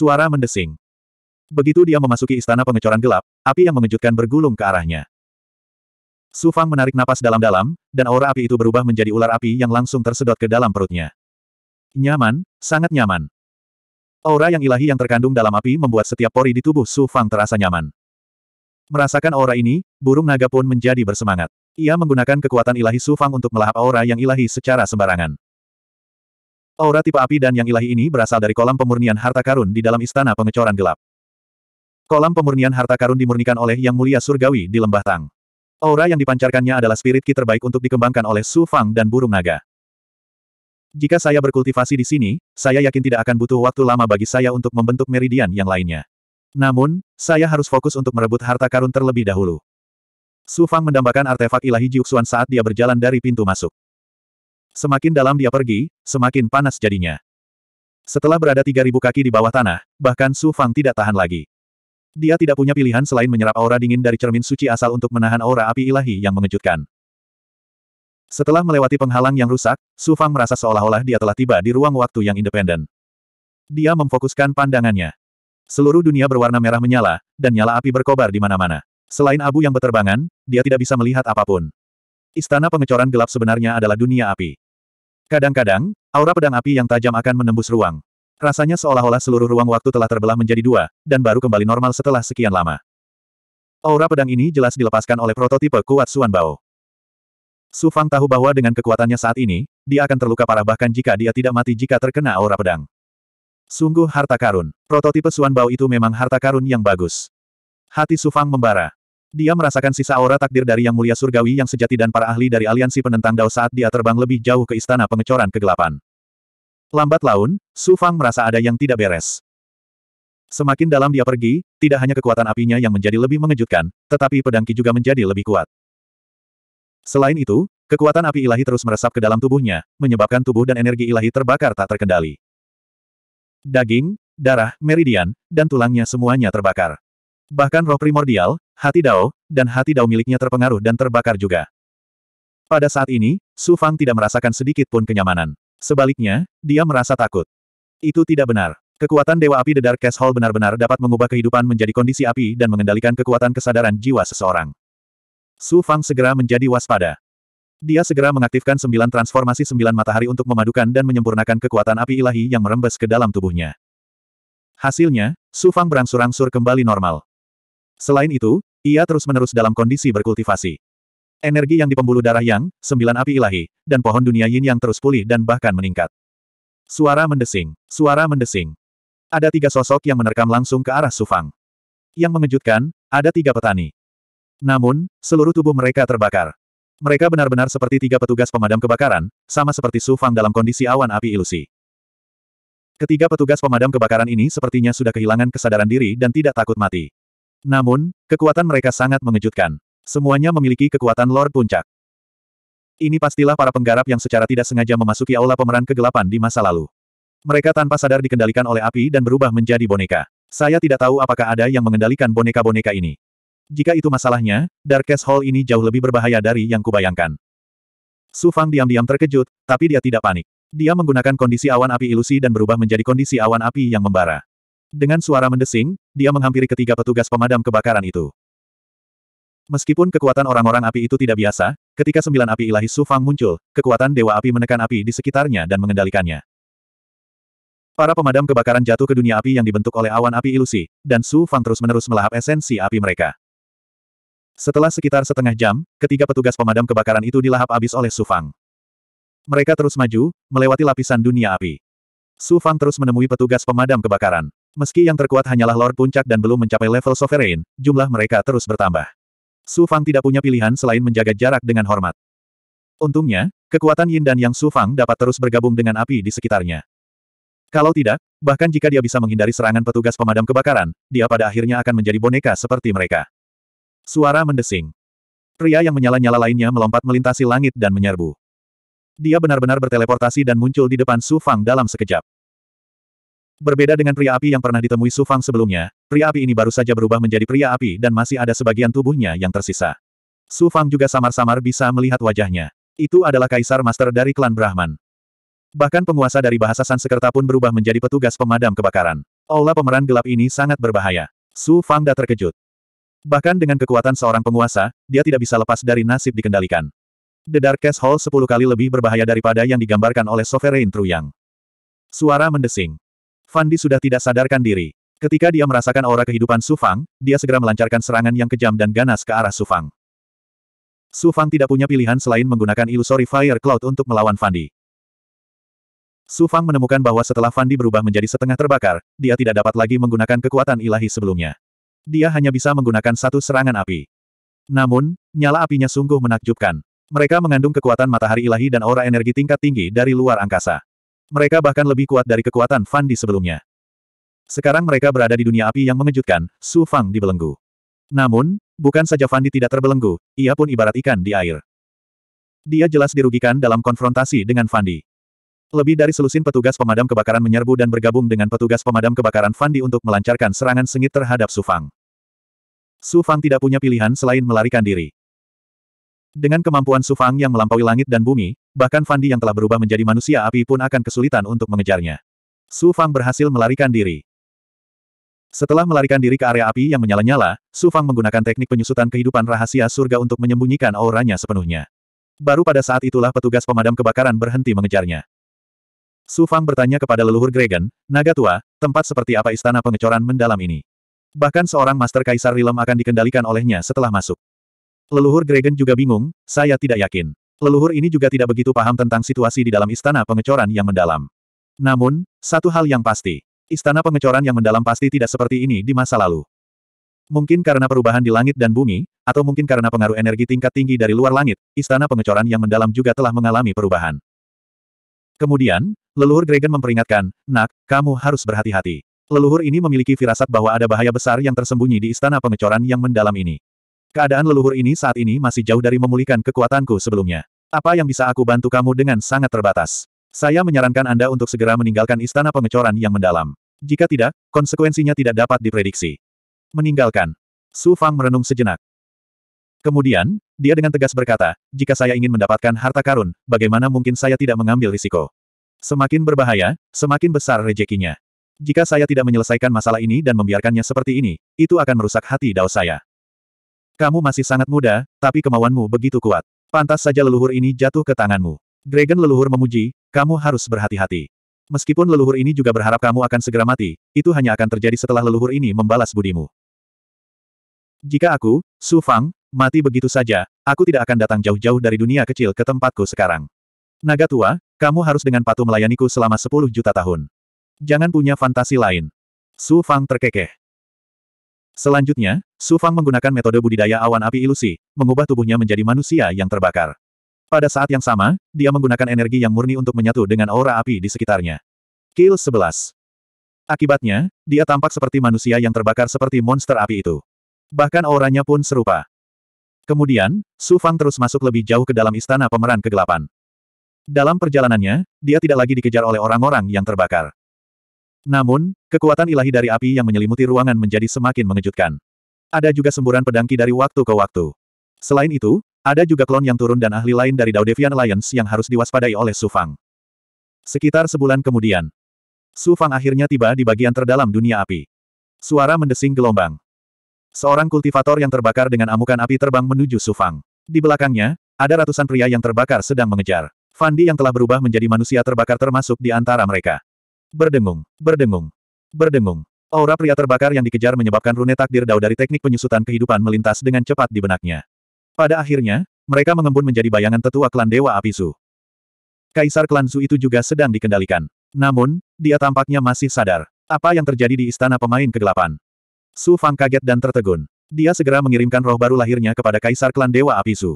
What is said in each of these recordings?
Suara mendesing. Begitu dia memasuki istana pengecoran gelap, api yang mengejutkan bergulung ke arahnya. Su Fang menarik napas dalam-dalam, dan aura api itu berubah menjadi ular api yang langsung tersedot ke dalam perutnya. Nyaman, sangat nyaman. Aura yang ilahi yang terkandung dalam api membuat setiap pori di tubuh Su Fang terasa nyaman. Merasakan aura ini, burung naga pun menjadi bersemangat. Ia menggunakan kekuatan ilahi Su Fang untuk melahap aura yang ilahi secara sembarangan. Aura tipe api dan yang ilahi ini berasal dari kolam pemurnian harta karun di dalam istana pengecoran gelap. Kolam pemurnian harta karun dimurnikan oleh Yang Mulia Surgawi di Lembah Tang. Aura yang dipancarkannya adalah spirit ki terbaik untuk dikembangkan oleh Su Fang dan burung naga. Jika saya berkultivasi di sini, saya yakin tidak akan butuh waktu lama bagi saya untuk membentuk meridian yang lainnya. Namun, saya harus fokus untuk merebut harta karun terlebih dahulu. Su Fang mendambakan artefak ilahi Jiuxuan saat dia berjalan dari pintu masuk. Semakin dalam dia pergi, semakin panas jadinya. Setelah berada 3.000 kaki di bawah tanah, bahkan Su Fang tidak tahan lagi. Dia tidak punya pilihan selain menyerap aura dingin dari cermin suci asal untuk menahan aura api ilahi yang mengejutkan. Setelah melewati penghalang yang rusak, Su Fang merasa seolah-olah dia telah tiba di ruang waktu yang independen. Dia memfokuskan pandangannya. Seluruh dunia berwarna merah menyala, dan nyala api berkobar di mana-mana. Selain abu yang berterbangan, dia tidak bisa melihat apapun. Istana pengecoran gelap sebenarnya adalah dunia api. Kadang-kadang, aura pedang api yang tajam akan menembus ruang. Rasanya seolah-olah seluruh ruang waktu telah terbelah menjadi dua, dan baru kembali normal setelah sekian lama. Aura pedang ini jelas dilepaskan oleh prototipe kuat Suan Bao. Su Fang tahu bahwa dengan kekuatannya saat ini, dia akan terluka parah bahkan jika dia tidak mati jika terkena aura pedang. Sungguh harta karun. Prototipe Suan Bao itu memang harta karun yang bagus. Hati Su Fang membara. Dia merasakan sisa aura takdir dari Yang Mulia Surgawi yang sejati dan para ahli dari aliansi penentang Dao saat dia terbang lebih jauh ke istana pengecoran kegelapan. Lambat laun, Su Fang merasa ada yang tidak beres. Semakin dalam dia pergi, tidak hanya kekuatan apinya yang menjadi lebih mengejutkan, tetapi pedang Ki juga menjadi lebih kuat. Selain itu, kekuatan api ilahi terus meresap ke dalam tubuhnya, menyebabkan tubuh dan energi ilahi terbakar tak terkendali. Daging, darah, meridian, dan tulangnya semuanya terbakar. Bahkan roh primordial, Hati Dao, dan hati Dao miliknya terpengaruh dan terbakar juga. Pada saat ini, Su Fang tidak merasakan sedikit pun kenyamanan. Sebaliknya, dia merasa takut. Itu tidak benar. Kekuatan Dewa Api The Dark Hall benar-benar dapat mengubah kehidupan menjadi kondisi api dan mengendalikan kekuatan kesadaran jiwa seseorang. Su Fang segera menjadi waspada. Dia segera mengaktifkan sembilan transformasi sembilan matahari untuk memadukan dan menyempurnakan kekuatan api ilahi yang merembes ke dalam tubuhnya. Hasilnya, Su Fang berangsur-angsur kembali normal. Selain itu, ia terus-menerus dalam kondisi berkultivasi. Energi yang di pembuluh darah yang, sembilan api ilahi, dan pohon dunia yin yang terus pulih dan bahkan meningkat. Suara mendesing, suara mendesing. Ada tiga sosok yang menerkam langsung ke arah Sufang. Yang mengejutkan, ada tiga petani. Namun, seluruh tubuh mereka terbakar. Mereka benar-benar seperti tiga petugas pemadam kebakaran, sama seperti Sufang dalam kondisi awan api ilusi. Ketiga petugas pemadam kebakaran ini sepertinya sudah kehilangan kesadaran diri dan tidak takut mati. Namun, kekuatan mereka sangat mengejutkan. Semuanya memiliki kekuatan Lord Puncak. Ini pastilah para penggarap yang secara tidak sengaja memasuki aula pemeran kegelapan di masa lalu. Mereka tanpa sadar dikendalikan oleh api dan berubah menjadi boneka. Saya tidak tahu apakah ada yang mengendalikan boneka-boneka ini. Jika itu masalahnya, Darkest Hall ini jauh lebih berbahaya dari yang kubayangkan. Su Fang diam-diam terkejut, tapi dia tidak panik. Dia menggunakan kondisi awan api ilusi dan berubah menjadi kondisi awan api yang membara. Dengan suara mendesing, dia menghampiri ketiga petugas pemadam kebakaran itu. Meskipun kekuatan orang-orang api itu tidak biasa, ketika sembilan api ilahi Sufang muncul, kekuatan Dewa Api menekan api di sekitarnya dan mengendalikannya. Para pemadam kebakaran jatuh ke dunia api yang dibentuk oleh awan api ilusi, dan Su Fang terus-menerus melahap esensi api mereka. Setelah sekitar setengah jam, ketiga petugas pemadam kebakaran itu dilahap habis oleh Su Fang. Mereka terus maju, melewati lapisan dunia api. Su Fang terus menemui petugas pemadam kebakaran. Meski yang terkuat hanyalah Lord Puncak dan belum mencapai level Sovereign, jumlah mereka terus bertambah. Su Fang tidak punya pilihan selain menjaga jarak dengan hormat. Untungnya, kekuatan Yin dan Yang Su Fang dapat terus bergabung dengan api di sekitarnya. Kalau tidak, bahkan jika dia bisa menghindari serangan petugas pemadam kebakaran, dia pada akhirnya akan menjadi boneka seperti mereka. Suara mendesing. Pria yang menyala-nyala lainnya melompat melintasi langit dan menyerbu. Dia benar-benar berteleportasi dan muncul di depan Su Fang dalam sekejap. Berbeda dengan pria api yang pernah ditemui Su Fang sebelumnya, pria api ini baru saja berubah menjadi pria api dan masih ada sebagian tubuhnya yang tersisa. Su Fang juga samar-samar bisa melihat wajahnya. Itu adalah kaisar master dari klan Brahman. Bahkan penguasa dari bahasa Sansekerta pun berubah menjadi petugas pemadam kebakaran. Aula pemeran gelap ini sangat berbahaya. Su Fang dah terkejut. Bahkan dengan kekuatan seorang penguasa, dia tidak bisa lepas dari nasib dikendalikan. The Darkest Hall sepuluh kali lebih berbahaya daripada yang digambarkan oleh Sovereign Truyang. Suara mendesing. Fandi sudah tidak sadarkan diri. Ketika dia merasakan aura kehidupan Sufang, dia segera melancarkan serangan yang kejam dan ganas ke arah Sufang. Sufang tidak punya pilihan selain menggunakan Illusory Fire Cloud untuk melawan Fandi. Sufang menemukan bahwa setelah Fandi berubah menjadi setengah terbakar, dia tidak dapat lagi menggunakan kekuatan ilahi sebelumnya. Dia hanya bisa menggunakan satu serangan api. Namun, nyala apinya sungguh menakjubkan. Mereka mengandung kekuatan matahari ilahi dan aura energi tingkat tinggi dari luar angkasa. Mereka bahkan lebih kuat dari kekuatan Fandi sebelumnya. Sekarang mereka berada di dunia api yang mengejutkan, Su Fang dibelenggu. Namun, bukan saja Fandi tidak terbelenggu, ia pun ibarat ikan di air. Dia jelas dirugikan dalam konfrontasi dengan Fandi. Lebih dari selusin petugas pemadam kebakaran menyerbu dan bergabung dengan petugas pemadam kebakaran Fandi untuk melancarkan serangan sengit terhadap Su Fang. Su Fang tidak punya pilihan selain melarikan diri. Dengan kemampuan Sufang yang melampaui langit dan bumi, bahkan Fandi yang telah berubah menjadi manusia api pun akan kesulitan untuk mengejarnya. Sufang berhasil melarikan diri. Setelah melarikan diri ke area api yang menyala-nyala, Sufang menggunakan teknik penyusutan kehidupan rahasia surga untuk menyembunyikan auranya sepenuhnya. Baru pada saat itulah petugas pemadam kebakaran berhenti mengejarnya. Sufang bertanya kepada leluhur Gregen, naga tua, tempat seperti apa istana pengecoran mendalam ini? Bahkan seorang master kaisar Rilem akan dikendalikan olehnya setelah masuk. Leluhur Gregen juga bingung, saya tidak yakin. Leluhur ini juga tidak begitu paham tentang situasi di dalam istana pengecoran yang mendalam. Namun, satu hal yang pasti. Istana pengecoran yang mendalam pasti tidak seperti ini di masa lalu. Mungkin karena perubahan di langit dan bumi, atau mungkin karena pengaruh energi tingkat tinggi dari luar langit, istana pengecoran yang mendalam juga telah mengalami perubahan. Kemudian, leluhur Gregen memperingatkan, Nak, kamu harus berhati-hati. Leluhur ini memiliki firasat bahwa ada bahaya besar yang tersembunyi di istana pengecoran yang mendalam ini. Keadaan leluhur ini saat ini masih jauh dari memulihkan kekuatanku sebelumnya. Apa yang bisa aku bantu kamu dengan sangat terbatas? Saya menyarankan Anda untuk segera meninggalkan istana pengecoran yang mendalam. Jika tidak, konsekuensinya tidak dapat diprediksi. Meninggalkan. Su Fang merenung sejenak. Kemudian, dia dengan tegas berkata, jika saya ingin mendapatkan harta karun, bagaimana mungkin saya tidak mengambil risiko? Semakin berbahaya, semakin besar rejekinya. Jika saya tidak menyelesaikan masalah ini dan membiarkannya seperti ini, itu akan merusak hati dao saya. Kamu masih sangat muda, tapi kemauanmu begitu kuat. Pantas saja leluhur ini jatuh ke tanganmu. Dragon leluhur memuji, kamu harus berhati-hati. Meskipun leluhur ini juga berharap kamu akan segera mati, itu hanya akan terjadi setelah leluhur ini membalas budimu. Jika aku, Su Fang, mati begitu saja, aku tidak akan datang jauh-jauh dari dunia kecil ke tempatku sekarang. Naga tua, kamu harus dengan patuh melayaniku selama 10 juta tahun. Jangan punya fantasi lain. Su Fang terkekeh. Selanjutnya, Su Fang menggunakan metode budidaya awan api ilusi, mengubah tubuhnya menjadi manusia yang terbakar. Pada saat yang sama, dia menggunakan energi yang murni untuk menyatu dengan aura api di sekitarnya. Kill 11. Akibatnya, dia tampak seperti manusia yang terbakar seperti monster api itu. Bahkan auranya pun serupa. Kemudian, Su Fang terus masuk lebih jauh ke dalam istana pemeran kegelapan. Dalam perjalanannya, dia tidak lagi dikejar oleh orang-orang yang terbakar. Namun, kekuatan ilahi dari api yang menyelimuti ruangan menjadi semakin mengejutkan. Ada juga semburan pedangki dari waktu ke waktu. Selain itu, ada juga klon yang turun dan ahli lain dari Daudevian Alliance yang harus diwaspadai oleh Su Fang. Sekitar sebulan kemudian, Su Fang akhirnya tiba di bagian terdalam dunia api. Suara mendesing gelombang. Seorang kultivator yang terbakar dengan amukan api terbang menuju Su Fang. Di belakangnya, ada ratusan pria yang terbakar sedang mengejar. Fandi yang telah berubah menjadi manusia terbakar termasuk di antara mereka. Berdengung, berdengung, berdengung. Aura pria terbakar yang dikejar menyebabkan rune takdir dao dari teknik penyusutan kehidupan melintas dengan cepat di benaknya. Pada akhirnya, mereka mengembun menjadi bayangan tetua klan Dewa Api Su. Kaisar klan Su itu juga sedang dikendalikan. Namun, dia tampaknya masih sadar. Apa yang terjadi di istana pemain kegelapan? Su Fang kaget dan tertegun. Dia segera mengirimkan roh baru lahirnya kepada Kaisar klan Dewa Api Su.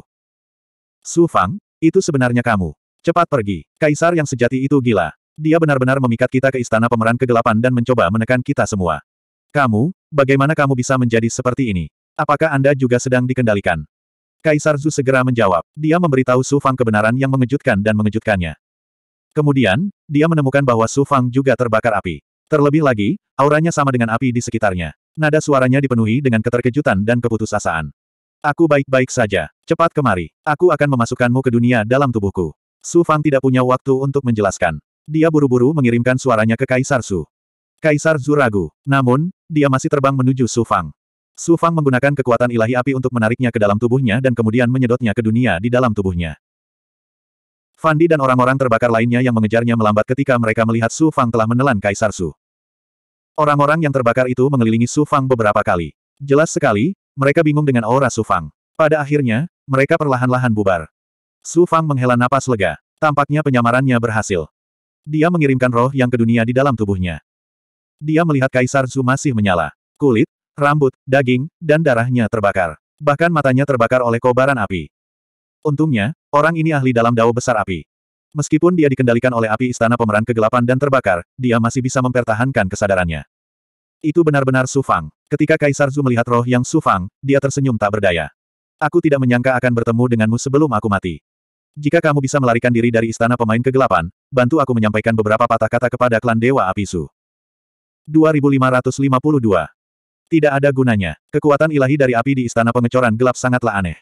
Su Fang, itu sebenarnya kamu. Cepat pergi. Kaisar yang sejati itu gila. Dia benar-benar memikat kita ke istana pemeran kegelapan dan mencoba menekan kita semua. Kamu, bagaimana kamu bisa menjadi seperti ini? Apakah Anda juga sedang dikendalikan? Kaisar Zhu segera menjawab. Dia memberitahu Su Fang kebenaran yang mengejutkan dan mengejutkannya. Kemudian, dia menemukan bahwa Su Fang juga terbakar api. Terlebih lagi, auranya sama dengan api di sekitarnya. Nada suaranya dipenuhi dengan keterkejutan dan keputusasaan. Aku baik-baik saja. Cepat kemari. Aku akan memasukkanmu ke dunia dalam tubuhku. Su Fang tidak punya waktu untuk menjelaskan. Dia buru-buru mengirimkan suaranya ke Kaisar Su. Kaisar Zu ragu. Namun, dia masih terbang menuju Su Fang. Su Fang menggunakan kekuatan ilahi api untuk menariknya ke dalam tubuhnya dan kemudian menyedotnya ke dunia di dalam tubuhnya. Fandi dan orang-orang terbakar lainnya yang mengejarnya melambat ketika mereka melihat Su Fang telah menelan Kaisar Su. Orang-orang yang terbakar itu mengelilingi Su Fang beberapa kali. Jelas sekali, mereka bingung dengan aura Su Fang. Pada akhirnya, mereka perlahan-lahan bubar. Su Fang menghela napas lega. Tampaknya penyamarannya berhasil. Dia mengirimkan roh yang ke dunia di dalam tubuhnya. Dia melihat Kaisar Zu masih menyala. Kulit, rambut, daging, dan darahnya terbakar. Bahkan matanya terbakar oleh kobaran api. Untungnya, orang ini ahli dalam dao besar api. Meskipun dia dikendalikan oleh api istana pemeran kegelapan dan terbakar, dia masih bisa mempertahankan kesadarannya. Itu benar-benar Sufang. Ketika Kaisar Zu melihat roh yang Sufang, dia tersenyum tak berdaya. Aku tidak menyangka akan bertemu denganmu sebelum aku mati. Jika kamu bisa melarikan diri dari istana pemain kegelapan, bantu aku menyampaikan beberapa patah kata kepada klan Dewa Apisu. 2552. Tidak ada gunanya. Kekuatan ilahi dari api di istana pengecoran gelap sangatlah aneh.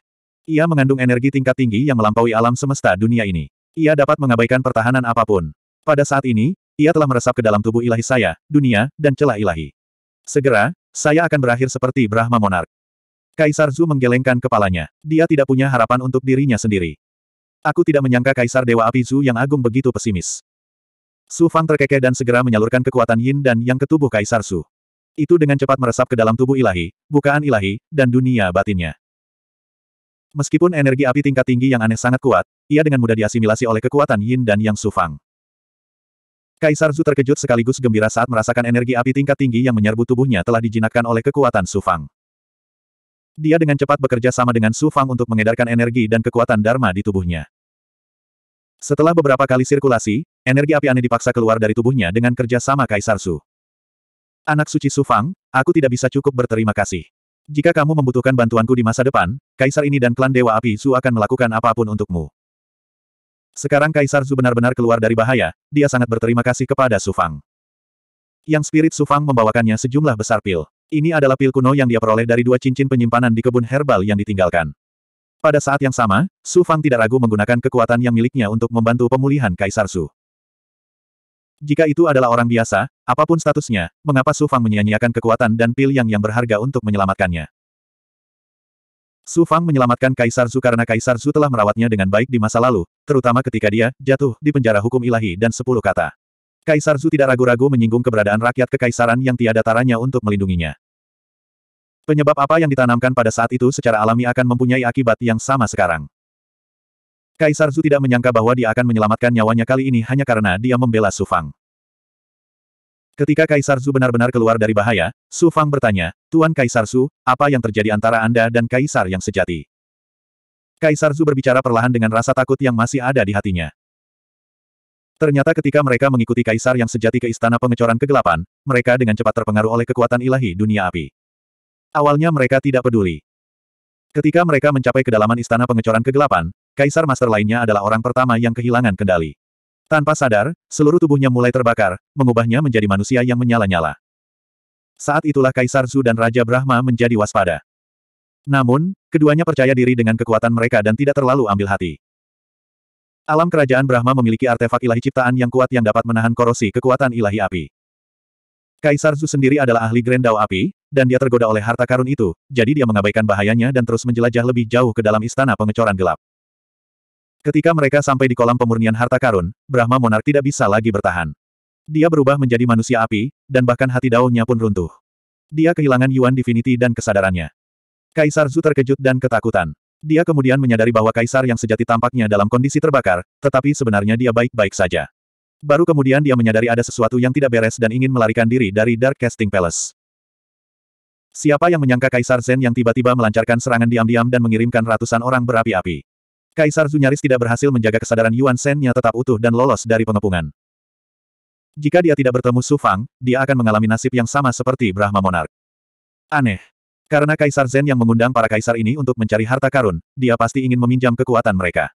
Ia mengandung energi tingkat tinggi yang melampaui alam semesta dunia ini. Ia dapat mengabaikan pertahanan apapun. Pada saat ini, ia telah meresap ke dalam tubuh ilahi saya, dunia, dan celah ilahi. Segera, saya akan berakhir seperti Brahma Monarch. Kaisar Zhu menggelengkan kepalanya. Dia tidak punya harapan untuk dirinya sendiri. Aku tidak menyangka Kaisar Dewa Api Zhu yang agung begitu pesimis. Su Fang terkekeh dan segera menyalurkan kekuatan Yin dan Yang ke tubuh Kaisar Su. Itu dengan cepat meresap ke dalam tubuh ilahi, bukaan ilahi, dan dunia batinnya. Meskipun energi api tingkat tinggi yang aneh sangat kuat, ia dengan mudah diasimilasi oleh kekuatan Yin dan Yang Su Fang. Kaisar Zhu terkejut sekaligus gembira saat merasakan energi api tingkat tinggi yang menyerbu tubuhnya telah dijinakkan oleh kekuatan Su Fang. Dia dengan cepat bekerja sama dengan Su Fang untuk mengedarkan energi dan kekuatan Dharma di tubuhnya. Setelah beberapa kali sirkulasi, energi api aneh dipaksa keluar dari tubuhnya dengan kerja sama Kaisar Su. Anak suci Su Fang, aku tidak bisa cukup berterima kasih. Jika kamu membutuhkan bantuanku di masa depan, Kaisar ini dan klan Dewa Api Su akan melakukan apapun untukmu. Sekarang Kaisar Su benar-benar keluar dari bahaya, dia sangat berterima kasih kepada Su Fang. Yang spirit Su Fang membawakannya sejumlah besar pil. Ini adalah pil kuno yang dia peroleh dari dua cincin penyimpanan di kebun herbal yang ditinggalkan. Pada saat yang sama, Su Fang tidak ragu menggunakan kekuatan yang miliknya untuk membantu pemulihan Kaisar Su. Jika itu adalah orang biasa, apapun statusnya, mengapa Su Fang menyia-nyiakan kekuatan dan pil yang yang berharga untuk menyelamatkannya? Su Fang menyelamatkan Kaisar Su karena Kaisar Su telah merawatnya dengan baik di masa lalu, terutama ketika dia jatuh di penjara hukum ilahi dan sepuluh kata. Kaisar Su tidak ragu-ragu menyinggung keberadaan rakyat kekaisaran yang tiada taranya untuk melindunginya. Penyebab apa yang ditanamkan pada saat itu secara alami akan mempunyai akibat yang sama sekarang. Kaisar Zu tidak menyangka bahwa dia akan menyelamatkan nyawanya kali ini hanya karena dia membela Su Fang. Ketika Kaisar Zu benar-benar keluar dari bahaya, Su Fang bertanya, Tuan Kaisar Zu, apa yang terjadi antara Anda dan Kaisar yang sejati? Kaisar Zu berbicara perlahan dengan rasa takut yang masih ada di hatinya. Ternyata ketika mereka mengikuti kaisar yang sejati ke istana pengecoran kegelapan, mereka dengan cepat terpengaruh oleh kekuatan ilahi dunia api. Awalnya mereka tidak peduli. Ketika mereka mencapai kedalaman istana pengecoran kegelapan, kaisar master lainnya adalah orang pertama yang kehilangan kendali. Tanpa sadar, seluruh tubuhnya mulai terbakar, mengubahnya menjadi manusia yang menyala-nyala. Saat itulah Kaisar Zu dan Raja Brahma menjadi waspada. Namun, keduanya percaya diri dengan kekuatan mereka dan tidak terlalu ambil hati. Alam kerajaan Brahma memiliki artefak ilahi ciptaan yang kuat yang dapat menahan korosi kekuatan ilahi api. Kaisar Zu sendiri adalah ahli grendau api, dan dia tergoda oleh harta karun itu, jadi dia mengabaikan bahayanya dan terus menjelajah lebih jauh ke dalam istana pengecoran gelap. Ketika mereka sampai di kolam pemurnian harta karun, Brahma Monarch tidak bisa lagi bertahan. Dia berubah menjadi manusia api, dan bahkan hati daunnya pun runtuh. Dia kehilangan Yuan Divinity dan kesadarannya. Kaisar Zhu terkejut dan ketakutan. Dia kemudian menyadari bahwa kaisar yang sejati tampaknya dalam kondisi terbakar, tetapi sebenarnya dia baik-baik saja. Baru kemudian dia menyadari ada sesuatu yang tidak beres dan ingin melarikan diri dari Dark Casting Palace. Siapa yang menyangka Kaisar Zen yang tiba-tiba melancarkan serangan diam-diam dan mengirimkan ratusan orang berapi-api. Kaisar Zu nyaris tidak berhasil menjaga kesadaran Yuan Shen-nya tetap utuh dan lolos dari pengepungan. Jika dia tidak bertemu Su Fang, dia akan mengalami nasib yang sama seperti Brahma Monark. Aneh. Karena Kaisar Zen yang mengundang para kaisar ini untuk mencari harta karun, dia pasti ingin meminjam kekuatan mereka.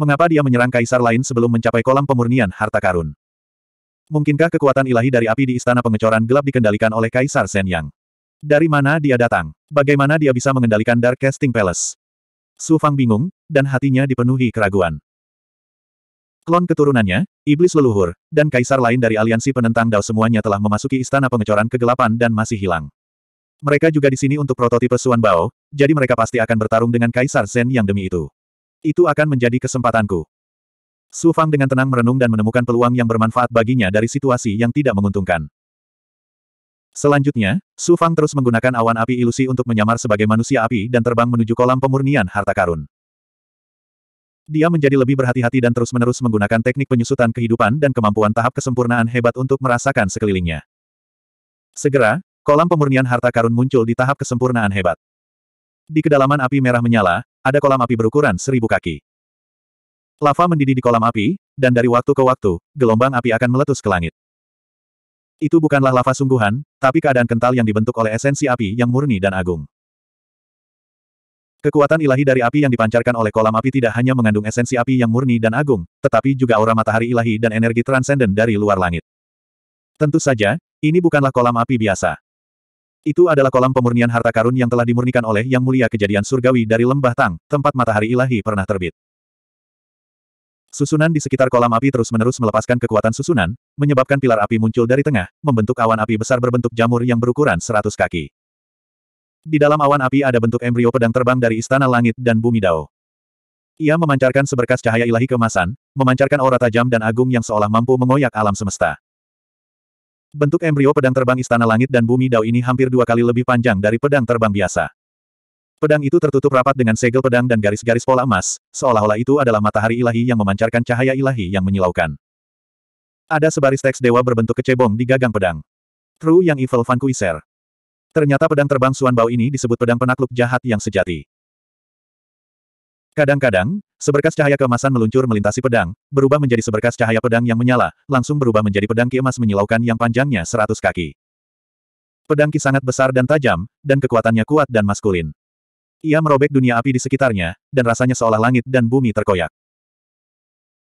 Mengapa dia menyerang kaisar lain sebelum mencapai kolam pemurnian harta karun? Mungkinkah kekuatan ilahi dari api di istana pengecoran gelap dikendalikan oleh Kaisar Zen Yang? Dari mana dia datang? Bagaimana dia bisa mengendalikan Dark Casting Palace? Su Fang bingung, dan hatinya dipenuhi keraguan. Klon keturunannya, iblis leluhur, dan kaisar lain dari aliansi penentang Dao semuanya telah memasuki istana pengecoran kegelapan dan masih hilang. Mereka juga di sini untuk prototipe Suan Bao, jadi mereka pasti akan bertarung dengan kaisar Zen yang demi itu. Itu akan menjadi kesempatanku. Su Fang dengan tenang merenung dan menemukan peluang yang bermanfaat baginya dari situasi yang tidak menguntungkan. Selanjutnya, Su Fang terus menggunakan awan api ilusi untuk menyamar sebagai manusia api dan terbang menuju kolam pemurnian harta karun. Dia menjadi lebih berhati-hati dan terus-menerus menggunakan teknik penyusutan kehidupan dan kemampuan tahap kesempurnaan hebat untuk merasakan sekelilingnya. Segera, kolam pemurnian harta karun muncul di tahap kesempurnaan hebat. Di kedalaman api merah menyala, ada kolam api berukuran seribu kaki. Lava mendidih di kolam api, dan dari waktu ke waktu, gelombang api akan meletus ke langit. Itu bukanlah lava sungguhan, tapi keadaan kental yang dibentuk oleh esensi api yang murni dan agung. Kekuatan ilahi dari api yang dipancarkan oleh kolam api tidak hanya mengandung esensi api yang murni dan agung, tetapi juga aura matahari ilahi dan energi transenden dari luar langit. Tentu saja, ini bukanlah kolam api biasa. Itu adalah kolam pemurnian harta karun yang telah dimurnikan oleh Yang Mulia Kejadian Surgawi dari Lembah Tang, tempat matahari ilahi pernah terbit. Susunan di sekitar kolam api terus-menerus melepaskan kekuatan susunan, menyebabkan pilar api muncul dari tengah, membentuk awan api besar berbentuk jamur yang berukuran 100 kaki. Di dalam awan api ada bentuk embrio pedang terbang dari istana langit dan bumi Dao. Ia memancarkan seberkas cahaya ilahi kemasan, memancarkan aura tajam dan agung yang seolah mampu mengoyak alam semesta. Bentuk embrio pedang terbang istana langit dan bumi Dao ini hampir dua kali lebih panjang dari pedang terbang biasa. Pedang itu tertutup rapat dengan segel pedang dan garis-garis pola emas, seolah-olah itu adalah matahari ilahi yang memancarkan cahaya ilahi yang menyilaukan. Ada sebaris teks dewa berbentuk kecebong di gagang pedang. True yang Evil Van Kuiser. Ternyata pedang terbang Suan Bao ini disebut pedang penakluk jahat yang sejati. Kadang-kadang, seberkas cahaya keemasan meluncur melintasi pedang, berubah menjadi seberkas cahaya pedang yang menyala, langsung berubah menjadi pedang ki emas menyilaukan yang panjangnya seratus kaki. Pedang ki sangat besar dan tajam, dan kekuatannya kuat dan maskulin. Ia merobek dunia api di sekitarnya, dan rasanya seolah langit dan bumi terkoyak.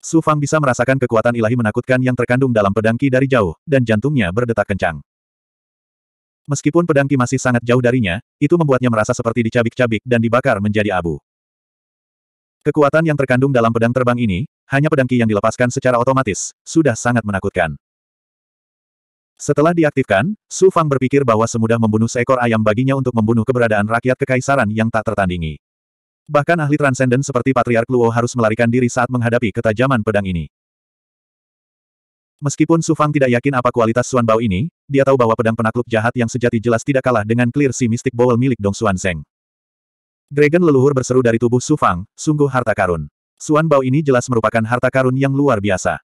Su Fang bisa merasakan kekuatan ilahi menakutkan yang terkandung dalam pedangki dari jauh, dan jantungnya berdetak kencang. Meskipun pedangki masih sangat jauh darinya, itu membuatnya merasa seperti dicabik-cabik dan dibakar menjadi abu. Kekuatan yang terkandung dalam pedang terbang ini, hanya pedangki yang dilepaskan secara otomatis, sudah sangat menakutkan. Setelah diaktifkan, Su Fang berpikir bahwa semudah membunuh seekor ayam baginya untuk membunuh keberadaan rakyat kekaisaran yang tak tertandingi. Bahkan ahli transenden seperti Patriark Luo harus melarikan diri saat menghadapi ketajaman pedang ini. Meskipun Su Fang tidak yakin apa kualitas Suan Bao ini, dia tahu bahwa pedang penakluk jahat yang sejati jelas tidak kalah dengan clear si Mystic Bowl milik Dong Xuan Zeng. Dragon leluhur berseru dari tubuh Su Fang, sungguh harta karun. Suan Bao ini jelas merupakan harta karun yang luar biasa.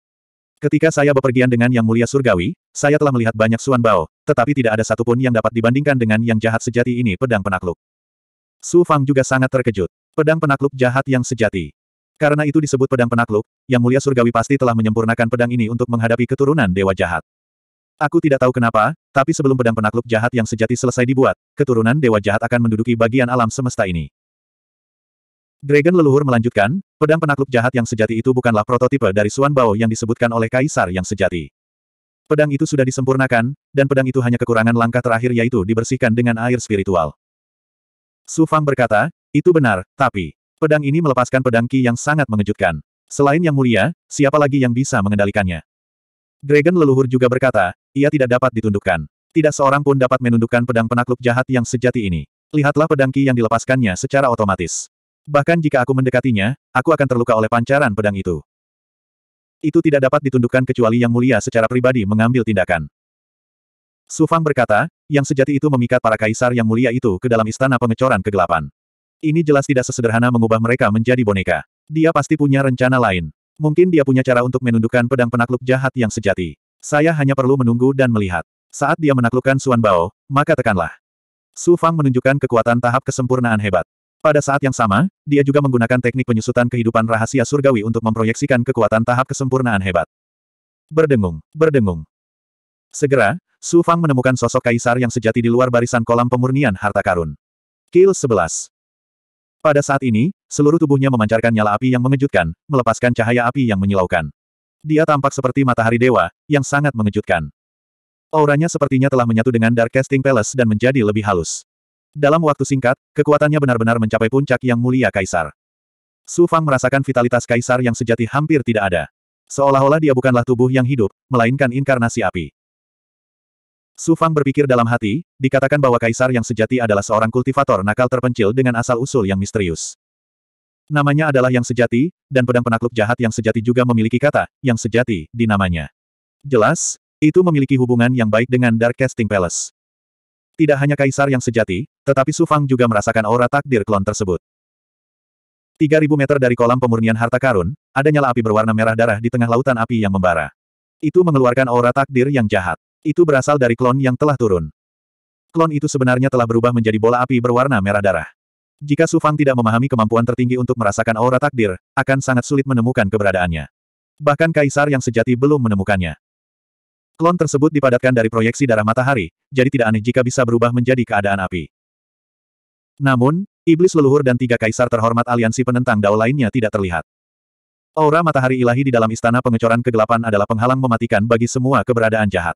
Ketika saya bepergian dengan Yang Mulia Surgawi, saya telah melihat banyak Suan Bao, tetapi tidak ada satupun yang dapat dibandingkan dengan yang jahat sejati ini pedang penakluk. Su Fang juga sangat terkejut. Pedang penakluk jahat yang sejati. Karena itu disebut pedang penakluk, Yang Mulia Surgawi pasti telah menyempurnakan pedang ini untuk menghadapi keturunan dewa jahat. Aku tidak tahu kenapa, tapi sebelum pedang penakluk jahat yang sejati selesai dibuat, keturunan dewa jahat akan menduduki bagian alam semesta ini. Dragon leluhur melanjutkan, pedang penakluk jahat yang sejati itu bukanlah prototipe dari Suan Bao yang disebutkan oleh kaisar yang sejati. Pedang itu sudah disempurnakan, dan pedang itu hanya kekurangan langkah terakhir yaitu dibersihkan dengan air spiritual. Su Fang berkata, itu benar, tapi, pedang ini melepaskan pedang Qi yang sangat mengejutkan. Selain yang mulia, siapa lagi yang bisa mengendalikannya? Dragon leluhur juga berkata, ia tidak dapat ditundukkan. Tidak seorang pun dapat menundukkan pedang penakluk jahat yang sejati ini. Lihatlah pedang Qi yang dilepaskannya secara otomatis. Bahkan jika aku mendekatinya, aku akan terluka oleh pancaran pedang itu. Itu tidak dapat ditundukkan kecuali Yang Mulia secara pribadi mengambil tindakan. Sufang berkata, yang sejati itu memikat para kaisar yang mulia itu ke dalam istana pengecoran kegelapan. Ini jelas tidak sesederhana mengubah mereka menjadi boneka. Dia pasti punya rencana lain. Mungkin dia punya cara untuk menundukkan pedang penakluk jahat yang sejati. Saya hanya perlu menunggu dan melihat. Saat dia menaklukkan Suan Bao, maka tekanlah. Su Fang menunjukkan kekuatan tahap kesempurnaan hebat. Pada saat yang sama, dia juga menggunakan teknik penyusutan kehidupan rahasia surgawi untuk memproyeksikan kekuatan tahap kesempurnaan hebat. Berdengung, berdengung. Segera, Su Fang menemukan sosok kaisar yang sejati di luar barisan kolam pemurnian harta karun. Kill 11. Pada saat ini, seluruh tubuhnya memancarkan nyala api yang mengejutkan, melepaskan cahaya api yang menyilaukan. Dia tampak seperti matahari dewa, yang sangat mengejutkan. Auranya sepertinya telah menyatu dengan Dark Casting Palace dan menjadi lebih halus. Dalam waktu singkat, kekuatannya benar-benar mencapai puncak yang mulia Kaisar. Su Fang merasakan vitalitas Kaisar yang sejati hampir tidak ada. Seolah-olah dia bukanlah tubuh yang hidup, melainkan inkarnasi api. Su Fang berpikir dalam hati, dikatakan bahwa Kaisar yang sejati adalah seorang kultivator nakal terpencil dengan asal-usul yang misterius. Namanya adalah yang sejati, dan pedang penakluk jahat yang sejati juga memiliki kata, yang sejati, di namanya. Jelas, itu memiliki hubungan yang baik dengan Dark Casting Palace. Tidak hanya kaisar yang sejati, tetapi Su Fang juga merasakan aura takdir klon tersebut. 3000 meter dari kolam pemurnian harta karun, ada nyala api berwarna merah darah di tengah lautan api yang membara. Itu mengeluarkan aura takdir yang jahat. Itu berasal dari klon yang telah turun. Klon itu sebenarnya telah berubah menjadi bola api berwarna merah darah. Jika Su Fang tidak memahami kemampuan tertinggi untuk merasakan aura takdir, akan sangat sulit menemukan keberadaannya. Bahkan kaisar yang sejati belum menemukannya. Klon tersebut dipadatkan dari proyeksi darah matahari, jadi tidak aneh jika bisa berubah menjadi keadaan api. Namun, iblis leluhur dan tiga kaisar terhormat aliansi penentang dao lainnya tidak terlihat. Aura matahari ilahi di dalam istana pengecoran kegelapan adalah penghalang mematikan bagi semua keberadaan jahat.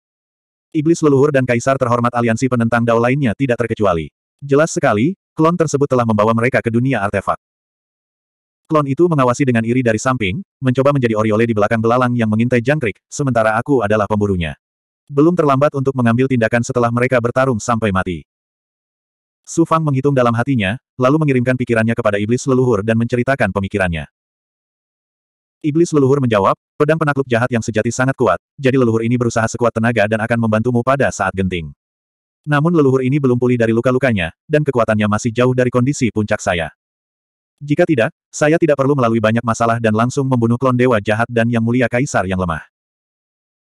Iblis leluhur dan kaisar terhormat aliansi penentang dao lainnya tidak terkecuali. Jelas sekali, klon tersebut telah membawa mereka ke dunia artefak. Klon itu mengawasi dengan iri dari samping, mencoba menjadi oriole di belakang belalang yang mengintai jangkrik, sementara aku adalah pemburunya. Belum terlambat untuk mengambil tindakan setelah mereka bertarung sampai mati. Su Fang menghitung dalam hatinya, lalu mengirimkan pikirannya kepada iblis leluhur dan menceritakan pemikirannya. Iblis leluhur menjawab, pedang penakluk jahat yang sejati sangat kuat, jadi leluhur ini berusaha sekuat tenaga dan akan membantumu pada saat genting. Namun leluhur ini belum pulih dari luka-lukanya, dan kekuatannya masih jauh dari kondisi puncak saya. Jika tidak, saya tidak perlu melalui banyak masalah dan langsung membunuh klon dewa jahat dan yang mulia kaisar yang lemah.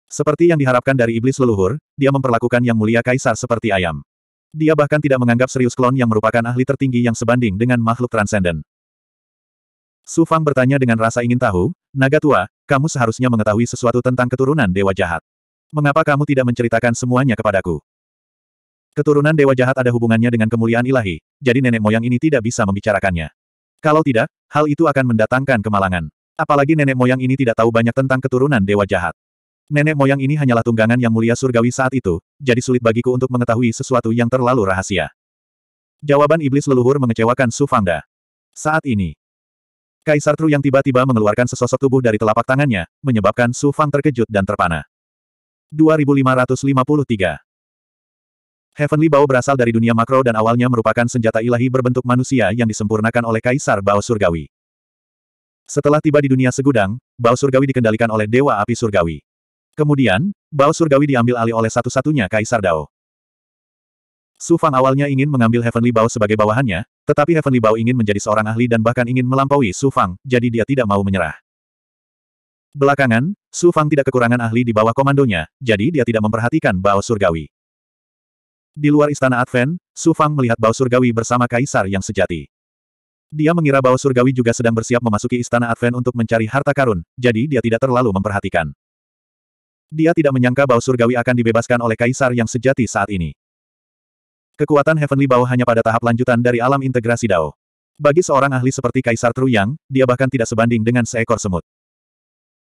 Seperti yang diharapkan dari iblis leluhur, dia memperlakukan yang mulia kaisar seperti ayam. Dia bahkan tidak menganggap serius klon yang merupakan ahli tertinggi yang sebanding dengan makhluk transenden. Su Fang bertanya dengan rasa ingin tahu, Naga tua, kamu seharusnya mengetahui sesuatu tentang keturunan Dewa Jahat. Mengapa kamu tidak menceritakan semuanya kepadaku? Keturunan Dewa Jahat ada hubungannya dengan kemuliaan ilahi, jadi nenek moyang ini tidak bisa membicarakannya. Kalau tidak, hal itu akan mendatangkan kemalangan. Apalagi nenek moyang ini tidak tahu banyak tentang keturunan Dewa Jahat. Nenek moyang ini hanyalah tunggangan yang mulia surgawi saat itu, jadi sulit bagiku untuk mengetahui sesuatu yang terlalu rahasia. Jawaban iblis leluhur mengecewakan Su Fangda. Saat ini, Kaisar Tru yang tiba-tiba mengeluarkan sesosok tubuh dari telapak tangannya, menyebabkan Su Fang terkejut dan terpana. 2553 Heavenly Bao berasal dari dunia makro dan awalnya merupakan senjata ilahi berbentuk manusia yang disempurnakan oleh Kaisar Bao Surgawi. Setelah tiba di dunia segudang, Bao Surgawi dikendalikan oleh Dewa Api Surgawi. Kemudian, bau surgawi diambil alih oleh satu-satunya Kaisar Dao. Su Fang awalnya ingin mengambil Heavenly Bao sebagai bawahannya, tetapi Heavenly Bao ingin menjadi seorang ahli dan bahkan ingin melampaui Su Fang, jadi dia tidak mau menyerah. Belakangan, Su Fang tidak kekurangan ahli di bawah komandonya, jadi dia tidak memperhatikan Bao Surgawi. Di luar istana Advent, Su Fang melihat Bao Surgawi bersama Kaisar yang sejati. Dia mengira Bao Surgawi juga sedang bersiap memasuki istana Advent untuk mencari harta karun, jadi dia tidak terlalu memperhatikan. Dia tidak menyangka bau surgawi akan dibebaskan oleh kaisar yang sejati saat ini. Kekuatan Heavenly Bao hanya pada tahap lanjutan dari alam integrasi Dao. Bagi seorang ahli seperti Kaisar Truyang, dia bahkan tidak sebanding dengan seekor semut.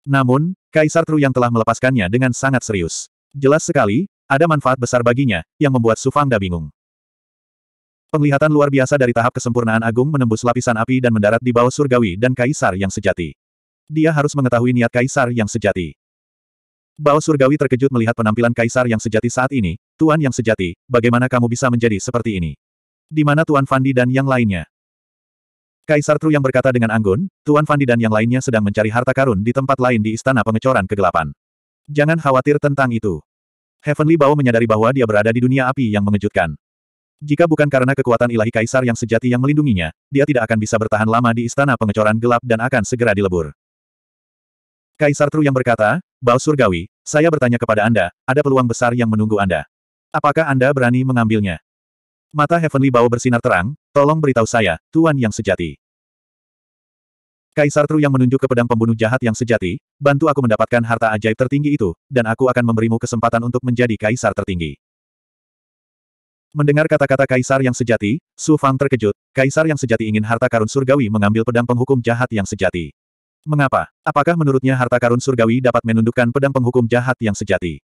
Namun, Kaisar Truyang telah melepaskannya dengan sangat serius. Jelas sekali, ada manfaat besar baginya, yang membuat Sufangda bingung. Penglihatan luar biasa dari tahap kesempurnaan agung menembus lapisan api dan mendarat di bawah surgawi dan Kaisar yang sejati. Dia harus mengetahui niat Kaisar yang sejati. Bao surgawi terkejut melihat penampilan kaisar yang sejati saat ini, Tuan yang sejati, bagaimana kamu bisa menjadi seperti ini? Di mana Tuan Fandi dan yang lainnya? Kaisar Tru yang berkata dengan anggun, Tuan Fandi dan yang lainnya sedang mencari harta karun di tempat lain di Istana Pengecoran Kegelapan. Jangan khawatir tentang itu. Heavenly Bao menyadari bahwa dia berada di dunia api yang mengejutkan. Jika bukan karena kekuatan ilahi kaisar yang sejati yang melindunginya, dia tidak akan bisa bertahan lama di Istana Pengecoran Gelap dan akan segera dilebur. Kaisar Tru yang berkata, Bao Surgawi, saya bertanya kepada Anda, ada peluang besar yang menunggu Anda. Apakah Anda berani mengambilnya? Mata Heavenly Bao bersinar terang, tolong beritahu saya, Tuan yang sejati. Kaisar Tru yang menunjuk ke pedang pembunuh jahat yang sejati, bantu aku mendapatkan harta ajaib tertinggi itu, dan aku akan memberimu kesempatan untuk menjadi kaisar tertinggi. Mendengar kata-kata kaisar yang sejati, Su Fang terkejut, kaisar yang sejati ingin harta karun surgawi mengambil pedang penghukum jahat yang sejati. Mengapa? Apakah menurutnya harta karun surgawi dapat menundukkan pedang penghukum jahat yang sejati?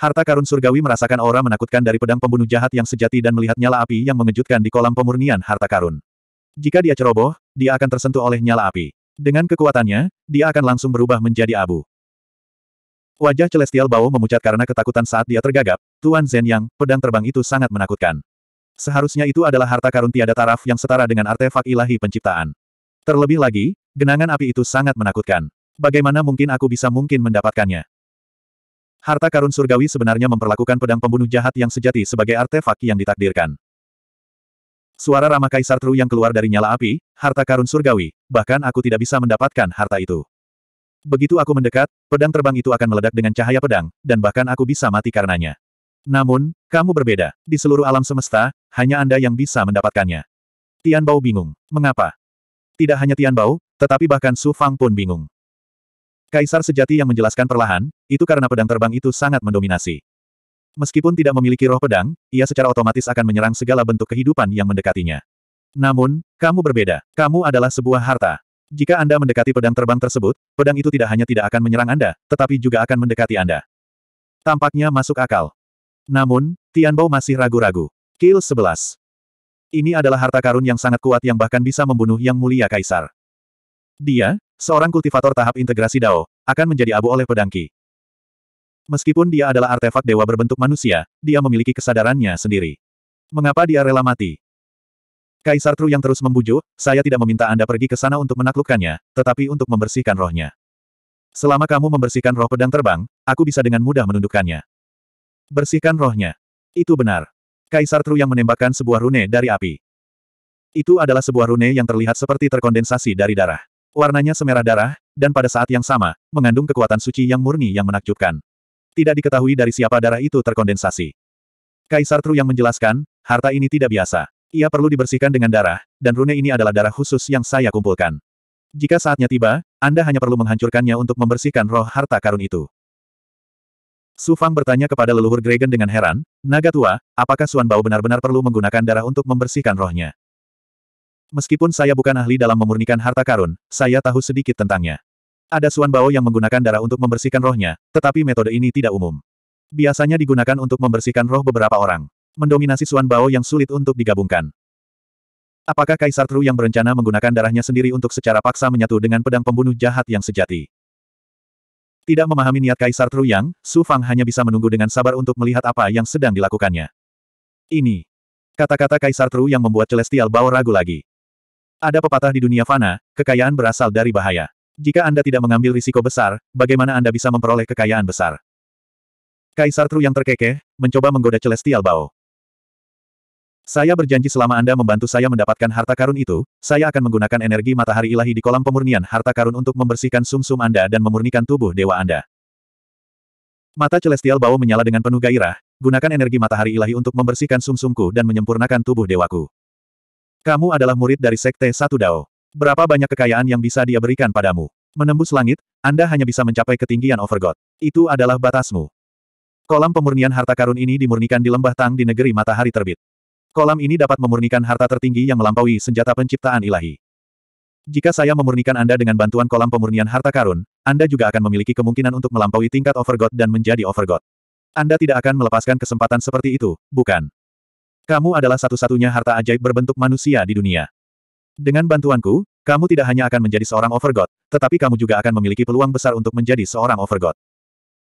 Harta karun surgawi merasakan aura menakutkan dari pedang pembunuh jahat yang sejati dan melihat nyala api yang mengejutkan di kolam pemurnian harta karun. Jika dia ceroboh, dia akan tersentuh oleh nyala api. Dengan kekuatannya, dia akan langsung berubah menjadi abu. Wajah Celestial Bao memucat karena ketakutan saat dia tergagap, Tuan Zen Yang, pedang terbang itu sangat menakutkan. Seharusnya itu adalah harta karun tiada taraf yang setara dengan artefak ilahi penciptaan. Terlebih lagi, genangan api itu sangat menakutkan. Bagaimana mungkin aku bisa mungkin mendapatkannya? Harta karun surgawi sebenarnya memperlakukan pedang pembunuh jahat yang sejati sebagai artefak yang ditakdirkan. Suara ramah Kaisar Tru yang keluar dari nyala api, harta karun surgawi, bahkan aku tidak bisa mendapatkan harta itu. Begitu aku mendekat, pedang terbang itu akan meledak dengan cahaya pedang, dan bahkan aku bisa mati karenanya. Namun, kamu berbeda. Di seluruh alam semesta, hanya Anda yang bisa mendapatkannya. Tian Bao bingung. Mengapa? Tidak hanya Tian Bao, tetapi bahkan Su Fang pun bingung. Kaisar sejati yang menjelaskan perlahan, itu karena pedang terbang itu sangat mendominasi. Meskipun tidak memiliki roh pedang, ia secara otomatis akan menyerang segala bentuk kehidupan yang mendekatinya. Namun, kamu berbeda. Kamu adalah sebuah harta. Jika Anda mendekati pedang terbang tersebut, pedang itu tidak hanya tidak akan menyerang Anda, tetapi juga akan mendekati Anda. Tampaknya masuk akal. Namun, Tian Bao masih ragu-ragu. Kill 11. Ini adalah harta karun yang sangat kuat yang bahkan bisa membunuh Yang Mulia Kaisar. Dia, seorang kultivator tahap integrasi Dao, akan menjadi abu oleh pedangki. Meskipun dia adalah artefak dewa berbentuk manusia, dia memiliki kesadarannya sendiri. Mengapa dia rela mati? Kaisar Tru yang terus membujuk, saya tidak meminta Anda pergi ke sana untuk menaklukkannya, tetapi untuk membersihkan rohnya. Selama kamu membersihkan roh pedang terbang, aku bisa dengan mudah menundukkannya. Bersihkan rohnya. Itu benar. Kaisar Tru yang menembakkan sebuah rune dari api. Itu adalah sebuah rune yang terlihat seperti terkondensasi dari darah. Warnanya semerah darah, dan pada saat yang sama, mengandung kekuatan suci yang murni yang menakjubkan. Tidak diketahui dari siapa darah itu terkondensasi. Kaisar Tru yang menjelaskan, harta ini tidak biasa. Ia perlu dibersihkan dengan darah, dan rune ini adalah darah khusus yang saya kumpulkan. Jika saatnya tiba, Anda hanya perlu menghancurkannya untuk membersihkan roh harta karun itu. Su Fang bertanya kepada leluhur Dragon dengan heran, Naga tua, apakah Suan Bao benar-benar perlu menggunakan darah untuk membersihkan rohnya? Meskipun saya bukan ahli dalam memurnikan harta karun, saya tahu sedikit tentangnya. Ada Suan Bao yang menggunakan darah untuk membersihkan rohnya, tetapi metode ini tidak umum. Biasanya digunakan untuk membersihkan roh beberapa orang. Mendominasi Suan Bao yang sulit untuk digabungkan. Apakah Kaisar Tru yang berencana menggunakan darahnya sendiri untuk secara paksa menyatu dengan pedang pembunuh jahat yang sejati? Tidak memahami niat Kaisar Truyang, Su Fang hanya bisa menunggu dengan sabar untuk melihat apa yang sedang dilakukannya. Ini. Kata-kata Kaisar Tru yang membuat Celestial Bao ragu lagi. Ada pepatah di dunia fana, kekayaan berasal dari bahaya. Jika Anda tidak mengambil risiko besar, bagaimana Anda bisa memperoleh kekayaan besar? Kaisar Tru yang terkekeh, mencoba menggoda Celestial Bao. Saya berjanji selama Anda membantu saya mendapatkan harta karun itu, saya akan menggunakan energi matahari ilahi di kolam pemurnian harta karun untuk membersihkan sumsum -sum Anda dan memurnikan tubuh dewa Anda. Mata Celestial Bao menyala dengan penuh gairah, gunakan energi matahari ilahi untuk membersihkan sumsumku dan menyempurnakan tubuh dewaku. Kamu adalah murid dari Sekte Satu Dao. Berapa banyak kekayaan yang bisa dia berikan padamu? Menembus langit, Anda hanya bisa mencapai ketinggian Overgod. Itu adalah batasmu. Kolam pemurnian harta karun ini dimurnikan di lembah Tang di negeri matahari terbit. Kolam ini dapat memurnikan harta tertinggi yang melampaui senjata penciptaan ilahi. Jika saya memurnikan Anda dengan bantuan kolam pemurnian harta karun, Anda juga akan memiliki kemungkinan untuk melampaui tingkat overgod dan menjadi overgod. Anda tidak akan melepaskan kesempatan seperti itu, bukan? Kamu adalah satu-satunya harta ajaib berbentuk manusia di dunia. Dengan bantuanku, kamu tidak hanya akan menjadi seorang overgod, tetapi kamu juga akan memiliki peluang besar untuk menjadi seorang overgod.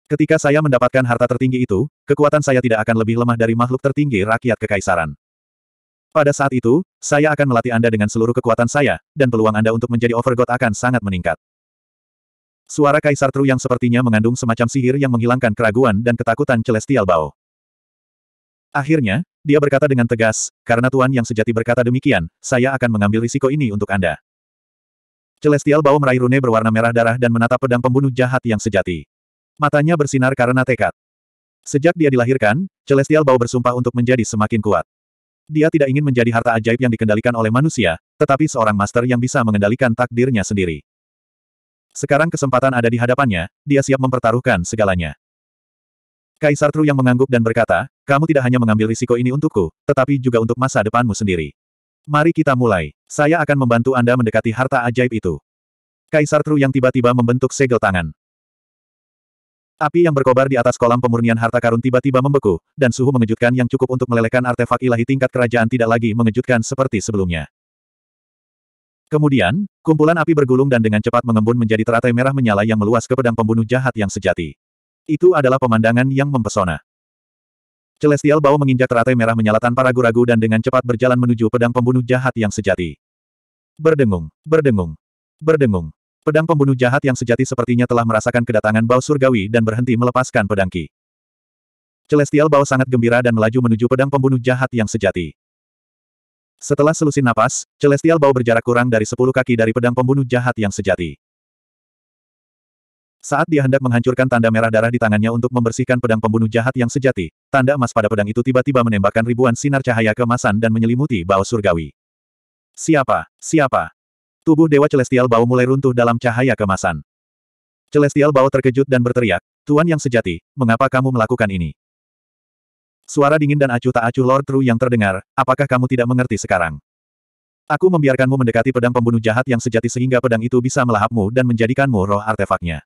Ketika saya mendapatkan harta tertinggi itu, kekuatan saya tidak akan lebih lemah dari makhluk tertinggi rakyat kekaisaran. Pada saat itu, saya akan melatih Anda dengan seluruh kekuatan saya, dan peluang Anda untuk menjadi overgod akan sangat meningkat. Suara Kaisar Tru yang sepertinya mengandung semacam sihir yang menghilangkan keraguan dan ketakutan Celestial Bao. Akhirnya, dia berkata dengan tegas, karena Tuan yang sejati berkata demikian, saya akan mengambil risiko ini untuk Anda. Celestial Bao meraih rune berwarna merah darah dan menatap pedang pembunuh jahat yang sejati. Matanya bersinar karena tekad. Sejak dia dilahirkan, Celestial Bao bersumpah untuk menjadi semakin kuat. Dia tidak ingin menjadi harta ajaib yang dikendalikan oleh manusia, tetapi seorang master yang bisa mengendalikan takdirnya sendiri. Sekarang kesempatan ada di hadapannya, dia siap mempertaruhkan segalanya. Kaisar Tru yang mengangguk dan berkata, kamu tidak hanya mengambil risiko ini untukku, tetapi juga untuk masa depanmu sendiri. Mari kita mulai. Saya akan membantu Anda mendekati harta ajaib itu. Kaisar Tru yang tiba-tiba membentuk segel tangan. Api yang berkobar di atas kolam pemurnian harta karun tiba-tiba membeku, dan suhu mengejutkan yang cukup untuk melelehkan artefak ilahi tingkat kerajaan tidak lagi mengejutkan seperti sebelumnya. Kemudian, kumpulan api bergulung dan dengan cepat mengembun menjadi teratai merah menyala yang meluas ke pedang pembunuh jahat yang sejati. Itu adalah pemandangan yang mempesona. Celestial bau menginjak teratai merah menyala tanpa ragu-ragu dan dengan cepat berjalan menuju pedang pembunuh jahat yang sejati. Berdengung, berdengung, berdengung. Pedang pembunuh jahat yang sejati sepertinya telah merasakan kedatangan bau surgawi dan berhenti melepaskan pedang Ki. Celestial bau sangat gembira dan melaju menuju pedang pembunuh jahat yang sejati. Setelah selusin napas, Celestial bau berjarak kurang dari 10 kaki dari pedang pembunuh jahat yang sejati. Saat dia hendak menghancurkan tanda merah darah di tangannya untuk membersihkan pedang pembunuh jahat yang sejati, tanda emas pada pedang itu tiba-tiba menembakkan ribuan sinar cahaya kemasan dan menyelimuti bau surgawi. Siapa? Siapa? Tubuh Dewa Celestial bau mulai runtuh dalam cahaya kemasan. Celestial bau terkejut dan berteriak, Tuan yang sejati, mengapa kamu melakukan ini? Suara dingin dan acuh tak acuh Lord True yang terdengar, apakah kamu tidak mengerti sekarang? Aku membiarkanmu mendekati pedang pembunuh jahat yang sejati sehingga pedang itu bisa melahapmu dan menjadikanmu roh artefaknya.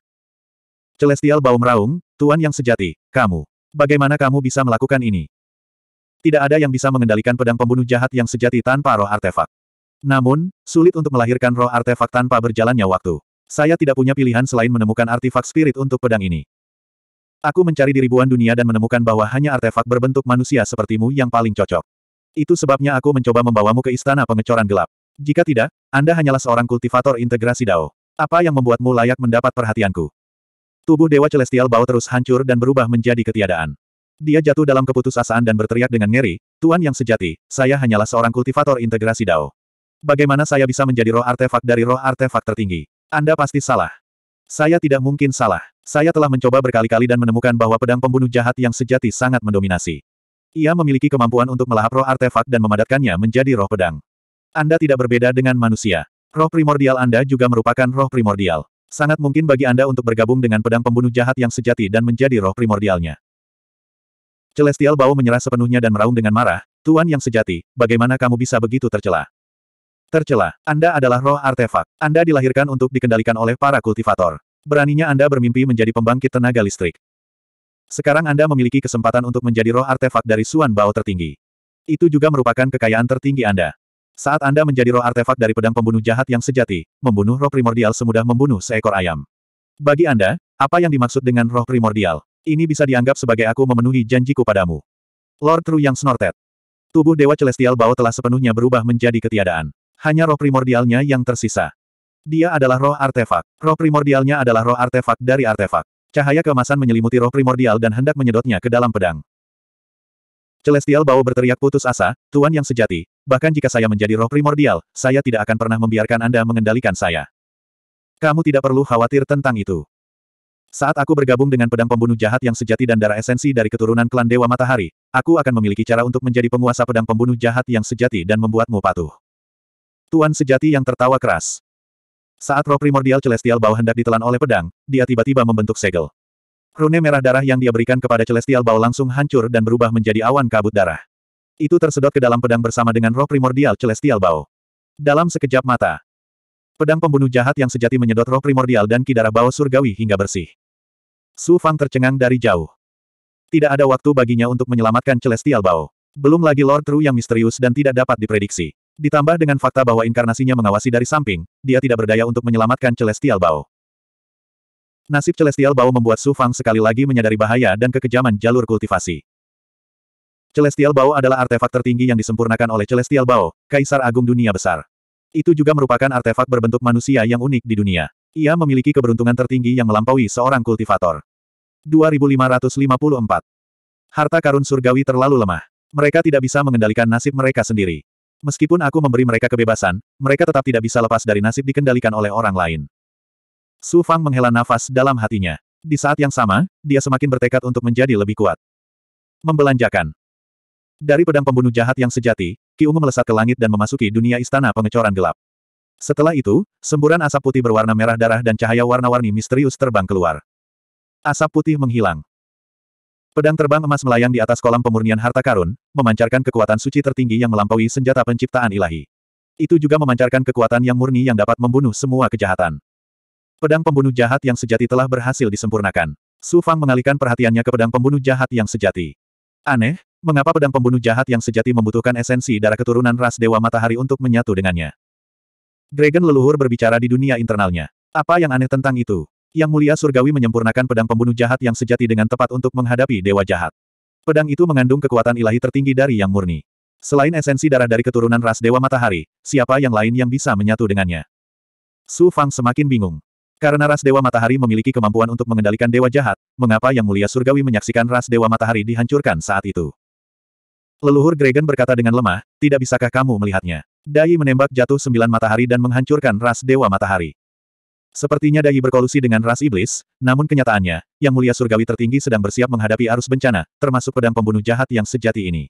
Celestial Bau meraung, Tuan yang sejati, kamu. Bagaimana kamu bisa melakukan ini? Tidak ada yang bisa mengendalikan pedang pembunuh jahat yang sejati tanpa roh artefak. Namun, sulit untuk melahirkan roh artefak tanpa berjalannya waktu. Saya tidak punya pilihan selain menemukan artefak spirit untuk pedang ini. Aku mencari di ribuan dunia dan menemukan bahwa hanya artefak berbentuk manusia sepertimu yang paling cocok. Itu sebabnya aku mencoba membawamu ke istana pengecoran gelap. Jika tidak, Anda hanyalah seorang kultivator integrasi Dao. Apa yang membuatmu layak mendapat perhatianku? Tubuh Dewa Celestial Bao terus hancur dan berubah menjadi ketiadaan. Dia jatuh dalam keputusasaan dan berteriak dengan ngeri, Tuan yang sejati, saya hanyalah seorang kultivator integrasi Dao. Bagaimana saya bisa menjadi roh artefak dari roh artefak tertinggi? Anda pasti salah. Saya tidak mungkin salah. Saya telah mencoba berkali-kali dan menemukan bahwa pedang pembunuh jahat yang sejati sangat mendominasi. Ia memiliki kemampuan untuk melahap roh artefak dan memadatkannya menjadi roh pedang. Anda tidak berbeda dengan manusia. Roh primordial Anda juga merupakan roh primordial. Sangat mungkin bagi Anda untuk bergabung dengan pedang pembunuh jahat yang sejati dan menjadi roh primordialnya. Celestial Bao menyerah sepenuhnya dan meraung dengan marah, Tuan yang sejati, bagaimana kamu bisa begitu tercela? Tercela, Anda adalah roh artefak. Anda dilahirkan untuk dikendalikan oleh para kultivator. Beraninya Anda bermimpi menjadi pembangkit tenaga listrik. Sekarang Anda memiliki kesempatan untuk menjadi roh artefak dari Suan Bao tertinggi. Itu juga merupakan kekayaan tertinggi Anda. Saat Anda menjadi roh artefak dari pedang pembunuh jahat yang sejati, membunuh roh primordial semudah membunuh seekor ayam. Bagi Anda, apa yang dimaksud dengan roh primordial? Ini bisa dianggap sebagai aku memenuhi janjiku padamu. Lord Tru yang snorted. Tubuh Dewa Celestial Bao telah sepenuhnya berubah menjadi ketiadaan. Hanya roh primordialnya yang tersisa. Dia adalah roh artefak. Roh primordialnya adalah roh artefak dari artefak. Cahaya kemasan menyelimuti roh primordial dan hendak menyedotnya ke dalam pedang. Celestial Bao berteriak putus asa, Tuan yang sejati, bahkan jika saya menjadi roh primordial, saya tidak akan pernah membiarkan Anda mengendalikan saya. Kamu tidak perlu khawatir tentang itu. Saat aku bergabung dengan pedang pembunuh jahat yang sejati dan darah esensi dari keturunan klan Dewa Matahari, aku akan memiliki cara untuk menjadi penguasa pedang pembunuh jahat yang sejati dan membuatmu patuh. Tuan sejati yang tertawa keras. Saat roh primordial celestial bau hendak ditelan oleh pedang, dia tiba-tiba membentuk segel. Rune merah darah yang dia berikan kepada celestial bau langsung hancur dan berubah menjadi awan kabut darah. Itu tersedot ke dalam pedang bersama dengan roh primordial celestial bau. Dalam sekejap mata, pedang pembunuh jahat yang sejati menyedot roh primordial dan kidarah bau surgawi hingga bersih. Su Fang tercengang dari jauh. Tidak ada waktu baginya untuk menyelamatkan celestial bau. Belum lagi Lord Tru yang misterius dan tidak dapat diprediksi. Ditambah dengan fakta bahwa inkarnasinya mengawasi dari samping, dia tidak berdaya untuk menyelamatkan Celestial Bao. Nasib Celestial Bao membuat Su Fang sekali lagi menyadari bahaya dan kekejaman jalur kultivasi. Celestial Bao adalah artefak tertinggi yang disempurnakan oleh Celestial Bao, Kaisar Agung Dunia Besar. Itu juga merupakan artefak berbentuk manusia yang unik di dunia. Ia memiliki keberuntungan tertinggi yang melampaui seorang kultivator. 2554. Harta karun surgawi terlalu lemah. Mereka tidak bisa mengendalikan nasib mereka sendiri. Meskipun aku memberi mereka kebebasan, mereka tetap tidak bisa lepas dari nasib dikendalikan oleh orang lain. Su Fang menghela nafas dalam hatinya. Di saat yang sama, dia semakin bertekad untuk menjadi lebih kuat. Membelanjakan. Dari pedang pembunuh jahat yang sejati, Ki Ungu melesat ke langit dan memasuki dunia istana pengecoran gelap. Setelah itu, semburan asap putih berwarna merah darah dan cahaya warna-warni misterius terbang keluar. Asap putih menghilang. Pedang terbang emas melayang di atas kolam pemurnian harta karun, memancarkan kekuatan suci tertinggi yang melampaui senjata penciptaan ilahi. Itu juga memancarkan kekuatan yang murni yang dapat membunuh semua kejahatan. Pedang pembunuh jahat yang sejati telah berhasil disempurnakan. Su Fang mengalihkan perhatiannya ke pedang pembunuh jahat yang sejati. Aneh, mengapa pedang pembunuh jahat yang sejati membutuhkan esensi darah keturunan ras Dewa Matahari untuk menyatu dengannya? Dragon leluhur berbicara di dunia internalnya. Apa yang aneh tentang itu? Yang mulia surgawi menyempurnakan pedang pembunuh jahat yang sejati dengan tepat untuk menghadapi dewa jahat. Pedang itu mengandung kekuatan ilahi tertinggi dari yang murni. Selain esensi darah dari keturunan ras dewa matahari, siapa yang lain yang bisa menyatu dengannya? Su Fang semakin bingung. Karena ras dewa matahari memiliki kemampuan untuk mengendalikan dewa jahat, mengapa yang mulia surgawi menyaksikan ras dewa matahari dihancurkan saat itu? Leluhur Dragon berkata dengan lemah, tidak bisakah kamu melihatnya? Dai menembak jatuh sembilan matahari dan menghancurkan ras dewa matahari. Sepertinya Dai berkolusi dengan ras iblis, namun kenyataannya, yang mulia surgawi tertinggi sedang bersiap menghadapi arus bencana, termasuk pedang pembunuh jahat yang sejati ini.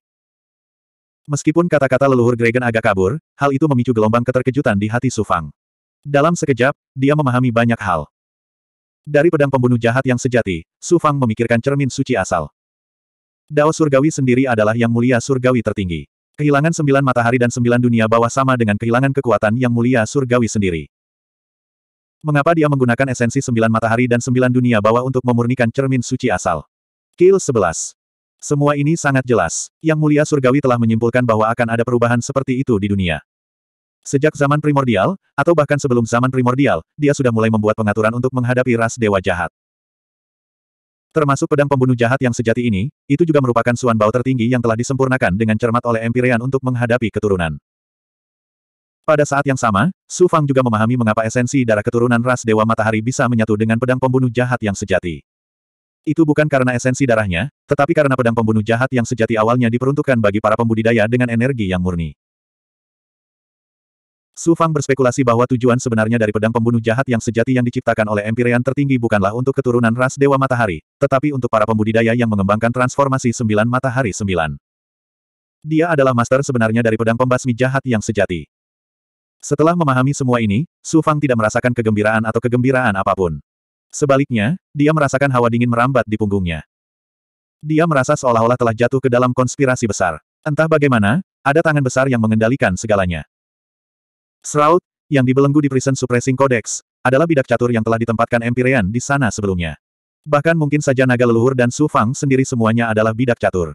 Meskipun kata-kata leluhur Gregen agak kabur, hal itu memicu gelombang keterkejutan di hati Sufang. Dalam sekejap, dia memahami banyak hal. Dari pedang pembunuh jahat yang sejati, Sufang memikirkan cermin suci asal. Dao surgawi sendiri adalah yang mulia surgawi tertinggi. Kehilangan sembilan matahari dan sembilan dunia bawah sama dengan kehilangan kekuatan yang mulia surgawi sendiri. Mengapa dia menggunakan esensi sembilan matahari dan sembilan dunia bawah untuk memurnikan cermin suci asal? Kill 11. Semua ini sangat jelas. Yang mulia surgawi telah menyimpulkan bahwa akan ada perubahan seperti itu di dunia. Sejak zaman primordial, atau bahkan sebelum zaman primordial, dia sudah mulai membuat pengaturan untuk menghadapi ras dewa jahat. Termasuk pedang pembunuh jahat yang sejati ini, itu juga merupakan suan bau tertinggi yang telah disempurnakan dengan cermat oleh Empyrean untuk menghadapi keturunan. Pada saat yang sama, Su Fang juga memahami mengapa esensi darah keturunan ras Dewa Matahari bisa menyatu dengan pedang pembunuh jahat yang sejati. Itu bukan karena esensi darahnya, tetapi karena pedang pembunuh jahat yang sejati awalnya diperuntukkan bagi para pembudidaya dengan energi yang murni. Su Fang berspekulasi bahwa tujuan sebenarnya dari pedang pembunuh jahat yang sejati yang diciptakan oleh Empyrean tertinggi bukanlah untuk keturunan ras Dewa Matahari, tetapi untuk para pembudidaya yang mengembangkan transformasi sembilan matahari sembilan. Dia adalah master sebenarnya dari pedang pembasmi jahat yang sejati. Setelah memahami semua ini, Su Fang tidak merasakan kegembiraan atau kegembiraan apapun. Sebaliknya, dia merasakan hawa dingin merambat di punggungnya. Dia merasa seolah-olah telah jatuh ke dalam konspirasi besar. Entah bagaimana, ada tangan besar yang mengendalikan segalanya. Seraut, yang dibelenggu di Prison Suppressing Codex, adalah bidak catur yang telah ditempatkan Empyrean di sana sebelumnya. Bahkan mungkin saja naga leluhur dan Su Fang sendiri semuanya adalah bidak catur.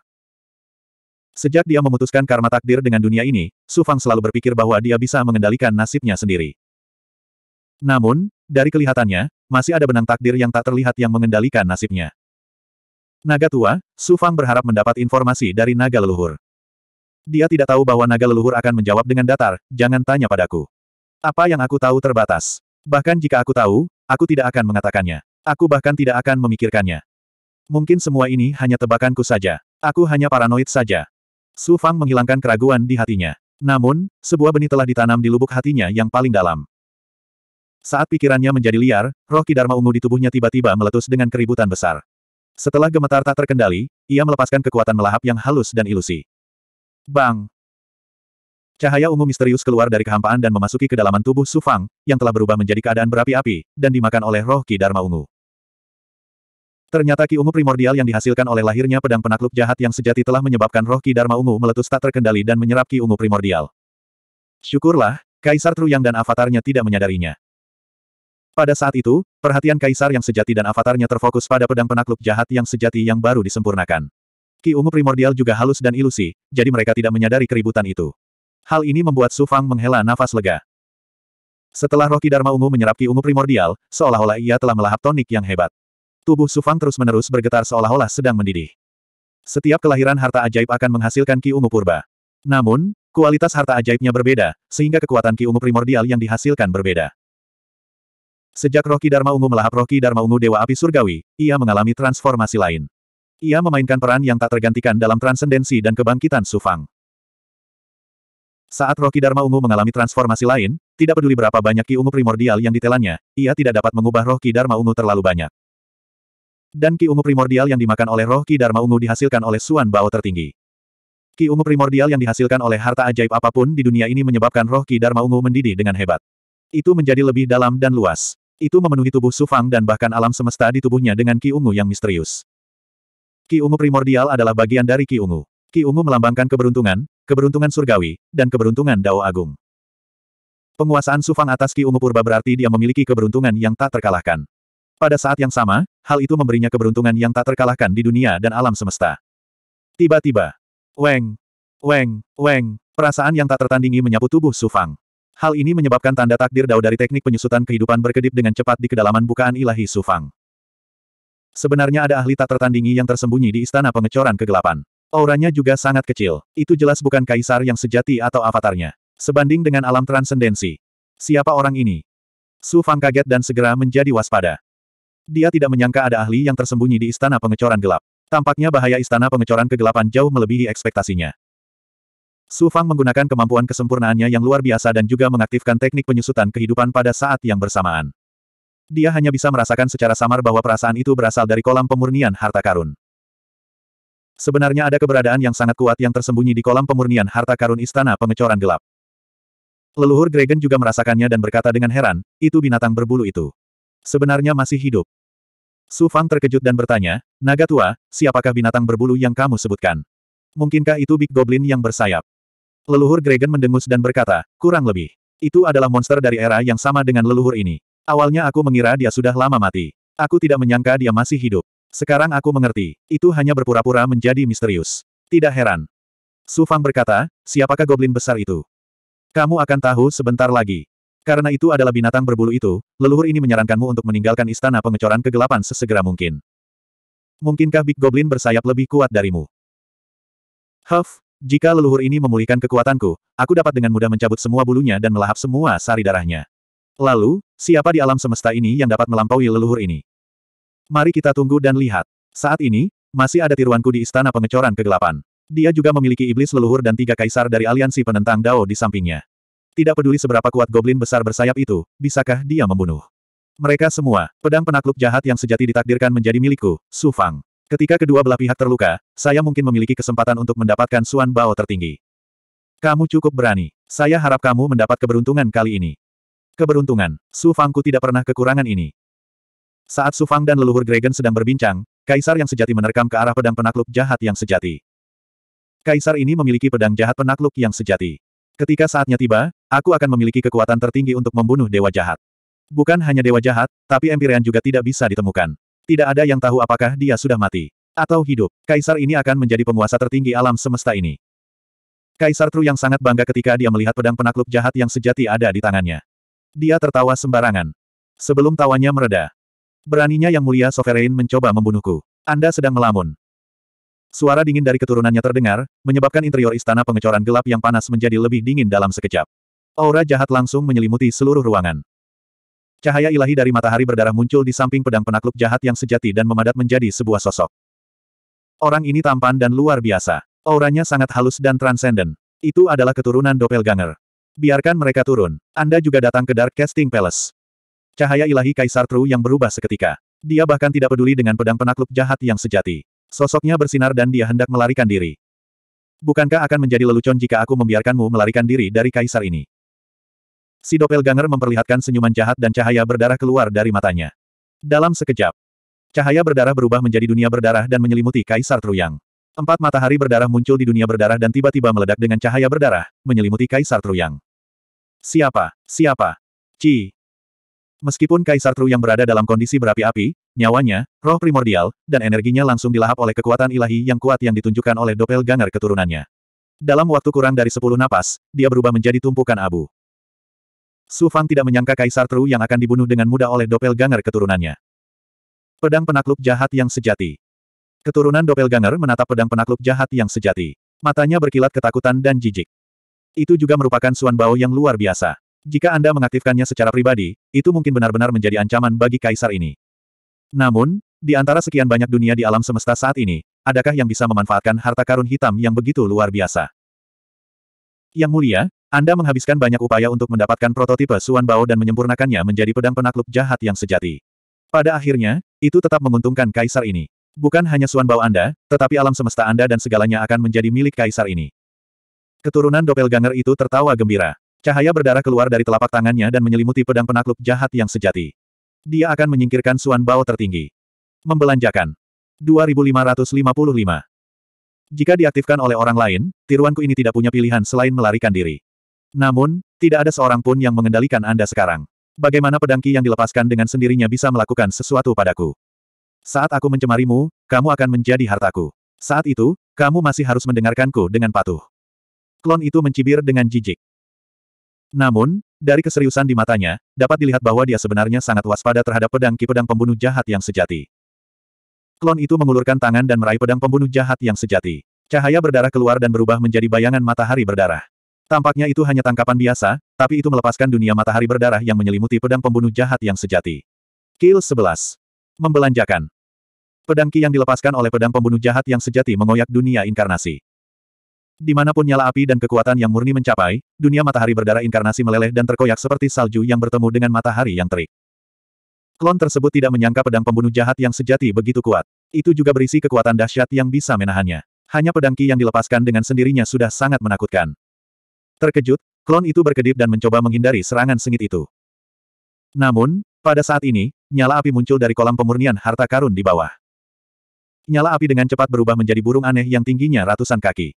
Sejak dia memutuskan karma takdir dengan dunia ini, Su Fang selalu berpikir bahwa dia bisa mengendalikan nasibnya sendiri. Namun, dari kelihatannya, masih ada benang takdir yang tak terlihat yang mengendalikan nasibnya. Naga tua, Su Fang berharap mendapat informasi dari naga leluhur. Dia tidak tahu bahwa naga leluhur akan menjawab dengan datar, jangan tanya padaku. Apa yang aku tahu terbatas. Bahkan jika aku tahu, aku tidak akan mengatakannya. Aku bahkan tidak akan memikirkannya. Mungkin semua ini hanya tebakanku saja. Aku hanya paranoid saja. Su Fang menghilangkan keraguan di hatinya. Namun, sebuah benih telah ditanam di lubuk hatinya yang paling dalam. Saat pikirannya menjadi liar, roh Kidarma ungu di tubuhnya tiba-tiba meletus dengan keributan besar. Setelah gemetar tak terkendali, ia melepaskan kekuatan melahap yang halus dan ilusi. Bang! Cahaya ungu misterius keluar dari kehampaan dan memasuki kedalaman tubuh Sufang, yang telah berubah menjadi keadaan berapi-api, dan dimakan oleh roh kidarma ungu. Ternyata ki ungu primordial yang dihasilkan oleh lahirnya pedang penakluk jahat yang sejati telah menyebabkan roh ki Dharma ungu meletus tak terkendali dan menyerap ki ungu primordial. Syukurlah, Kaisar Truyang dan avatarnya tidak menyadarinya. Pada saat itu, perhatian Kaisar yang sejati dan avatarnya terfokus pada pedang penakluk jahat yang sejati yang baru disempurnakan. Ki ungu primordial juga halus dan ilusi, jadi mereka tidak menyadari keributan itu. Hal ini membuat Su Fang menghela nafas lega. Setelah roh ki Dharma ungu menyerap ki ungu primordial, seolah-olah ia telah melahap tonik yang hebat. Tubuh Sufang terus-menerus bergetar seolah-olah sedang mendidih. Setiap kelahiran harta ajaib akan menghasilkan Ki Ungu Purba. Namun, kualitas harta ajaibnya berbeda, sehingga kekuatan Ki Ungu primordial yang dihasilkan berbeda. Sejak roki Dharma Ungu melahap roki Dharma Ungu Dewa Api Surgawi, ia mengalami transformasi lain. Ia memainkan peran yang tak tergantikan dalam transendensi dan kebangkitan Sufang. Saat roki Dharma Ungu mengalami transformasi lain, tidak peduli berapa banyak Ki Ungu primordial yang ditelannya, ia tidak dapat mengubah roki Dharma Ungu terlalu banyak. Dan ki ungu primordial yang dimakan oleh roh ki Dharma ungu dihasilkan oleh Suan Bao tertinggi. Ki ungu primordial yang dihasilkan oleh harta ajaib apapun di dunia ini menyebabkan roh ki Dharma ungu mendidih dengan hebat. Itu menjadi lebih dalam dan luas. Itu memenuhi tubuh Sufang dan bahkan alam semesta di tubuhnya dengan ki ungu yang misterius. Ki ungu primordial adalah bagian dari ki ungu. Ki ungu melambangkan keberuntungan, keberuntungan surgawi, dan keberuntungan dao agung. Penguasaan Sufang atas Ki Ungu Purba berarti dia memiliki keberuntungan yang tak terkalahkan. Pada saat yang sama, hal itu memberinya keberuntungan yang tak terkalahkan di dunia dan alam semesta. Tiba-tiba, Weng, Weng, Weng, perasaan yang tak tertandingi menyapu tubuh Sufang. Hal ini menyebabkan tanda takdir Dao dari teknik penyusutan kehidupan berkedip dengan cepat di kedalaman bukaan ilahi Sufang. Sebenarnya ada ahli tak tertandingi yang tersembunyi di istana pengecoran kegelapan. Auranya juga sangat kecil. Itu jelas bukan kaisar yang sejati atau avatarnya. Sebanding dengan alam transendensi. Siapa orang ini? Su Fang kaget dan segera menjadi waspada. Dia tidak menyangka ada ahli yang tersembunyi di istana pengecoran gelap. Tampaknya bahaya istana pengecoran kegelapan jauh melebihi ekspektasinya. Su Fang menggunakan kemampuan kesempurnaannya yang luar biasa dan juga mengaktifkan teknik penyusutan kehidupan pada saat yang bersamaan. Dia hanya bisa merasakan secara samar bahwa perasaan itu berasal dari kolam pemurnian harta karun. Sebenarnya ada keberadaan yang sangat kuat yang tersembunyi di kolam pemurnian harta karun istana pengecoran gelap. Leluhur Gregen juga merasakannya dan berkata dengan heran, itu binatang berbulu itu. Sebenarnya masih hidup. Su Fang terkejut dan bertanya, Naga tua, siapakah binatang berbulu yang kamu sebutkan? Mungkinkah itu Big Goblin yang bersayap? Leluhur Dragon mendengus dan berkata, kurang lebih. Itu adalah monster dari era yang sama dengan leluhur ini. Awalnya aku mengira dia sudah lama mati. Aku tidak menyangka dia masih hidup. Sekarang aku mengerti, itu hanya berpura-pura menjadi misterius. Tidak heran. Su Fang berkata, siapakah goblin besar itu? Kamu akan tahu sebentar lagi. Karena itu adalah binatang berbulu itu, leluhur ini menyarankanmu untuk meninggalkan istana pengecoran kegelapan sesegera mungkin. Mungkinkah Big Goblin bersayap lebih kuat darimu? Huff, jika leluhur ini memulihkan kekuatanku, aku dapat dengan mudah mencabut semua bulunya dan melahap semua sari darahnya. Lalu, siapa di alam semesta ini yang dapat melampaui leluhur ini? Mari kita tunggu dan lihat. Saat ini, masih ada tiruanku di Istana Pengecoran Kegelapan. Dia juga memiliki iblis leluhur dan tiga kaisar dari aliansi penentang Dao di sampingnya. Tidak peduli seberapa kuat goblin besar bersayap itu, bisakah dia membunuh? Mereka semua, pedang penakluk jahat yang sejati ditakdirkan menjadi milikku, Su Fang. Ketika kedua belah pihak terluka, saya mungkin memiliki kesempatan untuk mendapatkan Suan Bao tertinggi. Kamu cukup berani. Saya harap kamu mendapat keberuntungan kali ini. Keberuntungan, Su Fangku tidak pernah kekurangan ini. Saat Su Fang dan leluhur Dragon sedang berbincang, Kaisar yang sejati menerkam ke arah pedang penakluk jahat yang sejati. Kaisar ini memiliki pedang jahat penakluk yang sejati. Ketika saatnya tiba, aku akan memiliki kekuatan tertinggi untuk membunuh dewa jahat. Bukan hanya dewa jahat, tapi Empyrean juga tidak bisa ditemukan. Tidak ada yang tahu apakah dia sudah mati atau hidup. Kaisar ini akan menjadi penguasa tertinggi alam semesta ini. Kaisar Tru yang sangat bangga ketika dia melihat pedang penakluk jahat yang sejati ada di tangannya. Dia tertawa sembarangan. Sebelum tawanya mereda. Beraninya yang mulia Sovereign mencoba membunuhku. Anda sedang melamun. Suara dingin dari keturunannya terdengar, menyebabkan interior istana pengecoran gelap yang panas menjadi lebih dingin dalam sekejap. Aura jahat langsung menyelimuti seluruh ruangan. Cahaya ilahi dari matahari berdarah muncul di samping pedang penakluk jahat yang sejati dan memadat menjadi sebuah sosok. Orang ini tampan dan luar biasa. Auranya sangat halus dan transenden. Itu adalah keturunan doppelganger. Biarkan mereka turun. Anda juga datang ke Dark Casting Palace. Cahaya ilahi Kaisar True yang berubah seketika. Dia bahkan tidak peduli dengan pedang penakluk jahat yang sejati. Sosoknya bersinar dan dia hendak melarikan diri. Bukankah akan menjadi lelucon jika aku membiarkanmu melarikan diri dari kaisar ini? Si doppelganger memperlihatkan senyuman jahat dan cahaya berdarah keluar dari matanya. Dalam sekejap, cahaya berdarah berubah menjadi dunia berdarah dan menyelimuti Kaisar Truyang. Empat matahari berdarah muncul di dunia berdarah dan tiba-tiba meledak dengan cahaya berdarah, menyelimuti Kaisar Truyang. Siapa? Siapa? Ci. Meskipun Kaisar Truyang berada dalam kondisi berapi-api, nyawanya, roh primordial, dan energinya langsung dilahap oleh kekuatan ilahi yang kuat yang ditunjukkan oleh doppelganger keturunannya. Dalam waktu kurang dari sepuluh napas, dia berubah menjadi tumpukan abu. Su Fang tidak menyangka Kaisar Tru yang akan dibunuh dengan mudah oleh doppelganger keturunannya. Pedang penakluk jahat yang sejati. Keturunan doppelganger menatap pedang penakluk jahat yang sejati. Matanya berkilat ketakutan dan jijik. Itu juga merupakan Suan Bao yang luar biasa. Jika Anda mengaktifkannya secara pribadi, itu mungkin benar-benar menjadi ancaman bagi kaisar ini. Namun, di antara sekian banyak dunia di alam semesta saat ini, adakah yang bisa memanfaatkan harta karun hitam yang begitu luar biasa? Yang mulia, anda menghabiskan banyak upaya untuk mendapatkan prototipe Suan Bao dan menyempurnakannya menjadi pedang penakluk jahat yang sejati. Pada akhirnya, itu tetap menguntungkan kaisar ini. Bukan hanya Suan Bao Anda, tetapi alam semesta Anda dan segalanya akan menjadi milik kaisar ini. Keturunan doppelganger itu tertawa gembira. Cahaya berdarah keluar dari telapak tangannya dan menyelimuti pedang penakluk jahat yang sejati. Dia akan menyingkirkan Suan Bao tertinggi. Membelanjakan. 2555. Jika diaktifkan oleh orang lain, tiruanku ini tidak punya pilihan selain melarikan diri. Namun, tidak ada seorang pun yang mengendalikan Anda sekarang. Bagaimana pedangki yang dilepaskan dengan sendirinya bisa melakukan sesuatu padaku? Saat aku mencemarimu, kamu akan menjadi hartaku. Saat itu, kamu masih harus mendengarkanku dengan patuh. Klon itu mencibir dengan jijik. Namun, dari keseriusan di matanya, dapat dilihat bahwa dia sebenarnya sangat waspada terhadap pedang Ki pedang pembunuh jahat yang sejati. Klon itu mengulurkan tangan dan meraih pedang pembunuh jahat yang sejati. Cahaya berdarah keluar dan berubah menjadi bayangan matahari berdarah. Tampaknya itu hanya tangkapan biasa, tapi itu melepaskan dunia matahari berdarah yang menyelimuti pedang pembunuh jahat yang sejati. Kill 11. Membelanjakan. Pedang Ki yang dilepaskan oleh pedang pembunuh jahat yang sejati mengoyak dunia inkarnasi. Dimanapun nyala api dan kekuatan yang murni mencapai, dunia matahari berdarah inkarnasi meleleh dan terkoyak seperti salju yang bertemu dengan matahari yang terik. Klon tersebut tidak menyangka pedang pembunuh jahat yang sejati begitu kuat. Itu juga berisi kekuatan dahsyat yang bisa menahannya. Hanya pedang Ki yang dilepaskan dengan sendirinya sudah sangat menakutkan. Terkejut, klon itu berkedip dan mencoba menghindari serangan sengit itu. Namun, pada saat ini, nyala api muncul dari kolam pemurnian harta karun di bawah. Nyala api dengan cepat berubah menjadi burung aneh yang tingginya ratusan kaki.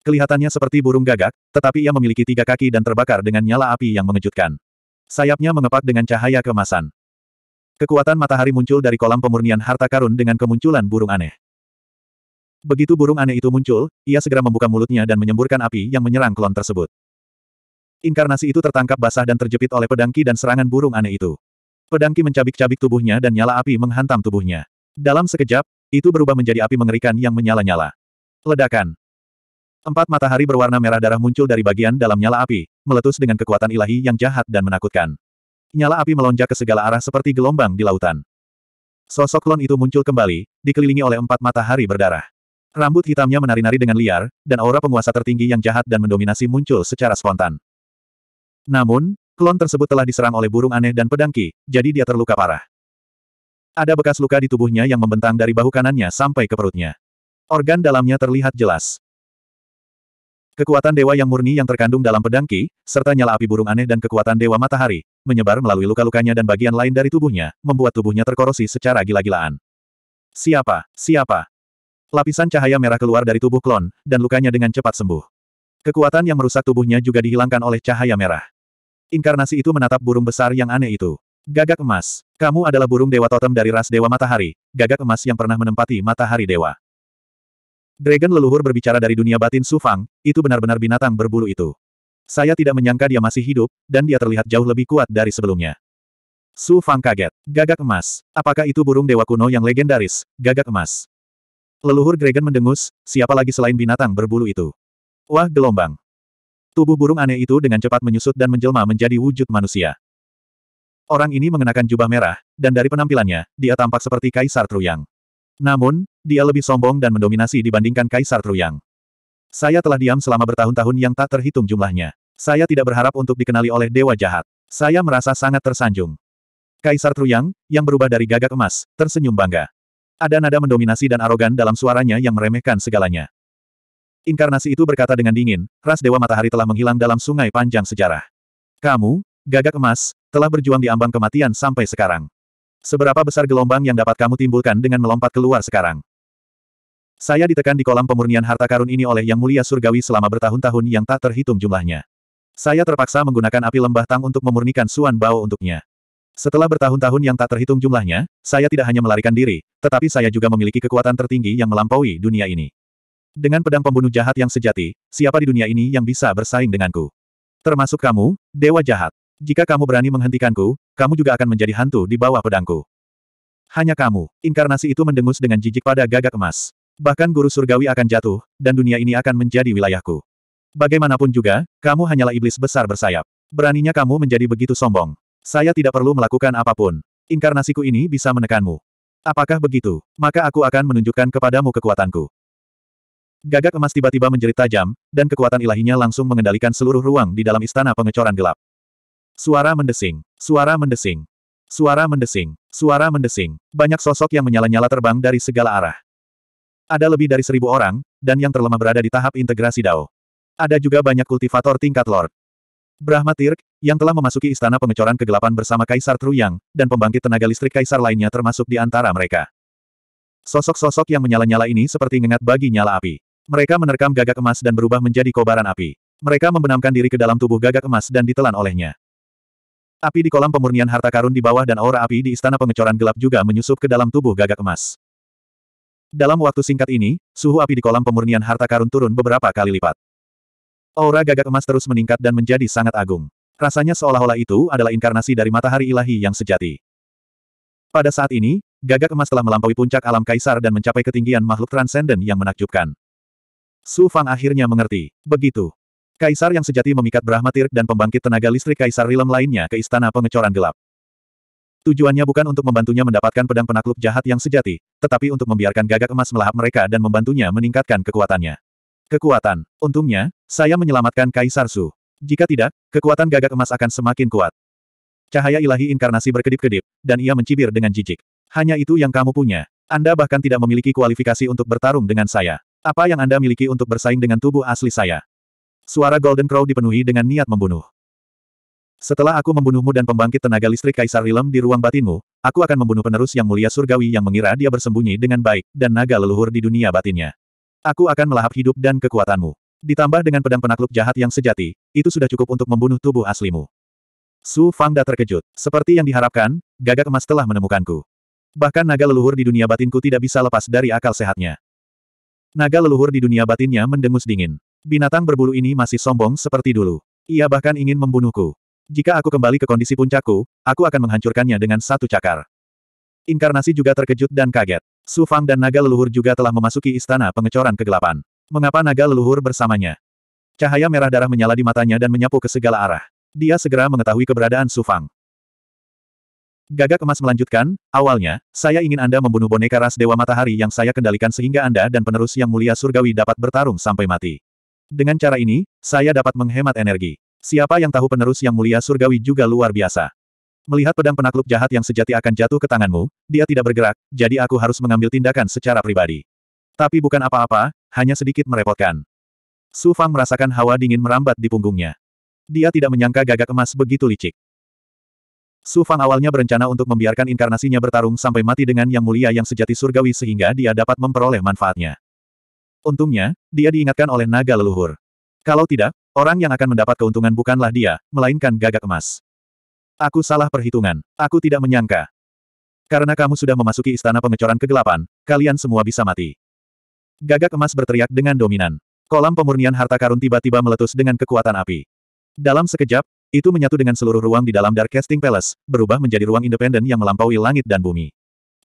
Kelihatannya seperti burung gagak, tetapi ia memiliki tiga kaki dan terbakar dengan nyala api yang mengejutkan. Sayapnya mengepak dengan cahaya kemasan. Kekuatan matahari muncul dari kolam pemurnian harta karun dengan kemunculan burung aneh. Begitu burung aneh itu muncul, ia segera membuka mulutnya dan menyemburkan api yang menyerang klon tersebut. Inkarnasi itu tertangkap basah dan terjepit oleh pedangki dan serangan burung aneh itu. Pedangki mencabik-cabik tubuhnya dan nyala api menghantam tubuhnya. Dalam sekejap, itu berubah menjadi api mengerikan yang menyala-nyala. Ledakan. Empat matahari berwarna merah darah muncul dari bagian dalam nyala api, meletus dengan kekuatan ilahi yang jahat dan menakutkan. Nyala api melonjak ke segala arah seperti gelombang di lautan. Sosok klon itu muncul kembali, dikelilingi oleh empat matahari berdarah. Rambut hitamnya menari-nari dengan liar, dan aura penguasa tertinggi yang jahat dan mendominasi muncul secara spontan. Namun, klon tersebut telah diserang oleh burung aneh dan pedangki, jadi dia terluka parah. Ada bekas luka di tubuhnya yang membentang dari bahu kanannya sampai ke perutnya. Organ dalamnya terlihat jelas. Kekuatan dewa yang murni yang terkandung dalam pedangki serta nyala api burung aneh dan kekuatan dewa matahari, menyebar melalui luka-lukanya dan bagian lain dari tubuhnya, membuat tubuhnya terkorosi secara gila-gilaan. Siapa? Siapa? Lapisan cahaya merah keluar dari tubuh klon, dan lukanya dengan cepat sembuh. Kekuatan yang merusak tubuhnya juga dihilangkan oleh cahaya merah. Inkarnasi itu menatap burung besar yang aneh itu. Gagak emas. Kamu adalah burung dewa totem dari ras dewa matahari, gagak emas yang pernah menempati matahari dewa. Dragon leluhur berbicara dari dunia batin Sufang, itu benar-benar binatang berbulu itu. Saya tidak menyangka dia masih hidup, dan dia terlihat jauh lebih kuat dari sebelumnya. Su Fang kaget. Gagak emas. Apakah itu burung dewa kuno yang legendaris, gagak emas? Leluhur Gregen mendengus, siapa lagi selain binatang berbulu itu? Wah gelombang. Tubuh burung aneh itu dengan cepat menyusut dan menjelma menjadi wujud manusia. Orang ini mengenakan jubah merah, dan dari penampilannya, dia tampak seperti Kaisar Truyang. Namun, dia lebih sombong dan mendominasi dibandingkan Kaisar Truyang. Saya telah diam selama bertahun-tahun yang tak terhitung jumlahnya. Saya tidak berharap untuk dikenali oleh Dewa Jahat. Saya merasa sangat tersanjung. Kaisar Truyang, yang berubah dari gagak emas, tersenyum bangga. Ada nada mendominasi dan arogan dalam suaranya yang meremehkan segalanya. Inkarnasi itu berkata dengan dingin, ras Dewa Matahari telah menghilang dalam sungai panjang sejarah. Kamu, gagak emas, telah berjuang di ambang kematian sampai sekarang. Seberapa besar gelombang yang dapat kamu timbulkan dengan melompat keluar sekarang? Saya ditekan di kolam pemurnian harta karun ini oleh Yang Mulia Surgawi selama bertahun-tahun yang tak terhitung jumlahnya. Saya terpaksa menggunakan api lembah tang untuk memurnikan suan bao untuknya. Setelah bertahun-tahun yang tak terhitung jumlahnya, saya tidak hanya melarikan diri, tetapi saya juga memiliki kekuatan tertinggi yang melampaui dunia ini. Dengan pedang pembunuh jahat yang sejati, siapa di dunia ini yang bisa bersaing denganku? Termasuk kamu, Dewa Jahat. Jika kamu berani menghentikanku, kamu juga akan menjadi hantu di bawah pedangku. Hanya kamu, inkarnasi itu mendengus dengan jijik pada gagak emas. Bahkan guru surgawi akan jatuh, dan dunia ini akan menjadi wilayahku. Bagaimanapun juga, kamu hanyalah iblis besar bersayap. Beraninya kamu menjadi begitu sombong. Saya tidak perlu melakukan apapun. Inkarnasiku ini bisa menekanmu. Apakah begitu? Maka aku akan menunjukkan kepadamu kekuatanku. Gagak emas tiba-tiba menjerit tajam, dan kekuatan ilahinya langsung mengendalikan seluruh ruang di dalam istana pengecoran gelap. Suara mendesing. Suara mendesing. Suara mendesing. Suara mendesing. Banyak sosok yang menyala-nyala terbang dari segala arah. Ada lebih dari seribu orang, dan yang terlemah berada di tahap integrasi Dao. Ada juga banyak kultivator tingkat Lord. Brahma Tirk, yang telah memasuki istana pengecoran kegelapan bersama Kaisar Truyang, dan pembangkit tenaga listrik Kaisar lainnya termasuk di antara mereka. Sosok-sosok yang menyala-nyala ini seperti ngengat bagi nyala api. Mereka menerkam gagak emas dan berubah menjadi kobaran api. Mereka membenamkan diri ke dalam tubuh gagak emas dan ditelan olehnya. Api di kolam pemurnian harta karun di bawah dan aura api di istana pengecoran gelap juga menyusup ke dalam tubuh gagak emas. Dalam waktu singkat ini, suhu api di kolam pemurnian harta karun turun beberapa kali lipat. Aura gagak emas terus meningkat dan menjadi sangat agung. Rasanya seolah-olah itu adalah inkarnasi dari matahari ilahi yang sejati. Pada saat ini, gagak emas telah melampaui puncak alam kaisar dan mencapai ketinggian makhluk transenden yang menakjubkan. Su Fang akhirnya mengerti. Begitu. Kaisar yang sejati memikat Brahmatir dan pembangkit tenaga listrik kaisar Rilem lainnya ke istana pengecoran gelap. Tujuannya bukan untuk membantunya mendapatkan pedang penakluk jahat yang sejati, tetapi untuk membiarkan gagak emas melahap mereka dan membantunya meningkatkan kekuatannya. Kekuatan. Untungnya, saya menyelamatkan Kaisar Su. Jika tidak, kekuatan gagak emas akan semakin kuat. Cahaya ilahi inkarnasi berkedip-kedip, dan ia mencibir dengan jijik. Hanya itu yang kamu punya. Anda bahkan tidak memiliki kualifikasi untuk bertarung dengan saya. Apa yang Anda miliki untuk bersaing dengan tubuh asli saya? Suara Golden Crow dipenuhi dengan niat membunuh. Setelah aku membunuhmu dan pembangkit tenaga listrik Kaisar Rilem di ruang batinmu, aku akan membunuh penerus yang mulia surgawi yang mengira dia bersembunyi dengan baik, dan naga leluhur di dunia batinnya. Aku akan melahap hidup dan kekuatanmu ditambah dengan pedang penakluk jahat yang sejati, itu sudah cukup untuk membunuh tubuh aslimu. Su Fangda terkejut. Seperti yang diharapkan, gagak emas telah menemukanku. Bahkan naga leluhur di dunia batinku tidak bisa lepas dari akal sehatnya. Naga leluhur di dunia batinnya mendengus dingin. Binatang berbulu ini masih sombong seperti dulu. Ia bahkan ingin membunuhku. Jika aku kembali ke kondisi puncakku, aku akan menghancurkannya dengan satu cakar. Inkarnasi juga terkejut dan kaget. Su Fang dan naga leluhur juga telah memasuki istana pengecoran kegelapan. Mengapa naga leluhur bersamanya? Cahaya merah darah menyala di matanya dan menyapu ke segala arah. Dia segera mengetahui keberadaan Sufang. Gagak emas melanjutkan, awalnya, saya ingin Anda membunuh boneka ras Dewa Matahari yang saya kendalikan sehingga Anda dan penerus yang mulia surgawi dapat bertarung sampai mati. Dengan cara ini, saya dapat menghemat energi. Siapa yang tahu penerus yang mulia surgawi juga luar biasa. Melihat pedang penakluk jahat yang sejati akan jatuh ke tanganmu, dia tidak bergerak, jadi aku harus mengambil tindakan secara pribadi. Tapi bukan apa-apa, hanya sedikit merepotkan. Su Fang merasakan hawa dingin merambat di punggungnya. Dia tidak menyangka gagak emas begitu licik. Su Fang awalnya berencana untuk membiarkan inkarnasinya bertarung sampai mati dengan Yang Mulia yang sejati surgawi sehingga dia dapat memperoleh manfaatnya. Untungnya, dia diingatkan oleh naga leluhur. Kalau tidak, orang yang akan mendapat keuntungan bukanlah dia, melainkan gagak emas. Aku salah perhitungan. Aku tidak menyangka. Karena kamu sudah memasuki istana pengecoran kegelapan, kalian semua bisa mati. Gagak emas berteriak dengan dominan. Kolam pemurnian harta karun tiba-tiba meletus dengan kekuatan api. Dalam sekejap, itu menyatu dengan seluruh ruang di dalam Dark Casting Palace, berubah menjadi ruang independen yang melampaui langit dan bumi.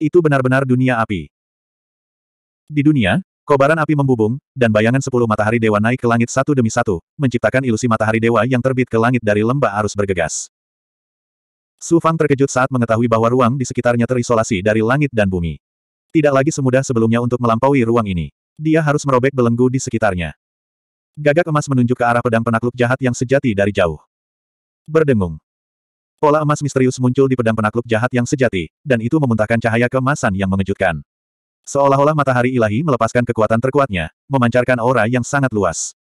Itu benar-benar dunia api. Di dunia, kobaran api membubung, dan bayangan sepuluh matahari dewa naik ke langit satu demi satu, menciptakan ilusi matahari dewa yang terbit ke langit dari lembah arus bergegas. Su Fang terkejut saat mengetahui bahwa ruang di sekitarnya terisolasi dari langit dan bumi. Tidak lagi semudah sebelumnya untuk melampaui ruang ini dia harus merobek belenggu di sekitarnya. Gagak emas menunjuk ke arah pedang penakluk jahat yang sejati dari jauh. Berdengung. Pola emas misterius muncul di pedang penakluk jahat yang sejati, dan itu memuntahkan cahaya kemasan yang mengejutkan. Seolah-olah matahari ilahi melepaskan kekuatan terkuatnya, memancarkan aura yang sangat luas.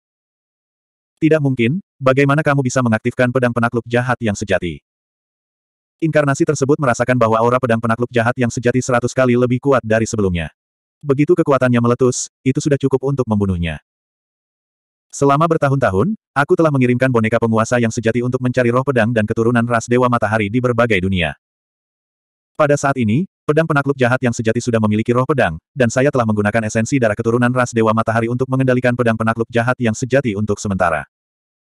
Tidak mungkin, bagaimana kamu bisa mengaktifkan pedang penakluk jahat yang sejati? Inkarnasi tersebut merasakan bahwa aura pedang penakluk jahat yang sejati seratus kali lebih kuat dari sebelumnya. Begitu kekuatannya meletus, itu sudah cukup untuk membunuhnya. Selama bertahun-tahun, aku telah mengirimkan boneka penguasa yang sejati untuk mencari roh pedang dan keturunan ras Dewa Matahari di berbagai dunia. Pada saat ini, pedang penakluk jahat yang sejati sudah memiliki roh pedang, dan saya telah menggunakan esensi darah keturunan ras Dewa Matahari untuk mengendalikan pedang penakluk jahat yang sejati untuk sementara.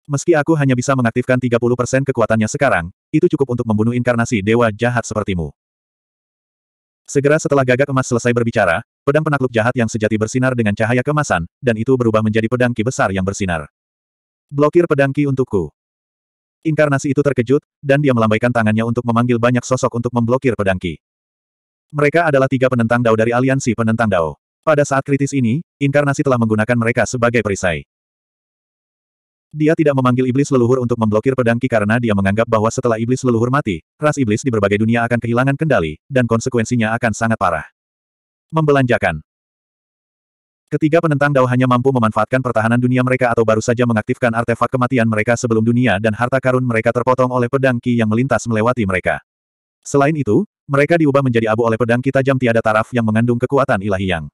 Meski aku hanya bisa mengaktifkan 30% kekuatannya sekarang, itu cukup untuk membunuh inkarnasi dewa jahat sepertimu. Segera setelah gagak emas selesai berbicara, pedang penakluk jahat yang sejati bersinar dengan cahaya kemasan, dan itu berubah menjadi pedang ki besar yang bersinar. Blokir pedang ki untukku. Inkarnasi itu terkejut, dan dia melambaikan tangannya untuk memanggil banyak sosok untuk memblokir pedang ki. Mereka adalah tiga penentang dao dari aliansi penentang dao. Pada saat kritis ini, inkarnasi telah menggunakan mereka sebagai perisai. Dia tidak memanggil iblis leluhur untuk memblokir pedang Ki karena dia menganggap bahwa setelah iblis leluhur mati, ras iblis di berbagai dunia akan kehilangan kendali, dan konsekuensinya akan sangat parah. Membelanjakan Ketiga penentang Dao hanya mampu memanfaatkan pertahanan dunia mereka atau baru saja mengaktifkan artefak kematian mereka sebelum dunia dan harta karun mereka terpotong oleh pedang Ki yang melintas melewati mereka. Selain itu, mereka diubah menjadi abu oleh pedang Ki tajam tiada taraf yang mengandung kekuatan ilahi yang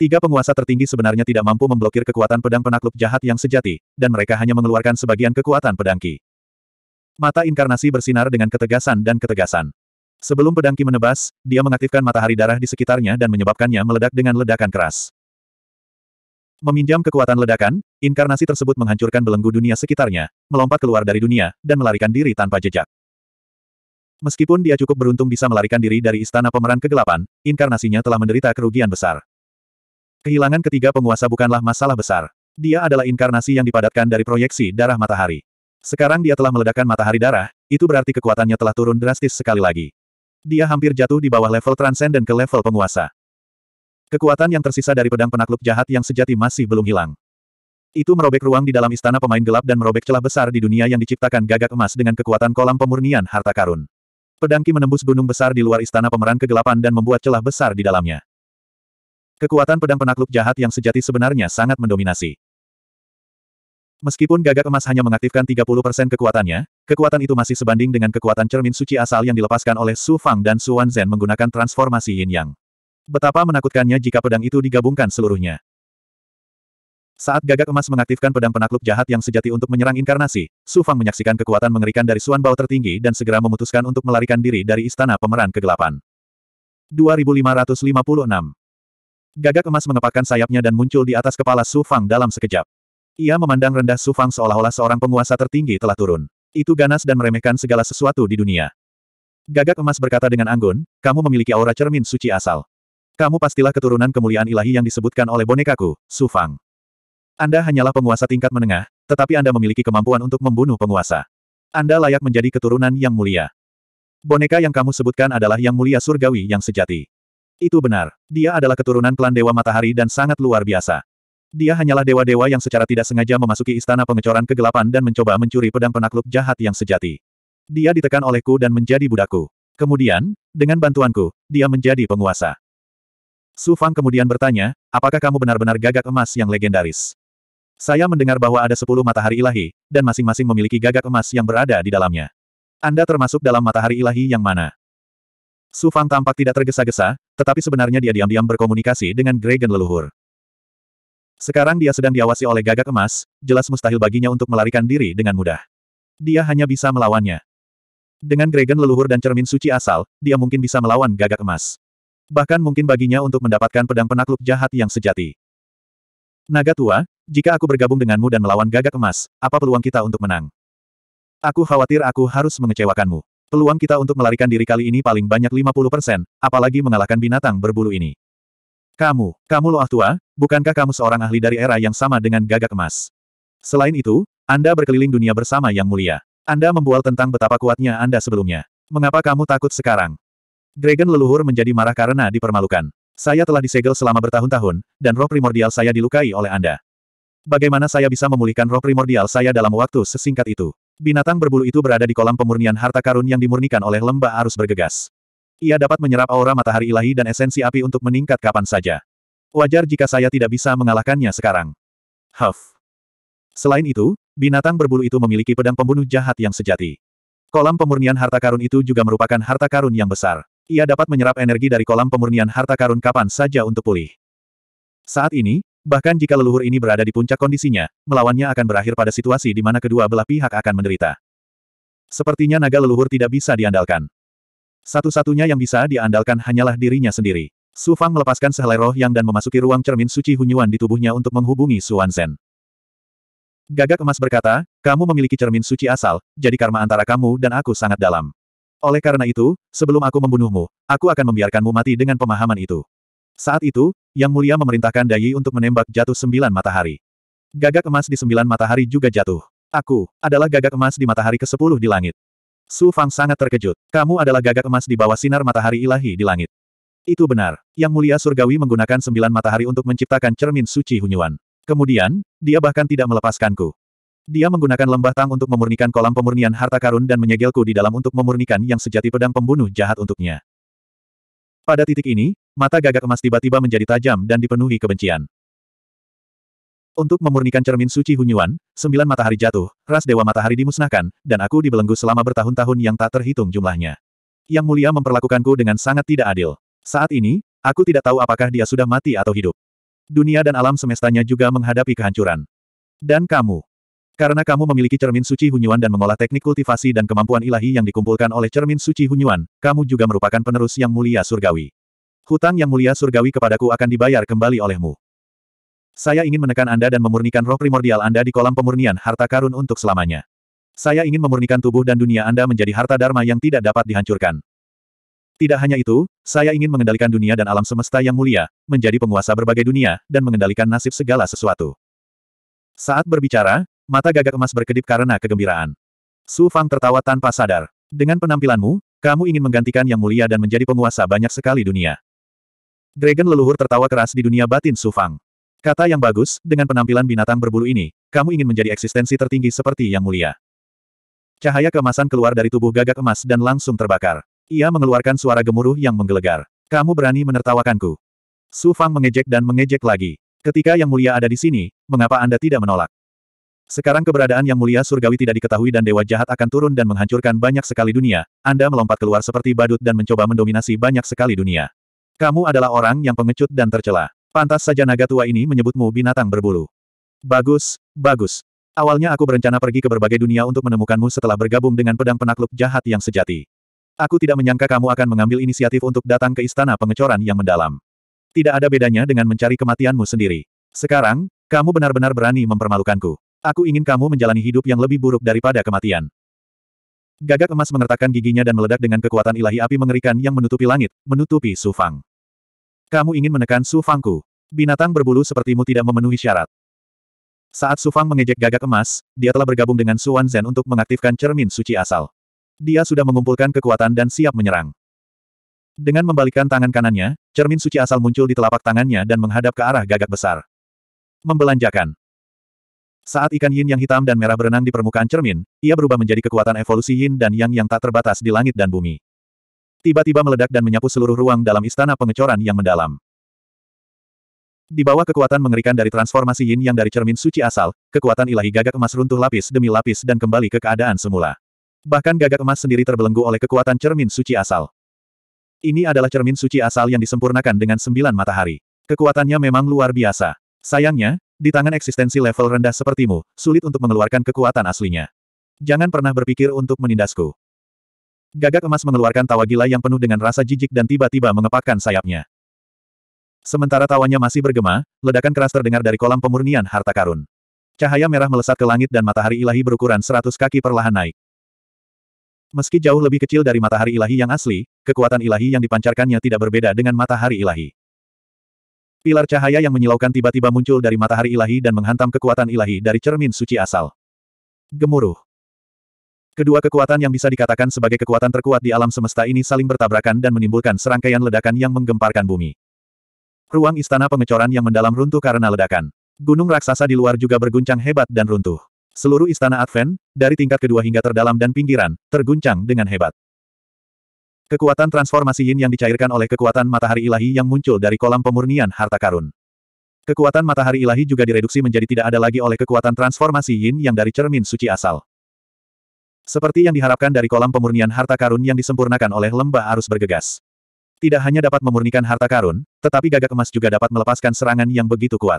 Tiga penguasa tertinggi sebenarnya tidak mampu memblokir kekuatan pedang penakluk jahat yang sejati, dan mereka hanya mengeluarkan sebagian kekuatan pedangki. Mata inkarnasi bersinar dengan ketegasan dan ketegasan. Sebelum pedangki menebas, dia mengaktifkan matahari darah di sekitarnya dan menyebabkannya meledak dengan ledakan keras. Meminjam kekuatan ledakan, inkarnasi tersebut menghancurkan belenggu dunia sekitarnya, melompat keluar dari dunia, dan melarikan diri tanpa jejak. Meskipun dia cukup beruntung bisa melarikan diri dari istana pemeran kegelapan, inkarnasinya telah menderita kerugian besar. Kehilangan ketiga penguasa bukanlah masalah besar. Dia adalah inkarnasi yang dipadatkan dari proyeksi darah matahari. Sekarang dia telah meledakkan matahari darah, itu berarti kekuatannya telah turun drastis sekali lagi. Dia hampir jatuh di bawah level transenden ke level penguasa. Kekuatan yang tersisa dari pedang penakluk jahat yang sejati masih belum hilang. Itu merobek ruang di dalam istana pemain gelap dan merobek celah besar di dunia yang diciptakan gagak emas dengan kekuatan kolam pemurnian harta karun. Pedangki menembus gunung besar di luar istana pemeran kegelapan dan membuat celah besar di dalamnya. Kekuatan pedang penakluk jahat yang sejati sebenarnya sangat mendominasi. Meskipun gagak emas hanya mengaktifkan 30% kekuatannya, kekuatan itu masih sebanding dengan kekuatan cermin suci asal yang dilepaskan oleh Su Fang dan Su Wanzhen menggunakan transformasi yin yang. Betapa menakutkannya jika pedang itu digabungkan seluruhnya. Saat gagak emas mengaktifkan pedang penakluk jahat yang sejati untuk menyerang inkarnasi, Su Fang menyaksikan kekuatan mengerikan dari Suan Bao tertinggi dan segera memutuskan untuk melarikan diri dari istana pemeran kegelapan. 2556 Gagak emas mengepakkan sayapnya dan muncul di atas kepala Su Fang dalam sekejap. Ia memandang rendah Su Fang seolah-olah seorang penguasa tertinggi telah turun. Itu ganas dan meremehkan segala sesuatu di dunia. Gagak emas berkata dengan anggun, kamu memiliki aura cermin suci asal. Kamu pastilah keturunan kemuliaan ilahi yang disebutkan oleh bonekaku, Su Fang. Anda hanyalah penguasa tingkat menengah, tetapi Anda memiliki kemampuan untuk membunuh penguasa. Anda layak menjadi keturunan yang mulia. Boneka yang kamu sebutkan adalah yang mulia surgawi yang sejati. Itu benar. Dia adalah keturunan klan Dewa Matahari dan sangat luar biasa. Dia hanyalah dewa-dewa yang secara tidak sengaja memasuki istana pengecoran kegelapan dan mencoba mencuri pedang penakluk jahat yang sejati. Dia ditekan olehku dan menjadi budakku. Kemudian, dengan bantuanku, dia menjadi penguasa. Su Fang kemudian bertanya, apakah kamu benar-benar gagak emas yang legendaris? Saya mendengar bahwa ada sepuluh matahari ilahi, dan masing-masing memiliki gagak emas yang berada di dalamnya. Anda termasuk dalam matahari ilahi yang mana? Su Fang tampak tidak tergesa-gesa, tetapi sebenarnya dia diam-diam berkomunikasi dengan Dragon leluhur. Sekarang dia sedang diawasi oleh gagak emas, jelas mustahil baginya untuk melarikan diri dengan mudah. Dia hanya bisa melawannya. Dengan Dragon leluhur dan cermin suci asal, dia mungkin bisa melawan gagak emas. Bahkan mungkin baginya untuk mendapatkan pedang penakluk jahat yang sejati. Naga tua, jika aku bergabung denganmu dan melawan gagak emas, apa peluang kita untuk menang? Aku khawatir aku harus mengecewakanmu. Peluang kita untuk melarikan diri kali ini paling banyak 50%, apalagi mengalahkan binatang berbulu ini. Kamu, kamu loh ah, tua, bukankah kamu seorang ahli dari era yang sama dengan gagak emas? Selain itu, Anda berkeliling dunia bersama Yang Mulia. Anda membual tentang betapa kuatnya Anda sebelumnya. Mengapa kamu takut sekarang? Dragon leluhur menjadi marah karena dipermalukan. Saya telah disegel selama bertahun-tahun, dan roh primordial saya dilukai oleh Anda. Bagaimana saya bisa memulihkan roh primordial saya dalam waktu sesingkat itu? Binatang berbulu itu berada di kolam pemurnian harta karun yang dimurnikan oleh lembah arus bergegas. Ia dapat menyerap aura matahari ilahi dan esensi api untuk meningkat kapan saja. Wajar jika saya tidak bisa mengalahkannya sekarang. Huff. Selain itu, binatang berbulu itu memiliki pedang pembunuh jahat yang sejati. Kolam pemurnian harta karun itu juga merupakan harta karun yang besar. Ia dapat menyerap energi dari kolam pemurnian harta karun kapan saja untuk pulih. Saat ini, Bahkan jika leluhur ini berada di puncak kondisinya, melawannya akan berakhir pada situasi di mana kedua belah pihak akan menderita. Sepertinya naga leluhur tidak bisa diandalkan. Satu-satunya yang bisa diandalkan hanyalah dirinya sendiri. Su Fang melepaskan sehelai roh yang dan memasuki ruang cermin suci Hunyuan di tubuhnya untuk menghubungi Suan Zen. Gagak emas berkata, kamu memiliki cermin suci asal, jadi karma antara kamu dan aku sangat dalam. Oleh karena itu, sebelum aku membunuhmu, aku akan membiarkanmu mati dengan pemahaman itu. Saat itu, Yang Mulia memerintahkan Dayi untuk menembak jatuh sembilan matahari. Gagak emas di sembilan matahari juga jatuh. Aku, adalah gagak emas di matahari ke-10 di langit. Su Fang sangat terkejut. Kamu adalah gagak emas di bawah sinar matahari ilahi di langit. Itu benar. Yang Mulia Surgawi menggunakan sembilan matahari untuk menciptakan cermin suci Hunyuan. Kemudian, dia bahkan tidak melepaskanku. Dia menggunakan lembah tang untuk memurnikan kolam pemurnian harta karun dan menyegelku di dalam untuk memurnikan yang sejati pedang pembunuh jahat untuknya. Pada titik ini, mata gagak emas tiba-tiba menjadi tajam dan dipenuhi kebencian. Untuk memurnikan cermin suci Hunyuan, sembilan matahari jatuh, ras Dewa Matahari dimusnahkan, dan aku dibelenggu selama bertahun-tahun yang tak terhitung jumlahnya. Yang mulia memperlakukanku dengan sangat tidak adil. Saat ini, aku tidak tahu apakah dia sudah mati atau hidup. Dunia dan alam semestanya juga menghadapi kehancuran. Dan kamu, karena kamu memiliki cermin suci Hunyuan dan mengolah teknik kultivasi dan kemampuan ilahi yang dikumpulkan oleh cermin suci Hunyuan, kamu juga merupakan penerus yang mulia surgawi. Hutang yang mulia surgawi kepadaku akan dibayar kembali olehmu. Saya ingin menekan Anda dan memurnikan roh primordial Anda di kolam pemurnian harta karun untuk selamanya. Saya ingin memurnikan tubuh dan dunia Anda menjadi harta dharma yang tidak dapat dihancurkan. Tidak hanya itu, saya ingin mengendalikan dunia dan alam semesta yang mulia, menjadi penguasa berbagai dunia, dan mengendalikan nasib segala sesuatu. Saat berbicara, Mata gagak emas berkedip karena kegembiraan. Su Fang tertawa tanpa sadar. Dengan penampilanmu, kamu ingin menggantikan yang mulia dan menjadi penguasa banyak sekali dunia. Dragon leluhur tertawa keras di dunia batin Su Fang. Kata yang bagus, dengan penampilan binatang berbulu ini, kamu ingin menjadi eksistensi tertinggi seperti yang mulia. Cahaya kemasan keluar dari tubuh gagak emas dan langsung terbakar. Ia mengeluarkan suara gemuruh yang menggelegar. Kamu berani menertawakanku. Su Fang mengejek dan mengejek lagi. Ketika Yang Mulia ada di sini, mengapa Anda tidak menolak? Sekarang keberadaan yang mulia surgawi tidak diketahui dan dewa jahat akan turun dan menghancurkan banyak sekali dunia, Anda melompat keluar seperti badut dan mencoba mendominasi banyak sekali dunia. Kamu adalah orang yang pengecut dan tercela. Pantas saja naga tua ini menyebutmu binatang berbulu. Bagus, bagus. Awalnya aku berencana pergi ke berbagai dunia untuk menemukanmu setelah bergabung dengan pedang penakluk jahat yang sejati. Aku tidak menyangka kamu akan mengambil inisiatif untuk datang ke istana pengecoran yang mendalam. Tidak ada bedanya dengan mencari kematianmu sendiri. Sekarang, kamu benar-benar berani mempermalukanku. Aku ingin kamu menjalani hidup yang lebih buruk daripada kematian. Gagak emas mengertakkan giginya dan meledak dengan kekuatan ilahi api mengerikan yang menutupi langit, menutupi Sufang. Kamu ingin menekan Sufangku. Binatang berbulu sepertimu tidak memenuhi syarat. Saat Sufang mengejek gagak emas, dia telah bergabung dengan Suan Zen untuk mengaktifkan cermin suci asal. Dia sudah mengumpulkan kekuatan dan siap menyerang. Dengan membalikkan tangan kanannya, cermin suci asal muncul di telapak tangannya dan menghadap ke arah gagak besar. Membelanjakan. Saat ikan yin yang hitam dan merah berenang di permukaan cermin, ia berubah menjadi kekuatan evolusi yin dan yang yang tak terbatas di langit dan bumi. Tiba-tiba meledak dan menyapu seluruh ruang dalam istana pengecoran yang mendalam. Di bawah kekuatan mengerikan dari transformasi yin yang dari cermin suci asal, kekuatan ilahi gagak emas runtuh lapis demi lapis dan kembali ke keadaan semula. Bahkan gagak emas sendiri terbelenggu oleh kekuatan cermin suci asal. Ini adalah cermin suci asal yang disempurnakan dengan sembilan matahari. Kekuatannya memang luar biasa. Sayangnya, di tangan eksistensi level rendah sepertimu, sulit untuk mengeluarkan kekuatan aslinya. Jangan pernah berpikir untuk menindasku. Gagak emas mengeluarkan tawa gila yang penuh dengan rasa jijik dan tiba-tiba mengepakkan sayapnya. Sementara tawanya masih bergema, ledakan keras terdengar dari kolam pemurnian harta karun. Cahaya merah melesat ke langit dan matahari ilahi berukuran seratus kaki perlahan naik. Meski jauh lebih kecil dari matahari ilahi yang asli, kekuatan ilahi yang dipancarkannya tidak berbeda dengan matahari ilahi. Pilar cahaya yang menyilaukan tiba-tiba muncul dari matahari ilahi dan menghantam kekuatan ilahi dari cermin suci asal. Gemuruh. Kedua kekuatan yang bisa dikatakan sebagai kekuatan terkuat di alam semesta ini saling bertabrakan dan menimbulkan serangkaian ledakan yang menggemparkan bumi. Ruang istana pengecoran yang mendalam runtuh karena ledakan. Gunung raksasa di luar juga berguncang hebat dan runtuh. Seluruh istana Advent, dari tingkat kedua hingga terdalam dan pinggiran, terguncang dengan hebat. Kekuatan transformasi yin yang dicairkan oleh kekuatan matahari ilahi yang muncul dari kolam pemurnian harta karun. Kekuatan matahari ilahi juga direduksi menjadi tidak ada lagi oleh kekuatan transformasi yin yang dari cermin suci asal. Seperti yang diharapkan dari kolam pemurnian harta karun yang disempurnakan oleh lembah arus bergegas. Tidak hanya dapat memurnikan harta karun, tetapi gagak emas juga dapat melepaskan serangan yang begitu kuat.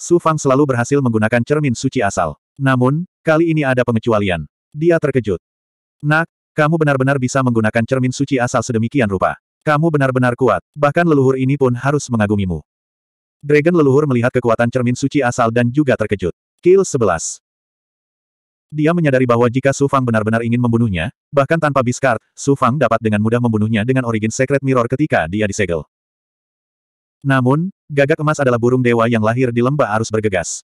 Su Fang selalu berhasil menggunakan cermin suci asal. Namun, kali ini ada pengecualian. Dia terkejut. Nak, kamu benar-benar bisa menggunakan cermin suci asal sedemikian rupa. Kamu benar-benar kuat, bahkan leluhur ini pun harus mengagumimu. Dragon leluhur melihat kekuatan cermin suci asal dan juga terkejut. Kill 11. Dia menyadari bahwa jika Su Fang benar-benar ingin membunuhnya, bahkan tanpa Biskart, Su Fang dapat dengan mudah membunuhnya dengan origin secret mirror ketika dia disegel. Namun, gagak emas adalah burung dewa yang lahir di lembah arus bergegas.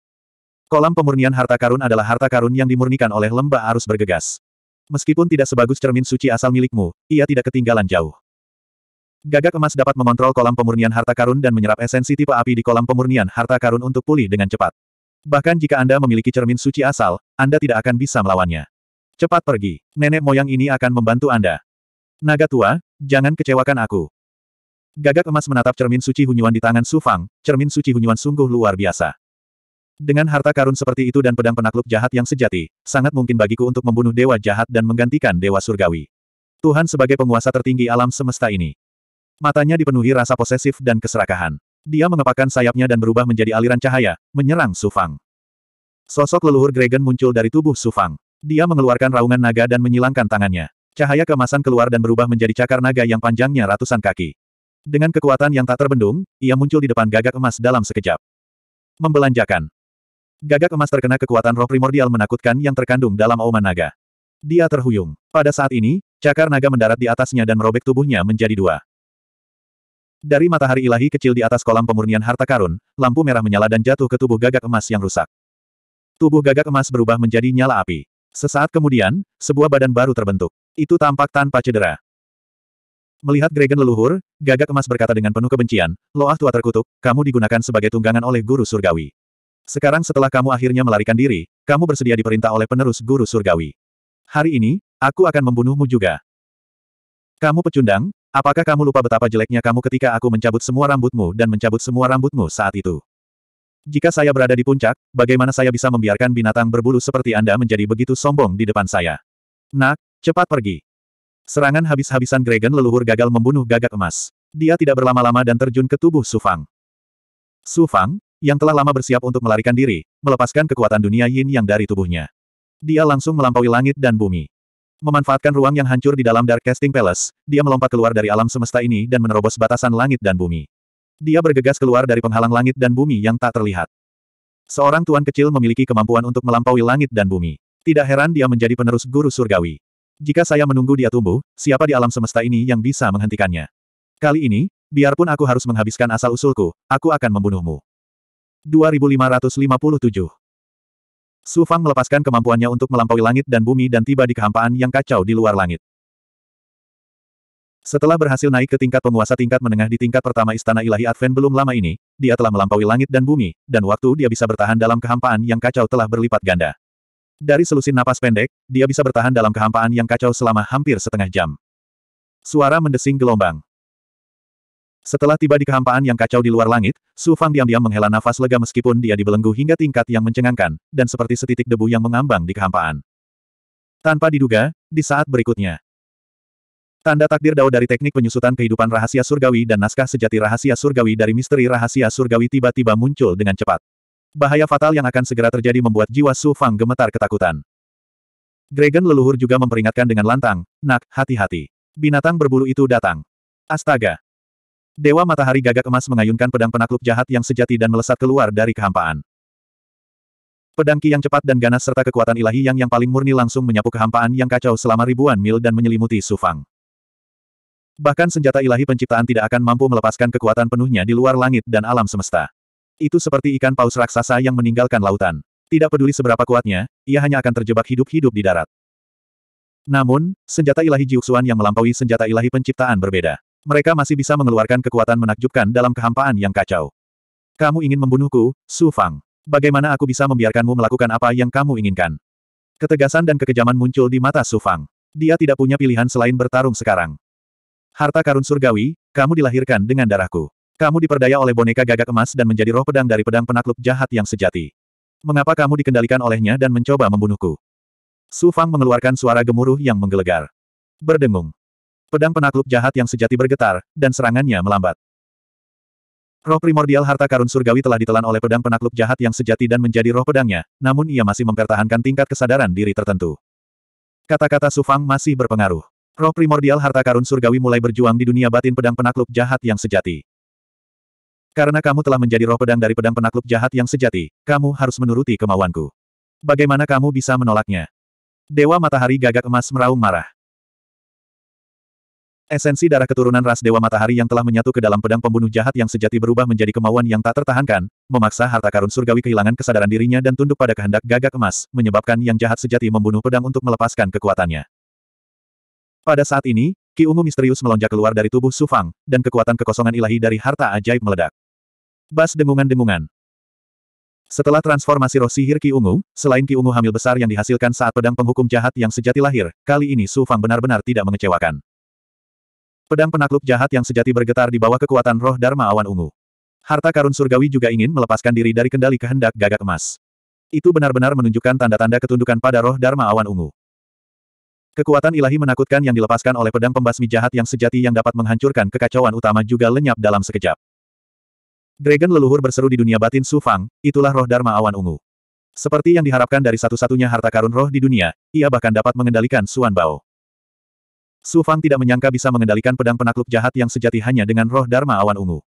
Kolam pemurnian harta karun adalah harta karun yang dimurnikan oleh lembah arus bergegas. Meskipun tidak sebagus cermin suci asal milikmu, ia tidak ketinggalan jauh. Gagak emas dapat mengontrol kolam pemurnian harta karun dan menyerap esensi tipe api di kolam pemurnian harta karun untuk pulih dengan cepat. Bahkan jika Anda memiliki cermin suci asal, Anda tidak akan bisa melawannya. Cepat pergi, nenek moyang ini akan membantu Anda. Naga tua, jangan kecewakan aku. Gagak emas menatap cermin suci Hunyuan di tangan Sufang, cermin suci Hunyuan sungguh luar biasa. Dengan harta karun seperti itu dan pedang penakluk jahat yang sejati, sangat mungkin bagiku untuk membunuh dewa jahat dan menggantikan dewa surgawi. Tuhan sebagai penguasa tertinggi alam semesta ini. Matanya dipenuhi rasa posesif dan keserakahan. Dia mengepakkan sayapnya dan berubah menjadi aliran cahaya, menyerang Sufang. Sosok leluhur Gregen muncul dari tubuh Sufang. Dia mengeluarkan raungan naga dan menyilangkan tangannya. Cahaya kemasan keluar dan berubah menjadi cakar naga yang panjangnya ratusan kaki. Dengan kekuatan yang tak terbendung, ia muncul di depan gagak emas dalam sekejap. Membelanjakan. Gagak emas terkena kekuatan roh primordial menakutkan yang terkandung dalam auman naga. Dia terhuyung. Pada saat ini, cakar naga mendarat di atasnya dan merobek tubuhnya menjadi dua. Dari matahari ilahi kecil di atas kolam pemurnian harta karun, lampu merah menyala dan jatuh ke tubuh gagak emas yang rusak. Tubuh gagak emas berubah menjadi nyala api. Sesaat kemudian, sebuah badan baru terbentuk. Itu tampak tanpa cedera. Melihat Gregen leluhur, gagak emas berkata dengan penuh kebencian, Loah tua terkutuk, kamu digunakan sebagai tunggangan oleh guru surgawi. Sekarang setelah kamu akhirnya melarikan diri, kamu bersedia diperintah oleh penerus guru surgawi. Hari ini, aku akan membunuhmu juga. Kamu pecundang, apakah kamu lupa betapa jeleknya kamu ketika aku mencabut semua rambutmu dan mencabut semua rambutmu saat itu? Jika saya berada di puncak, bagaimana saya bisa membiarkan binatang berbulu seperti Anda menjadi begitu sombong di depan saya? Nak, cepat pergi. Serangan habis-habisan Gregen leluhur gagal membunuh gagak emas. Dia tidak berlama-lama dan terjun ke tubuh Sufang. Sufang, yang telah lama bersiap untuk melarikan diri, melepaskan kekuatan dunia yin yang dari tubuhnya. Dia langsung melampaui langit dan bumi. Memanfaatkan ruang yang hancur di dalam Dark Casting Palace, dia melompat keluar dari alam semesta ini dan menerobos batasan langit dan bumi. Dia bergegas keluar dari penghalang langit dan bumi yang tak terlihat. Seorang tuan kecil memiliki kemampuan untuk melampaui langit dan bumi. Tidak heran dia menjadi penerus guru surgawi. Jika saya menunggu dia tumbuh, siapa di alam semesta ini yang bisa menghentikannya? Kali ini, biarpun aku harus menghabiskan asal-usulku, aku akan membunuhmu. 2557. Su Fang melepaskan kemampuannya untuk melampaui langit dan bumi dan tiba di kehampaan yang kacau di luar langit. Setelah berhasil naik ke tingkat penguasa tingkat menengah di tingkat pertama Istana Ilahi Advent belum lama ini, dia telah melampaui langit dan bumi, dan waktu dia bisa bertahan dalam kehampaan yang kacau telah berlipat ganda. Dari selusin napas pendek, dia bisa bertahan dalam kehampaan yang kacau selama hampir setengah jam. Suara mendesing gelombang. Setelah tiba di kehampaan yang kacau di luar langit, Su Fang diam-diam menghela nafas lega meskipun dia dibelenggu hingga tingkat yang mencengangkan, dan seperti setitik debu yang mengambang di kehampaan. Tanpa diduga, di saat berikutnya. Tanda takdir dao dari teknik penyusutan kehidupan rahasia surgawi dan naskah sejati rahasia surgawi dari misteri rahasia surgawi tiba-tiba muncul dengan cepat. Bahaya fatal yang akan segera terjadi membuat jiwa Su Fang gemetar ketakutan. Dragon leluhur juga memperingatkan dengan lantang, nak, hati-hati. Binatang berbulu itu datang. Astaga, Dewa matahari gagak emas mengayunkan pedang penakluk jahat yang sejati dan melesat keluar dari kehampaan. Pedang ki yang cepat dan ganas serta kekuatan ilahi yang yang paling murni langsung menyapu kehampaan yang kacau selama ribuan mil dan menyelimuti Sufang. Bahkan senjata ilahi penciptaan tidak akan mampu melepaskan kekuatan penuhnya di luar langit dan alam semesta. Itu seperti ikan paus raksasa yang meninggalkan lautan. Tidak peduli seberapa kuatnya, ia hanya akan terjebak hidup-hidup di darat. Namun, senjata ilahi Jiuxuan yang melampaui senjata ilahi penciptaan berbeda mereka masih bisa mengeluarkan kekuatan menakjubkan dalam kehampaan yang kacau. Kamu ingin membunuhku, Su Fang. Bagaimana aku bisa membiarkanmu melakukan apa yang kamu inginkan? Ketegasan dan kekejaman muncul di mata Su Fang. Dia tidak punya pilihan selain bertarung sekarang. Harta karun surgawi, kamu dilahirkan dengan darahku. Kamu diperdaya oleh boneka gagak emas dan menjadi roh pedang dari pedang penakluk jahat yang sejati. Mengapa kamu dikendalikan olehnya dan mencoba membunuhku? Su Fang mengeluarkan suara gemuruh yang menggelegar. Berdengung pedang penakluk jahat yang sejati bergetar, dan serangannya melambat. Roh primordial harta karun surgawi telah ditelan oleh pedang penakluk jahat yang sejati dan menjadi roh pedangnya, namun ia masih mempertahankan tingkat kesadaran diri tertentu. Kata-kata Sufang masih berpengaruh. Roh primordial harta karun surgawi mulai berjuang di dunia batin pedang penakluk jahat yang sejati. Karena kamu telah menjadi roh pedang dari pedang penakluk jahat yang sejati, kamu harus menuruti kemauanku. Bagaimana kamu bisa menolaknya? Dewa Matahari Gagak Emas meraung marah. Esensi darah keturunan ras Dewa Matahari yang telah menyatu ke dalam pedang pembunuh jahat yang sejati berubah menjadi kemauan yang tak tertahankan, memaksa harta karun surgawi kehilangan kesadaran dirinya dan tunduk pada kehendak gagak emas, menyebabkan yang jahat sejati membunuh pedang untuk melepaskan kekuatannya. Pada saat ini, Ki Ungu misterius melonjak keluar dari tubuh Sufang, dan kekuatan kekosongan ilahi dari harta ajaib meledak. Bas dengungan-dengungan. Setelah transformasi roh sihir Ki Ungu, selain Ki Ungu hamil besar yang dihasilkan saat pedang penghukum jahat yang sejati lahir, kali ini Su Fang benar-benar tidak mengecewakan. Pedang penakluk jahat yang sejati bergetar di bawah kekuatan roh Dharma Awan Ungu. Harta karun surgawi juga ingin melepaskan diri dari kendali kehendak gagak emas. Itu benar-benar menunjukkan tanda-tanda ketundukan pada roh Dharma Awan Ungu. Kekuatan ilahi menakutkan yang dilepaskan oleh pedang pembasmi jahat yang sejati yang dapat menghancurkan kekacauan utama juga lenyap dalam sekejap. Dragon leluhur berseru di dunia batin Su Fang, itulah roh Dharma Awan Ungu. Seperti yang diharapkan dari satu-satunya harta karun roh di dunia, ia bahkan dapat mengendalikan Suan Bao. Su Fang tidak menyangka bisa mengendalikan pedang penakluk jahat yang sejati hanya dengan roh Dharma Awan Ungu.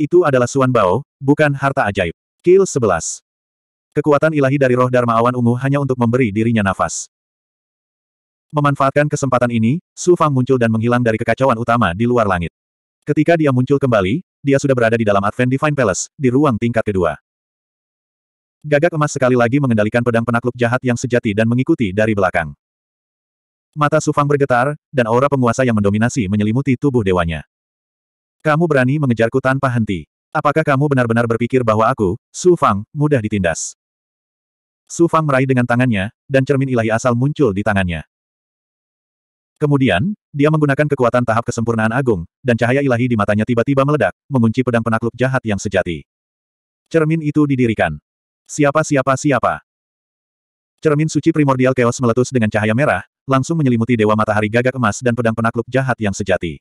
Itu adalah Suan Bao, bukan harta ajaib. Kill 11. Kekuatan ilahi dari roh Dharma Awan Ungu hanya untuk memberi dirinya nafas. Memanfaatkan kesempatan ini, Su Fang muncul dan menghilang dari kekacauan utama di luar langit. Ketika dia muncul kembali, dia sudah berada di dalam Advent Divine Palace, di ruang tingkat kedua. Gagak emas sekali lagi mengendalikan pedang penakluk jahat yang sejati dan mengikuti dari belakang. Mata Sufang bergetar, dan aura penguasa yang mendominasi menyelimuti tubuh dewanya. Kamu berani mengejarku tanpa henti. Apakah kamu benar-benar berpikir bahwa aku, Sufang, mudah ditindas? Sufang meraih dengan tangannya, dan cermin ilahi asal muncul di tangannya. Kemudian, dia menggunakan kekuatan tahap kesempurnaan agung, dan cahaya ilahi di matanya tiba-tiba meledak, mengunci pedang penakluk jahat yang sejati. Cermin itu didirikan. Siapa siapa siapa. Cermin suci primordial chaos meletus dengan cahaya merah, langsung menyelimuti Dewa Matahari Gagak Emas dan pedang penakluk jahat yang sejati.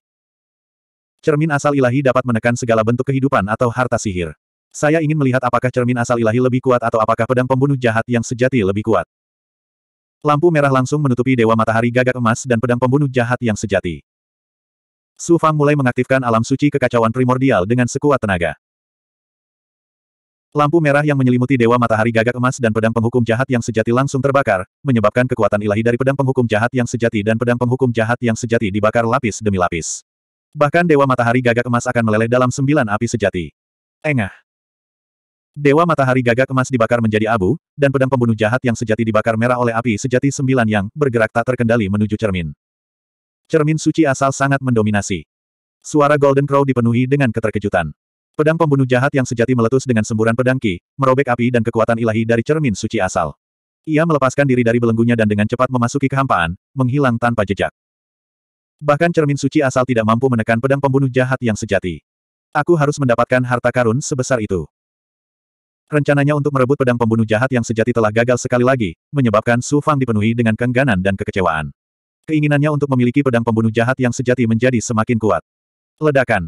Cermin asal ilahi dapat menekan segala bentuk kehidupan atau harta sihir. Saya ingin melihat apakah cermin asal ilahi lebih kuat atau apakah pedang pembunuh jahat yang sejati lebih kuat. Lampu merah langsung menutupi Dewa Matahari Gagak Emas dan pedang pembunuh jahat yang sejati. Su Fang mulai mengaktifkan alam suci kekacauan primordial dengan sekuat tenaga. Lampu merah yang menyelimuti Dewa Matahari Gagak Emas dan pedang penghukum jahat yang sejati langsung terbakar, menyebabkan kekuatan ilahi dari pedang penghukum jahat yang sejati dan pedang penghukum jahat yang sejati dibakar lapis demi lapis. Bahkan Dewa Matahari Gagak Emas akan meleleh dalam sembilan api sejati. Engah. Dewa Matahari Gagak Emas dibakar menjadi abu, dan pedang pembunuh jahat yang sejati dibakar merah oleh api sejati sembilan yang bergerak tak terkendali menuju cermin. Cermin suci asal sangat mendominasi. Suara Golden Crow dipenuhi dengan keterkejutan. Pedang pembunuh jahat yang sejati meletus dengan semburan pedang Ki, merobek api dan kekuatan ilahi dari cermin suci asal. Ia melepaskan diri dari belenggunya dan dengan cepat memasuki kehampaan, menghilang tanpa jejak. Bahkan cermin suci asal tidak mampu menekan pedang pembunuh jahat yang sejati. Aku harus mendapatkan harta karun sebesar itu. Rencananya untuk merebut pedang pembunuh jahat yang sejati telah gagal sekali lagi, menyebabkan Su Fang dipenuhi dengan kengganan dan kekecewaan. Keinginannya untuk memiliki pedang pembunuh jahat yang sejati menjadi semakin kuat. Ledakan.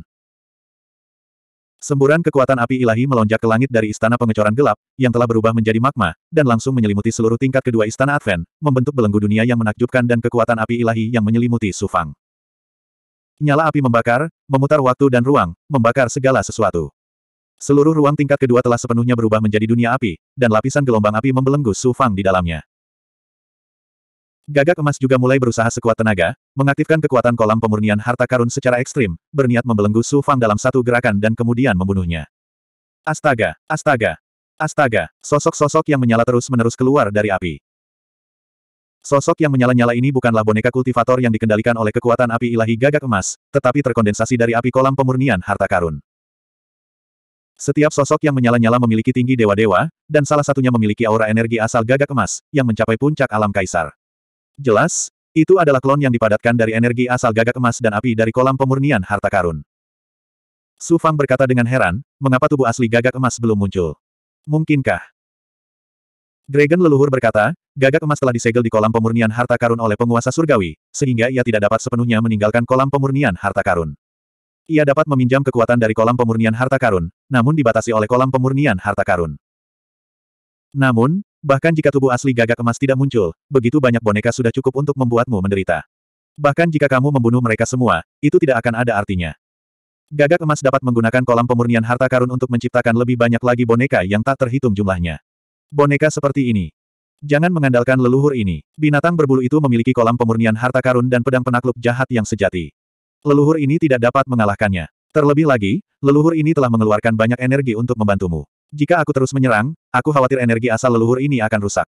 Semburan kekuatan api ilahi melonjak ke langit dari istana pengecoran gelap, yang telah berubah menjadi magma, dan langsung menyelimuti seluruh tingkat kedua istana Advent, membentuk belenggu dunia yang menakjubkan dan kekuatan api ilahi yang menyelimuti Sufang. Nyala api membakar, memutar waktu dan ruang, membakar segala sesuatu. Seluruh ruang tingkat kedua telah sepenuhnya berubah menjadi dunia api, dan lapisan gelombang api membelenggu Sufang di dalamnya. Gagak emas juga mulai berusaha sekuat tenaga, mengaktifkan kekuatan kolam pemurnian harta karun secara ekstrim, berniat membelenggu Su Fang dalam satu gerakan dan kemudian membunuhnya. Astaga! Astaga! Astaga! Sosok-sosok yang menyala terus-menerus keluar dari api. Sosok yang menyala-nyala ini bukanlah boneka kultivator yang dikendalikan oleh kekuatan api ilahi gagak emas, tetapi terkondensasi dari api kolam pemurnian harta karun. Setiap sosok yang menyala-nyala memiliki tinggi dewa-dewa, dan salah satunya memiliki aura energi asal gagak emas, yang mencapai puncak alam kaisar. Jelas, itu adalah klon yang dipadatkan dari energi asal gagak emas dan api dari kolam pemurnian harta karun. Su Fang berkata dengan heran, mengapa tubuh asli gagak emas belum muncul? Mungkinkah? Dragon leluhur berkata, gagak emas telah disegel di kolam pemurnian harta karun oleh penguasa surgawi, sehingga ia tidak dapat sepenuhnya meninggalkan kolam pemurnian harta karun. Ia dapat meminjam kekuatan dari kolam pemurnian harta karun, namun dibatasi oleh kolam pemurnian harta karun. Namun, Bahkan jika tubuh asli gagak emas tidak muncul, begitu banyak boneka sudah cukup untuk membuatmu menderita. Bahkan jika kamu membunuh mereka semua, itu tidak akan ada artinya. Gagak emas dapat menggunakan kolam pemurnian harta karun untuk menciptakan lebih banyak lagi boneka yang tak terhitung jumlahnya. Boneka seperti ini. Jangan mengandalkan leluhur ini. Binatang berbulu itu memiliki kolam pemurnian harta karun dan pedang penakluk jahat yang sejati. Leluhur ini tidak dapat mengalahkannya. Terlebih lagi, leluhur ini telah mengeluarkan banyak energi untuk membantumu. Jika aku terus menyerang, aku khawatir energi asal leluhur ini akan rusak.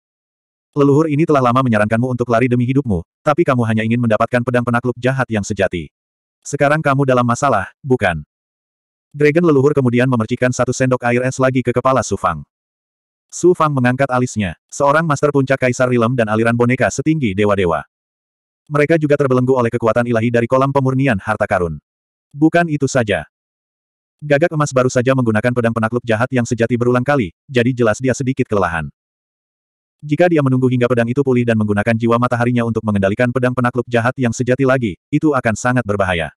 Leluhur ini telah lama menyarankanmu untuk lari demi hidupmu, tapi kamu hanya ingin mendapatkan pedang penakluk jahat yang sejati. Sekarang kamu dalam masalah, bukan? Dragon leluhur kemudian memercikkan satu sendok air es lagi ke kepala Su Fang. Su Fang mengangkat alisnya, seorang master puncak kaisar rilem dan aliran boneka setinggi dewa-dewa. Mereka juga terbelenggu oleh kekuatan ilahi dari kolam pemurnian harta karun. Bukan itu saja. Gagak emas baru saja menggunakan pedang penakluk jahat yang sejati berulang kali, jadi jelas dia sedikit kelelahan. Jika dia menunggu hingga pedang itu pulih dan menggunakan jiwa mataharinya untuk mengendalikan pedang penakluk jahat yang sejati lagi, itu akan sangat berbahaya.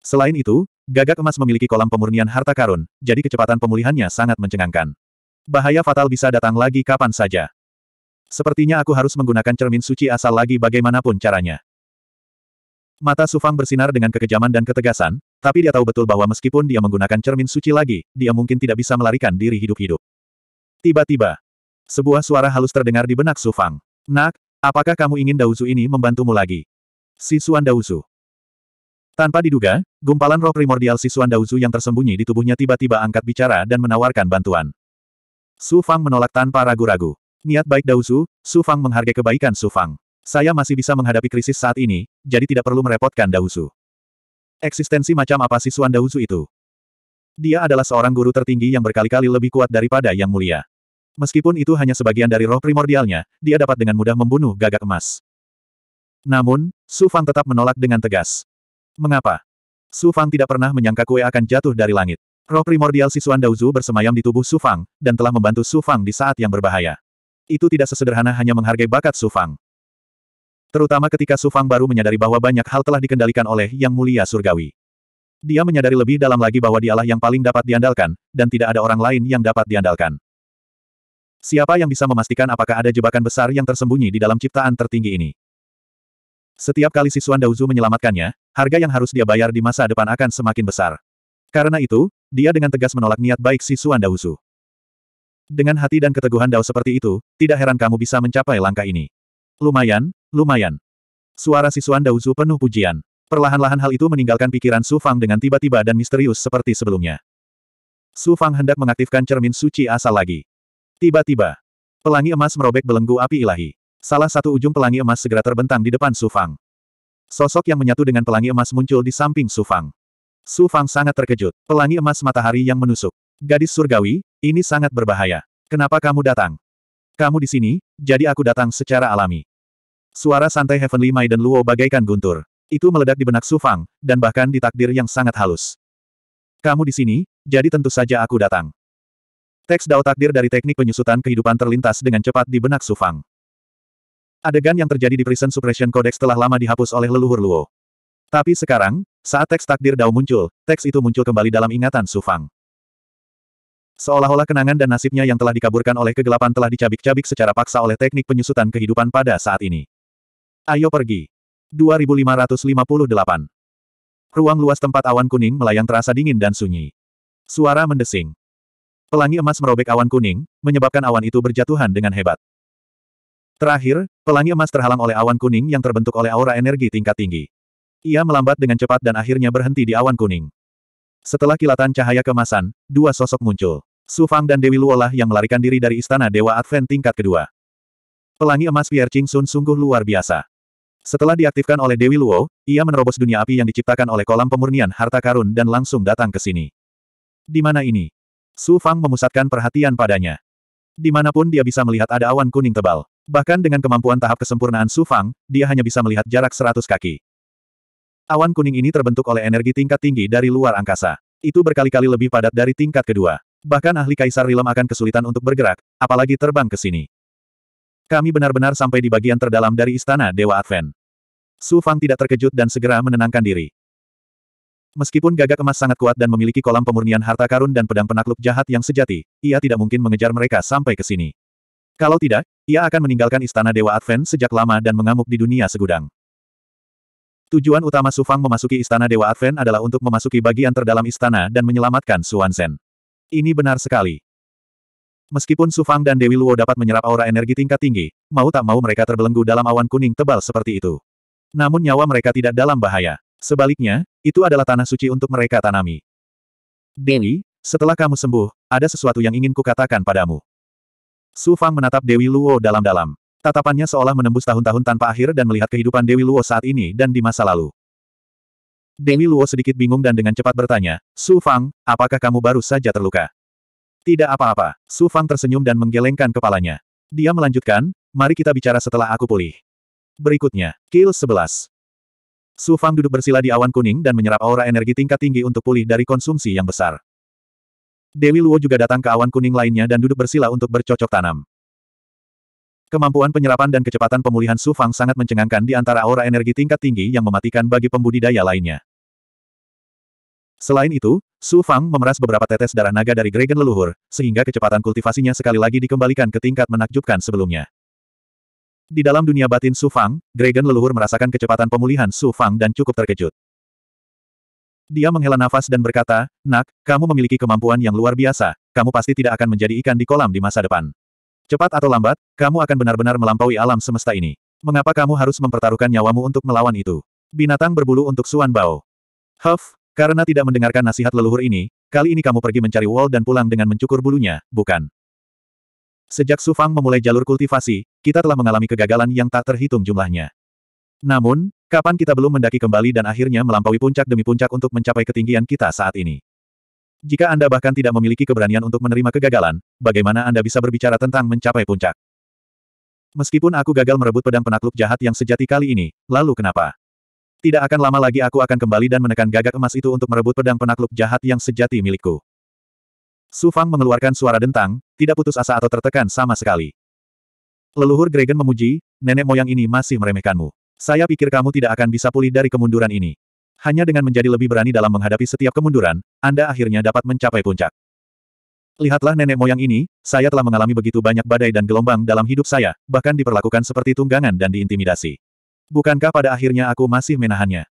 Selain itu, gagak emas memiliki kolam pemurnian harta karun, jadi kecepatan pemulihannya sangat mencengangkan. Bahaya fatal bisa datang lagi kapan saja. Sepertinya aku harus menggunakan cermin suci asal lagi bagaimanapun caranya. Mata Sufang bersinar dengan kekejaman dan ketegasan, tapi dia tahu betul bahwa meskipun dia menggunakan cermin suci lagi, dia mungkin tidak bisa melarikan diri hidup-hidup. Tiba-tiba, sebuah suara halus terdengar di benak Su Fang. Nak, apakah kamu ingin Dausu ini membantumu lagi? Sisuan Dausu. Tanpa diduga, gumpalan roh primordial Sisuan Dausu yang tersembunyi di tubuhnya tiba-tiba angkat bicara dan menawarkan bantuan. Su Fang menolak tanpa ragu-ragu. Niat baik Dausu, Su Fang menghargai kebaikan Su Fang. Saya masih bisa menghadapi krisis saat ini, jadi tidak perlu merepotkan Dausu. Eksistensi macam apa si Suan Daozu itu? Dia adalah seorang guru tertinggi yang berkali-kali lebih kuat daripada yang mulia. Meskipun itu hanya sebagian dari roh primordialnya, dia dapat dengan mudah membunuh gagak emas. Namun, Su Fang tetap menolak dengan tegas. Mengapa? Su Fang tidak pernah menyangka kue akan jatuh dari langit. Roh primordial Suan Daozu bersemayam di tubuh Su Fang, dan telah membantu Su Fang di saat yang berbahaya. Itu tidak sesederhana hanya menghargai bakat Su Fang. Terutama ketika Su Fang baru menyadari bahwa banyak hal telah dikendalikan oleh Yang Mulia Surgawi. Dia menyadari lebih dalam lagi bahwa dialah yang paling dapat diandalkan, dan tidak ada orang lain yang dapat diandalkan. Siapa yang bisa memastikan apakah ada jebakan besar yang tersembunyi di dalam ciptaan tertinggi ini? Setiap kali Sisuan Dauzu menyelamatkannya, harga yang harus dia bayar di masa depan akan semakin besar. Karena itu, dia dengan tegas menolak niat baik Sisuan Dauzu. Dengan hati dan keteguhan Dao seperti itu, tidak heran kamu bisa mencapai langkah ini. Lumayan, Lumayan. Suara siswan Dauzu penuh pujian. Perlahan-lahan hal itu meninggalkan pikiran Su Fang dengan tiba-tiba dan misterius seperti sebelumnya. Su Fang hendak mengaktifkan cermin suci asal lagi. Tiba-tiba, pelangi emas merobek belenggu api ilahi. Salah satu ujung pelangi emas segera terbentang di depan Su Fang. Sosok yang menyatu dengan pelangi emas muncul di samping Su Fang. Su Fang sangat terkejut. Pelangi emas matahari yang menusuk. Gadis surgawi, ini sangat berbahaya. Kenapa kamu datang? Kamu di sini, jadi aku datang secara alami. Suara santai Heavenly Maiden Luo bagaikan guntur. Itu meledak di benak Su Fang, dan bahkan di takdir yang sangat halus. Kamu di sini, jadi tentu saja aku datang. Teks Dao takdir dari teknik penyusutan kehidupan terlintas dengan cepat di benak Su Fang. Adegan yang terjadi di Prison Suppression Codex telah lama dihapus oleh leluhur Luo. Tapi sekarang, saat teks takdir Dao muncul, teks itu muncul kembali dalam ingatan Su Fang. Seolah-olah kenangan dan nasibnya yang telah dikaburkan oleh kegelapan telah dicabik-cabik secara paksa oleh teknik penyusutan kehidupan pada saat ini. Ayo pergi. 2558. Ruang luas tempat awan kuning melayang terasa dingin dan sunyi. Suara mendesing. Pelangi emas merobek awan kuning, menyebabkan awan itu berjatuhan dengan hebat. Terakhir, pelangi emas terhalang oleh awan kuning yang terbentuk oleh aura energi tingkat tinggi. Ia melambat dengan cepat dan akhirnya berhenti di awan kuning. Setelah kilatan cahaya kemasan, dua sosok muncul. Su Fang dan Dewi Luolah yang melarikan diri dari istana Dewa Advent tingkat kedua. Pelangi emas Pierre Ching Sun sungguh luar biasa. Setelah diaktifkan oleh Dewi Luo, ia menerobos dunia api yang diciptakan oleh kolam pemurnian harta karun dan langsung datang ke sini. Di mana ini? Su Fang memusatkan perhatian padanya. Dimanapun dia bisa melihat ada awan kuning tebal. Bahkan dengan kemampuan tahap kesempurnaan Su Fang, dia hanya bisa melihat jarak seratus kaki. Awan kuning ini terbentuk oleh energi tingkat tinggi dari luar angkasa. Itu berkali-kali lebih padat dari tingkat kedua. Bahkan ahli Kaisar Rilem akan kesulitan untuk bergerak, apalagi terbang ke sini. Kami benar-benar sampai di bagian terdalam dari Istana Dewa Advent. Su Fang tidak terkejut dan segera menenangkan diri. Meskipun gagak emas sangat kuat dan memiliki kolam pemurnian harta karun dan pedang penakluk jahat yang sejati, ia tidak mungkin mengejar mereka sampai ke sini. Kalau tidak, ia akan meninggalkan istana Dewa Advent sejak lama dan mengamuk di dunia segudang. Tujuan utama Su Fang memasuki istana Dewa Advent adalah untuk memasuki bagian terdalam istana dan menyelamatkan Suan Sen. Ini benar sekali. Meskipun Su Fang dan Dewi Luo dapat menyerap aura energi tingkat tinggi, mau tak mau mereka terbelenggu dalam awan kuning tebal seperti itu. Namun nyawa mereka tidak dalam bahaya. Sebaliknya, itu adalah tanah suci untuk mereka tanami. Dewi, setelah kamu sembuh, ada sesuatu yang ingin kukatakan padamu. Su Fang menatap Dewi Luo dalam-dalam. Tatapannya seolah menembus tahun-tahun tanpa akhir dan melihat kehidupan Dewi Luo saat ini dan di masa lalu. Dewi Luo sedikit bingung dan dengan cepat bertanya, Su Fang, apakah kamu baru saja terluka? Tidak apa-apa, Su Fang tersenyum dan menggelengkan kepalanya. Dia melanjutkan, mari kita bicara setelah aku pulih. Berikutnya, kill 11. Su Fang duduk bersila di awan kuning dan menyerap aura energi tingkat tinggi untuk pulih dari konsumsi yang besar. Dewi Luo juga datang ke awan kuning lainnya dan duduk bersila untuk bercocok tanam. Kemampuan penyerapan dan kecepatan pemulihan Su Fang sangat mencengangkan di antara aura energi tingkat tinggi yang mematikan bagi pembudidaya lainnya. Selain itu, Su Fang memeras beberapa tetes darah naga dari Gregen leluhur, sehingga kecepatan kultivasinya sekali lagi dikembalikan ke tingkat menakjubkan sebelumnya. Di dalam dunia batin Su Fang, Dragon leluhur merasakan kecepatan pemulihan Su Fang dan cukup terkejut. Dia menghela nafas dan berkata, Nak, kamu memiliki kemampuan yang luar biasa, kamu pasti tidak akan menjadi ikan di kolam di masa depan. Cepat atau lambat, kamu akan benar-benar melampaui alam semesta ini. Mengapa kamu harus mempertaruhkan nyawamu untuk melawan itu? Binatang berbulu untuk Suan Bao. Huff, karena tidak mendengarkan nasihat leluhur ini, kali ini kamu pergi mencari Wall dan pulang dengan mencukur bulunya, bukan? Sejak Sufang memulai jalur kultivasi, kita telah mengalami kegagalan yang tak terhitung jumlahnya. Namun, kapan kita belum mendaki kembali dan akhirnya melampaui puncak demi puncak untuk mencapai ketinggian kita saat ini? Jika Anda bahkan tidak memiliki keberanian untuk menerima kegagalan, bagaimana Anda bisa berbicara tentang mencapai puncak? Meskipun aku gagal merebut pedang penakluk jahat yang sejati kali ini, lalu kenapa? Tidak akan lama lagi aku akan kembali dan menekan gagak emas itu untuk merebut pedang penakluk jahat yang sejati milikku. Su Fang mengeluarkan suara dentang, tidak putus asa atau tertekan sama sekali. Leluhur Gregen memuji, nenek moyang ini masih meremehkanmu. Saya pikir kamu tidak akan bisa pulih dari kemunduran ini. Hanya dengan menjadi lebih berani dalam menghadapi setiap kemunduran, Anda akhirnya dapat mencapai puncak. Lihatlah nenek moyang ini, saya telah mengalami begitu banyak badai dan gelombang dalam hidup saya, bahkan diperlakukan seperti tunggangan dan diintimidasi. Bukankah pada akhirnya aku masih menahannya?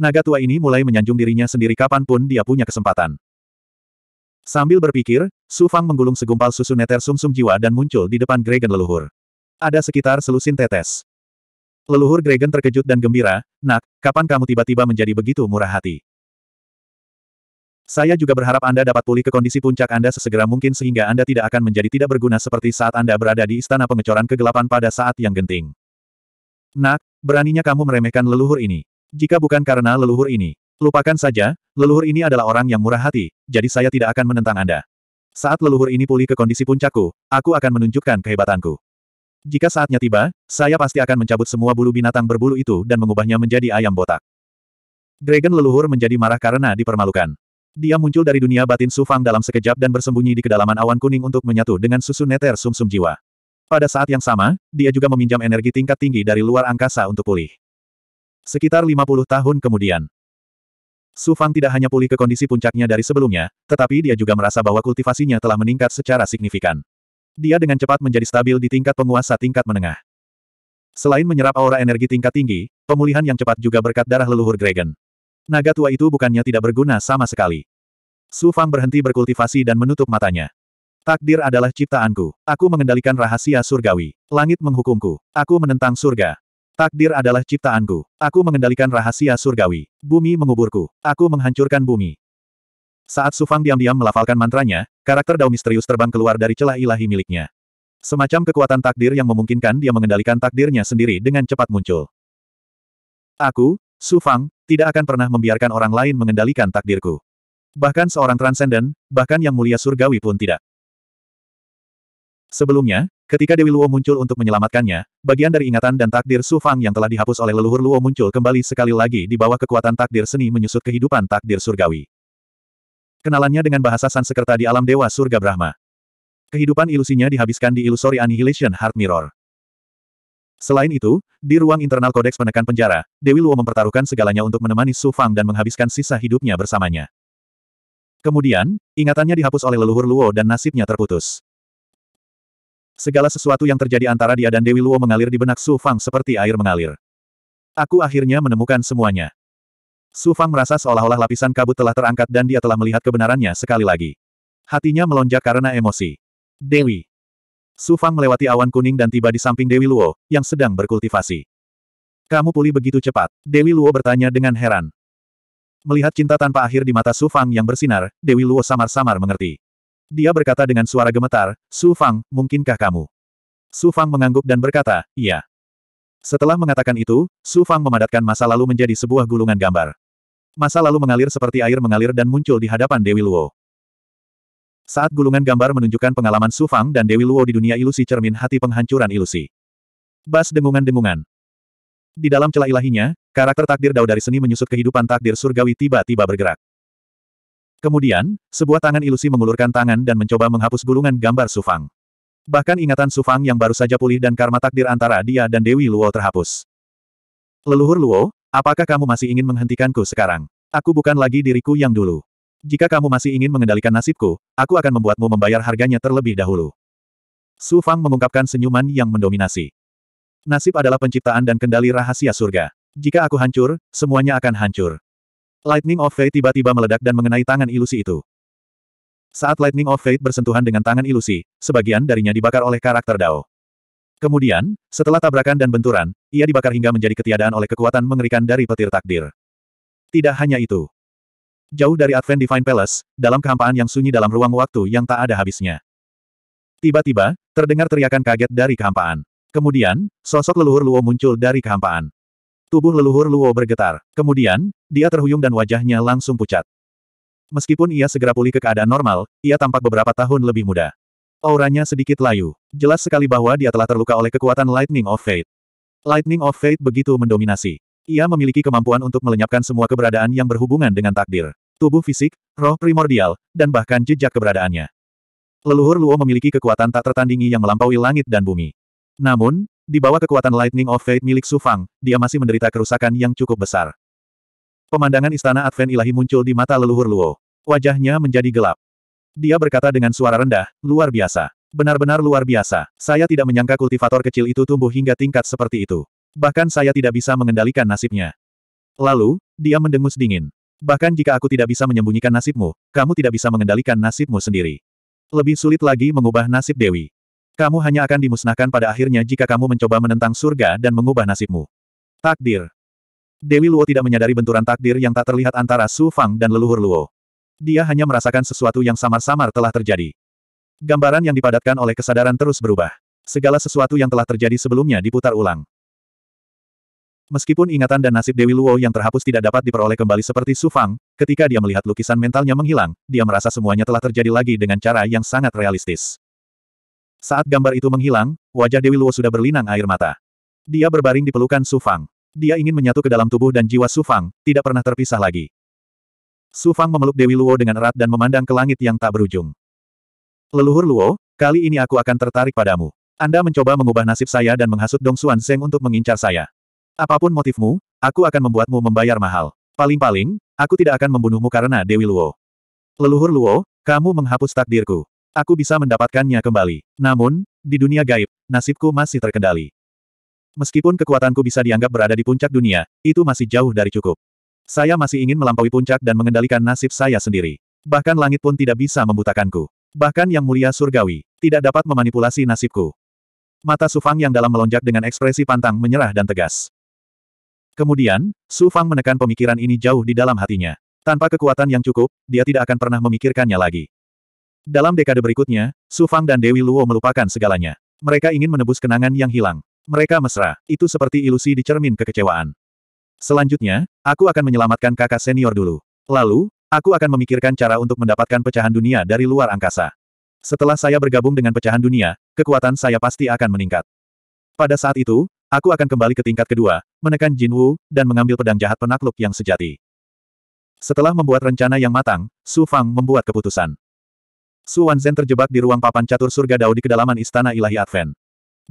Naga tua ini mulai menyanjung dirinya sendiri kapanpun dia punya kesempatan. Sambil berpikir, Su Fang menggulung segumpal susu neter sumsum -sum jiwa dan muncul di depan Gregen leluhur. Ada sekitar selusin tetes. Leluhur Gregen terkejut dan gembira, Nak, kapan kamu tiba-tiba menjadi begitu murah hati? Saya juga berharap Anda dapat pulih ke kondisi puncak Anda sesegera mungkin sehingga Anda tidak akan menjadi tidak berguna seperti saat Anda berada di Istana Pengecoran Kegelapan pada saat yang genting. Nak, beraninya kamu meremehkan leluhur ini. Jika bukan karena leluhur ini, Lupakan saja, leluhur ini adalah orang yang murah hati, jadi saya tidak akan menentang Anda. Saat leluhur ini pulih ke kondisi puncakku, aku akan menunjukkan kehebatanku. Jika saatnya tiba, saya pasti akan mencabut semua bulu binatang berbulu itu dan mengubahnya menjadi ayam botak. Dragon leluhur menjadi marah karena dipermalukan. Dia muncul dari dunia batin Sufang dalam sekejap dan bersembunyi di kedalaman awan kuning untuk menyatu dengan susu neter sumsum -sum jiwa. Pada saat yang sama, dia juga meminjam energi tingkat tinggi dari luar angkasa untuk pulih. Sekitar 50 tahun kemudian, Su Fang tidak hanya pulih ke kondisi puncaknya dari sebelumnya, tetapi dia juga merasa bahwa kultivasinya telah meningkat secara signifikan. Dia dengan cepat menjadi stabil di tingkat penguasa tingkat menengah. Selain menyerap aura energi tingkat tinggi, pemulihan yang cepat juga berkat darah leluhur Dragon. Naga tua itu bukannya tidak berguna sama sekali. Su Fang berhenti berkultivasi dan menutup matanya. Takdir adalah ciptaanku. Aku mengendalikan rahasia surgawi. Langit menghukumku. Aku menentang surga. Takdir adalah ciptaanku. Aku mengendalikan rahasia surgawi. Bumi menguburku. Aku menghancurkan bumi. Saat Sufang diam-diam melafalkan mantranya, karakter Dao misterius terbang keluar dari celah ilahi miliknya. Semacam kekuatan takdir yang memungkinkan dia mengendalikan takdirnya sendiri dengan cepat muncul. Aku, Sufang, tidak akan pernah membiarkan orang lain mengendalikan takdirku. Bahkan seorang transenden, bahkan yang mulia surgawi pun tidak. Sebelumnya, Ketika Dewi Luo muncul untuk menyelamatkannya, bagian dari ingatan dan takdir Su Fang yang telah dihapus oleh leluhur Luo muncul kembali sekali lagi di bawah kekuatan takdir seni menyusut kehidupan takdir surgawi. Kenalannya dengan bahasa Sansekerta di alam dewa surga Brahma. Kehidupan ilusinya dihabiskan di Illusory Annihilation Heart Mirror. Selain itu, di ruang internal kodeks penekan penjara, Dewi Luo mempertaruhkan segalanya untuk menemani Su Fang dan menghabiskan sisa hidupnya bersamanya. Kemudian, ingatannya dihapus oleh leluhur Luo dan nasibnya terputus. Segala sesuatu yang terjadi antara dia dan Dewi Luo mengalir di benak Su Fang seperti air mengalir. Aku akhirnya menemukan semuanya. Su Fang merasa seolah-olah lapisan kabut telah terangkat dan dia telah melihat kebenarannya sekali lagi. Hatinya melonjak karena emosi. Dewi. Su Fang melewati awan kuning dan tiba di samping Dewi Luo, yang sedang berkultivasi. Kamu pulih begitu cepat, Dewi Luo bertanya dengan heran. Melihat cinta tanpa akhir di mata Su Fang yang bersinar, Dewi Luo samar-samar mengerti. Dia berkata dengan suara gemetar, Su Fang, mungkinkah kamu? Su Fang mengangguk dan berkata, iya. Setelah mengatakan itu, Su Fang memadatkan masa lalu menjadi sebuah gulungan gambar. Masa lalu mengalir seperti air mengalir dan muncul di hadapan Dewi Luo. Saat gulungan gambar menunjukkan pengalaman Su Fang dan Dewi Luo di dunia ilusi cermin hati penghancuran ilusi. Bas dengungan-dengungan. Di dalam celah ilahinya, karakter takdir Dao dari seni menyusut kehidupan takdir surgawi tiba-tiba bergerak. Kemudian, sebuah tangan ilusi mengulurkan tangan dan mencoba menghapus gulungan gambar Sufang. Bahkan ingatan Sufang yang baru saja pulih dan karma takdir antara dia dan Dewi Luo terhapus. Leluhur Luo, apakah kamu masih ingin menghentikanku sekarang? Aku bukan lagi diriku yang dulu. Jika kamu masih ingin mengendalikan nasibku, aku akan membuatmu membayar harganya terlebih dahulu. Su Fang mengungkapkan senyuman yang mendominasi. Nasib adalah penciptaan dan kendali rahasia surga. Jika aku hancur, semuanya akan hancur. Lightning of Fate tiba-tiba meledak dan mengenai tangan ilusi itu. Saat Lightning of Fate bersentuhan dengan tangan ilusi, sebagian darinya dibakar oleh karakter Dao. Kemudian, setelah tabrakan dan benturan, ia dibakar hingga menjadi ketiadaan oleh kekuatan mengerikan dari petir takdir. Tidak hanya itu. Jauh dari Advent Divine Palace, dalam kehampaan yang sunyi dalam ruang waktu yang tak ada habisnya. Tiba-tiba, terdengar teriakan kaget dari kehampaan. Kemudian, sosok leluhur Luo muncul dari kehampaan. Tubuh leluhur Luo bergetar. Kemudian, dia terhuyung dan wajahnya langsung pucat. Meskipun ia segera pulih ke keadaan normal, ia tampak beberapa tahun lebih muda. Auranya sedikit layu. Jelas sekali bahwa dia telah terluka oleh kekuatan Lightning of Fate. Lightning of Fate begitu mendominasi. Ia memiliki kemampuan untuk melenyapkan semua keberadaan yang berhubungan dengan takdir. Tubuh fisik, roh primordial, dan bahkan jejak keberadaannya. Leluhur Luo memiliki kekuatan tak tertandingi yang melampaui langit dan bumi. Namun, di bawah kekuatan Lightning of Fate milik Su Fang, dia masih menderita kerusakan yang cukup besar. Pemandangan istana Advent ilahi muncul di mata leluhur Luo. Wajahnya menjadi gelap. Dia berkata dengan suara rendah, luar biasa. Benar-benar luar biasa. Saya tidak menyangka kultivator kecil itu tumbuh hingga tingkat seperti itu. Bahkan saya tidak bisa mengendalikan nasibnya. Lalu, dia mendengus dingin. Bahkan jika aku tidak bisa menyembunyikan nasibmu, kamu tidak bisa mengendalikan nasibmu sendiri. Lebih sulit lagi mengubah nasib Dewi. Kamu hanya akan dimusnahkan pada akhirnya jika kamu mencoba menentang surga dan mengubah nasibmu. Takdir. Dewi Luo tidak menyadari benturan takdir yang tak terlihat antara Su Fang dan leluhur Luo. Dia hanya merasakan sesuatu yang samar-samar telah terjadi. Gambaran yang dipadatkan oleh kesadaran terus berubah. Segala sesuatu yang telah terjadi sebelumnya diputar ulang. Meskipun ingatan dan nasib Dewi Luo yang terhapus tidak dapat diperoleh kembali seperti Su Fang, ketika dia melihat lukisan mentalnya menghilang, dia merasa semuanya telah terjadi lagi dengan cara yang sangat realistis. Saat gambar itu menghilang, wajah Dewi Luo sudah berlinang air mata. Dia berbaring di pelukan Su Fang. Dia ingin menyatu ke dalam tubuh dan jiwa Su Fang, tidak pernah terpisah lagi. Su Fang memeluk Dewi Luo dengan erat dan memandang ke langit yang tak berujung. Leluhur Luo, kali ini aku akan tertarik padamu. Anda mencoba mengubah nasib saya dan menghasut Dong Xuan Seng untuk mengincar saya. Apapun motifmu, aku akan membuatmu membayar mahal. Paling-paling, aku tidak akan membunuhmu karena Dewi Luo. Leluhur Luo, kamu menghapus takdirku. Aku bisa mendapatkannya kembali. Namun, di dunia gaib, nasibku masih terkendali. Meskipun kekuatanku bisa dianggap berada di puncak dunia, itu masih jauh dari cukup. Saya masih ingin melampaui puncak dan mengendalikan nasib saya sendiri. Bahkan langit pun tidak bisa membutakanku. Bahkan yang mulia surgawi, tidak dapat memanipulasi nasibku. Mata Sufang yang dalam melonjak dengan ekspresi pantang menyerah dan tegas. Kemudian, Sufang menekan pemikiran ini jauh di dalam hatinya. Tanpa kekuatan yang cukup, dia tidak akan pernah memikirkannya lagi. Dalam dekade berikutnya, Su Fang dan Dewi Luo melupakan segalanya. Mereka ingin menebus kenangan yang hilang. Mereka mesra, itu seperti ilusi di cermin kekecewaan. Selanjutnya, aku akan menyelamatkan kakak senior dulu. Lalu, aku akan memikirkan cara untuk mendapatkan pecahan dunia dari luar angkasa. Setelah saya bergabung dengan pecahan dunia, kekuatan saya pasti akan meningkat. Pada saat itu, aku akan kembali ke tingkat kedua, menekan Jin Wu, dan mengambil pedang jahat penakluk yang sejati. Setelah membuat rencana yang matang, Su Fang membuat keputusan. Su Wanzhen terjebak di ruang papan catur surga Dao di kedalaman istana ilahi Advent.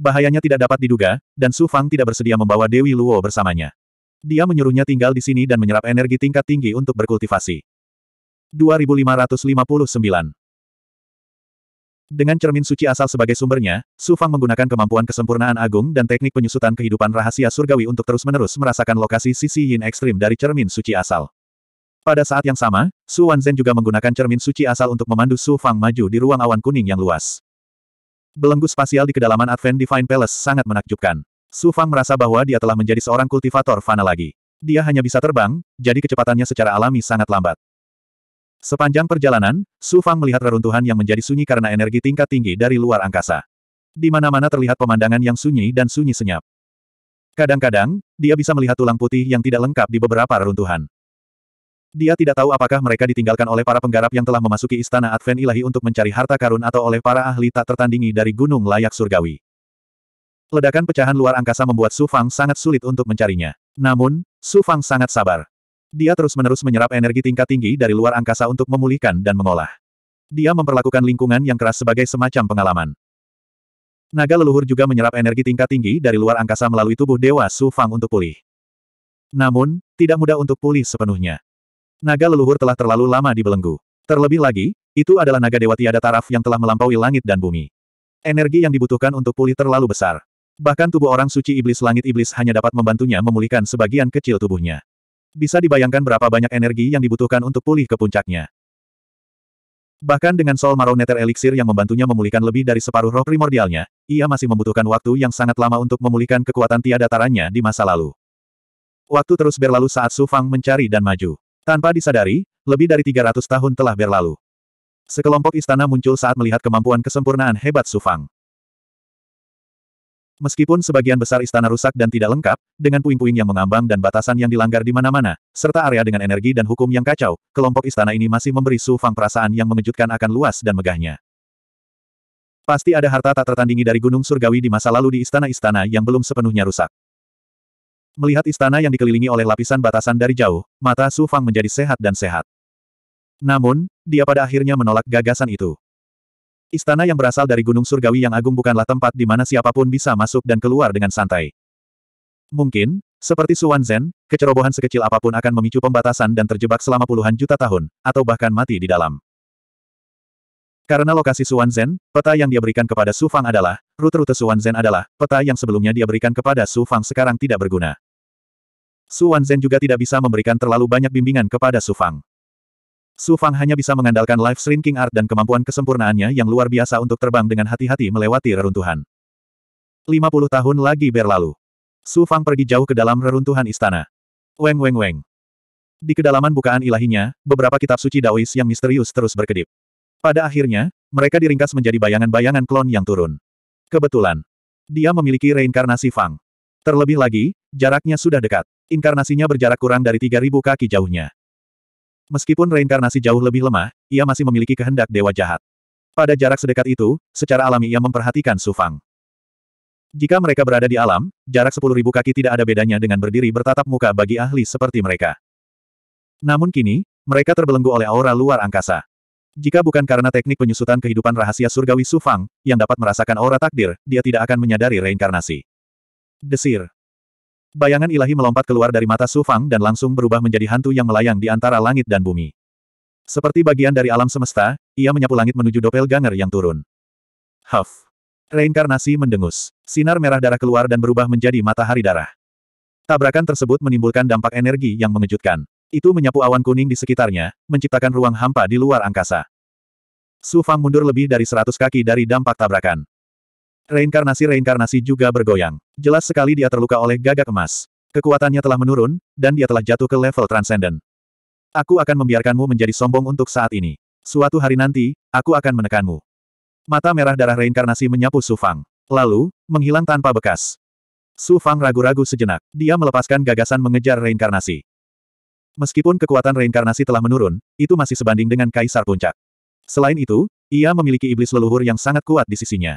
Bahayanya tidak dapat diduga, dan Su Fang tidak bersedia membawa Dewi Luo bersamanya. Dia menyuruhnya tinggal di sini dan menyerap energi tingkat tinggi untuk berkultivasi. 2559 dengan cermin suci asal sebagai sumbernya, Su Fang menggunakan kemampuan kesempurnaan agung dan teknik penyusutan kehidupan rahasia surgawi untuk terus-menerus merasakan lokasi sisi yin ekstrim dari cermin suci asal. Pada saat yang sama, Su Wanzhen juga menggunakan cermin suci asal untuk memandu Su Fang maju di ruang awan kuning yang luas. Belenggu spasial di kedalaman Advent Divine Palace sangat menakjubkan. Su Fang merasa bahwa dia telah menjadi seorang kultivator fana lagi. Dia hanya bisa terbang, jadi kecepatannya secara alami sangat lambat. Sepanjang perjalanan, Su Fang melihat reruntuhan yang menjadi sunyi karena energi tingkat tinggi dari luar angkasa. Di mana-mana terlihat pemandangan yang sunyi dan sunyi senyap. Kadang-kadang, dia bisa melihat tulang putih yang tidak lengkap di beberapa reruntuhan. Dia tidak tahu apakah mereka ditinggalkan oleh para penggarap yang telah memasuki istana Advent Ilahi untuk mencari harta karun atau oleh para ahli tak tertandingi dari gunung layak surgawi. Ledakan pecahan luar angkasa membuat Su Fang sangat sulit untuk mencarinya. Namun, Su Fang sangat sabar. Dia terus-menerus menyerap energi tingkat tinggi dari luar angkasa untuk memulihkan dan mengolah. Dia memperlakukan lingkungan yang keras sebagai semacam pengalaman. Naga leluhur juga menyerap energi tingkat tinggi dari luar angkasa melalui tubuh Dewa Su Fang untuk pulih. Namun, tidak mudah untuk pulih sepenuhnya. Naga leluhur telah terlalu lama dibelenggu. Terlebih lagi, itu adalah naga dewa tiada taraf yang telah melampaui langit dan bumi. Energi yang dibutuhkan untuk pulih terlalu besar. Bahkan tubuh orang suci iblis langit iblis hanya dapat membantunya memulihkan sebagian kecil tubuhnya. Bisa dibayangkan berapa banyak energi yang dibutuhkan untuk pulih ke puncaknya. Bahkan dengan Sol Maroneter Elixir yang membantunya memulihkan lebih dari separuh roh primordialnya, ia masih membutuhkan waktu yang sangat lama untuk memulihkan kekuatan tiada taranya di masa lalu. Waktu terus berlalu saat Su Fang mencari dan maju. Tanpa disadari, lebih dari 300 tahun telah berlalu. Sekelompok istana muncul saat melihat kemampuan kesempurnaan hebat Sufang. Meskipun sebagian besar istana rusak dan tidak lengkap, dengan puing-puing yang mengambang dan batasan yang dilanggar di mana-mana, serta area dengan energi dan hukum yang kacau, kelompok istana ini masih memberi Su Fang perasaan yang mengejutkan akan luas dan megahnya. Pasti ada harta tak tertandingi dari Gunung Surgawi di masa lalu di istana-istana yang belum sepenuhnya rusak. Melihat istana yang dikelilingi oleh lapisan batasan dari jauh, mata Su Fang menjadi sehat dan sehat. Namun, dia pada akhirnya menolak gagasan itu. Istana yang berasal dari Gunung Surgawi yang agung bukanlah tempat di mana siapapun bisa masuk dan keluar dengan santai. Mungkin, seperti Suan Zen, kecerobohan sekecil apapun akan memicu pembatasan dan terjebak selama puluhan juta tahun, atau bahkan mati di dalam. Karena lokasi Suan Zen, peta yang dia berikan kepada Su Fang adalah, rute-rute Suan Zen adalah, peta yang sebelumnya dia berikan kepada Su Fang sekarang tidak berguna. Su Wanzhen juga tidak bisa memberikan terlalu banyak bimbingan kepada Su Fang. Su Fang hanya bisa mengandalkan life shrinking art dan kemampuan kesempurnaannya yang luar biasa untuk terbang dengan hati-hati melewati reruntuhan. 50 tahun lagi berlalu. Su Fang pergi jauh ke dalam reruntuhan istana. Weng weng weng. Di kedalaman bukaan ilahinya, beberapa kitab suci Daois yang misterius terus berkedip. Pada akhirnya, mereka diringkas menjadi bayangan-bayangan klon yang turun. Kebetulan. Dia memiliki reinkarnasi Fang. Terlebih lagi, jaraknya sudah dekat. Inkarnasinya berjarak kurang dari 3.000 kaki jauhnya. Meskipun reinkarnasi jauh lebih lemah, ia masih memiliki kehendak dewa jahat. Pada jarak sedekat itu, secara alami ia memperhatikan Sufang. Jika mereka berada di alam, jarak 10.000 kaki tidak ada bedanya dengan berdiri bertatap muka bagi ahli seperti mereka. Namun kini, mereka terbelenggu oleh aura luar angkasa. Jika bukan karena teknik penyusutan kehidupan rahasia surgawi Sufang, yang dapat merasakan aura takdir, dia tidak akan menyadari reinkarnasi. Desir. Bayangan ilahi melompat keluar dari mata Sufang dan langsung berubah menjadi hantu yang melayang di antara langit dan bumi. Seperti bagian dari alam semesta, ia menyapu langit menuju Ganger yang turun. Huff. Reinkarnasi mendengus. Sinar merah darah keluar dan berubah menjadi matahari darah. Tabrakan tersebut menimbulkan dampak energi yang mengejutkan. Itu menyapu awan kuning di sekitarnya, menciptakan ruang hampa di luar angkasa. Sufang mundur lebih dari 100 kaki dari dampak tabrakan. Reinkarnasi-reinkarnasi juga bergoyang. Jelas sekali dia terluka oleh gagak emas. Kekuatannya telah menurun, dan dia telah jatuh ke level transcendent. Aku akan membiarkanmu menjadi sombong untuk saat ini. Suatu hari nanti, aku akan menekanmu. Mata merah darah reinkarnasi menyapu Su Fang, Lalu, menghilang tanpa bekas. Su Fang ragu-ragu sejenak. Dia melepaskan gagasan mengejar reinkarnasi. Meskipun kekuatan reinkarnasi telah menurun, itu masih sebanding dengan Kaisar Puncak. Selain itu, ia memiliki iblis leluhur yang sangat kuat di sisinya.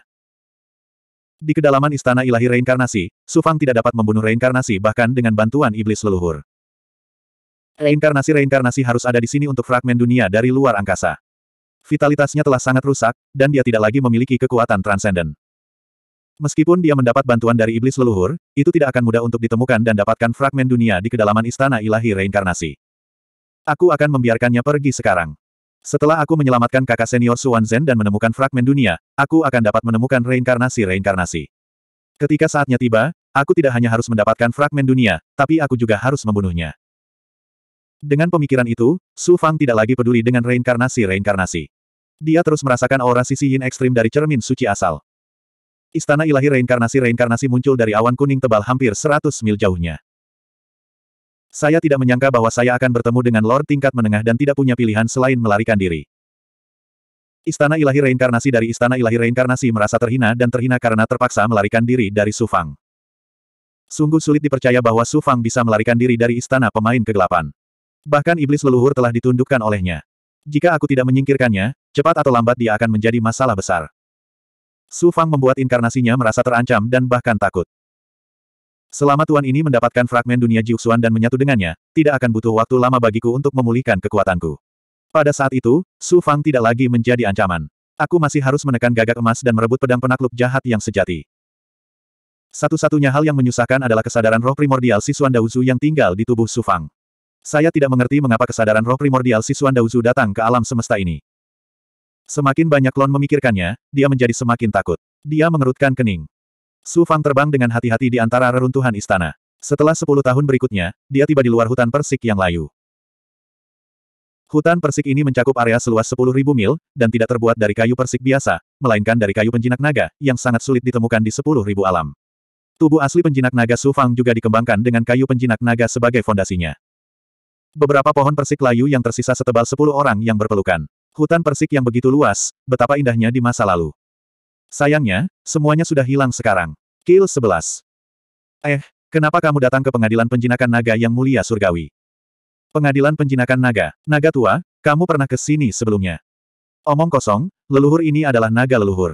Di kedalaman istana ilahi reinkarnasi, Sufang tidak dapat membunuh reinkarnasi bahkan dengan bantuan iblis leluhur. Reinkarnasi-reinkarnasi harus ada di sini untuk fragmen dunia dari luar angkasa. Vitalitasnya telah sangat rusak, dan dia tidak lagi memiliki kekuatan transenden. Meskipun dia mendapat bantuan dari iblis leluhur, itu tidak akan mudah untuk ditemukan dan dapatkan fragmen dunia di kedalaman istana ilahi reinkarnasi. Aku akan membiarkannya pergi sekarang. Setelah aku menyelamatkan kakak senior Suan Zhen dan menemukan fragmen dunia, aku akan dapat menemukan reinkarnasi-reinkarnasi. Ketika saatnya tiba, aku tidak hanya harus mendapatkan fragmen dunia, tapi aku juga harus membunuhnya. Dengan pemikiran itu, Su Fang tidak lagi peduli dengan reinkarnasi-reinkarnasi. Dia terus merasakan aura sisi yin ekstrim dari cermin suci asal. Istana ilahi reinkarnasi-reinkarnasi muncul dari awan kuning tebal hampir 100 mil jauhnya. Saya tidak menyangka bahwa saya akan bertemu dengan Lord tingkat menengah dan tidak punya pilihan selain melarikan diri. Istana Ilahi Reinkarnasi dari Istana Ilahi Reinkarnasi merasa terhina dan terhina karena terpaksa melarikan diri dari Sufang. Sungguh sulit dipercaya bahwa Sufang bisa melarikan diri dari Istana Pemain Kegelapan. Bahkan iblis leluhur telah ditundukkan olehnya. Jika aku tidak menyingkirkannya, cepat atau lambat dia akan menjadi masalah besar. Sufang membuat inkarnasinya merasa terancam dan bahkan takut. Selama tuan ini mendapatkan fragmen dunia Jiuxuan dan menyatu dengannya, tidak akan butuh waktu lama bagiku untuk memulihkan kekuatanku. Pada saat itu, Su Fang tidak lagi menjadi ancaman. Aku masih harus menekan gagak emas dan merebut pedang penakluk jahat yang sejati. Satu-satunya hal yang menyusahkan adalah kesadaran roh primordial Sisuan Daozu yang tinggal di tubuh Su Fang. Saya tidak mengerti mengapa kesadaran roh primordial Sisuan Daozu datang ke alam semesta ini. Semakin banyak Lon memikirkannya, dia menjadi semakin takut. Dia mengerutkan kening. Su Fang terbang dengan hati-hati di antara reruntuhan istana. Setelah sepuluh tahun berikutnya, dia tiba di luar hutan persik yang layu. Hutan persik ini mencakup area seluas sepuluh ribu mil, dan tidak terbuat dari kayu persik biasa, melainkan dari kayu penjinak naga, yang sangat sulit ditemukan di sepuluh ribu alam. Tubuh asli penjinak naga Su Fang juga dikembangkan dengan kayu penjinak naga sebagai fondasinya. Beberapa pohon persik layu yang tersisa setebal sepuluh orang yang berpelukan. Hutan persik yang begitu luas, betapa indahnya di masa lalu. Sayangnya, semuanya sudah hilang sekarang. Kill 11. Eh, kenapa kamu datang ke pengadilan penjinakan naga yang mulia surgawi? Pengadilan penjinakan naga, naga tua, kamu pernah ke sini sebelumnya. Omong kosong, leluhur ini adalah naga leluhur.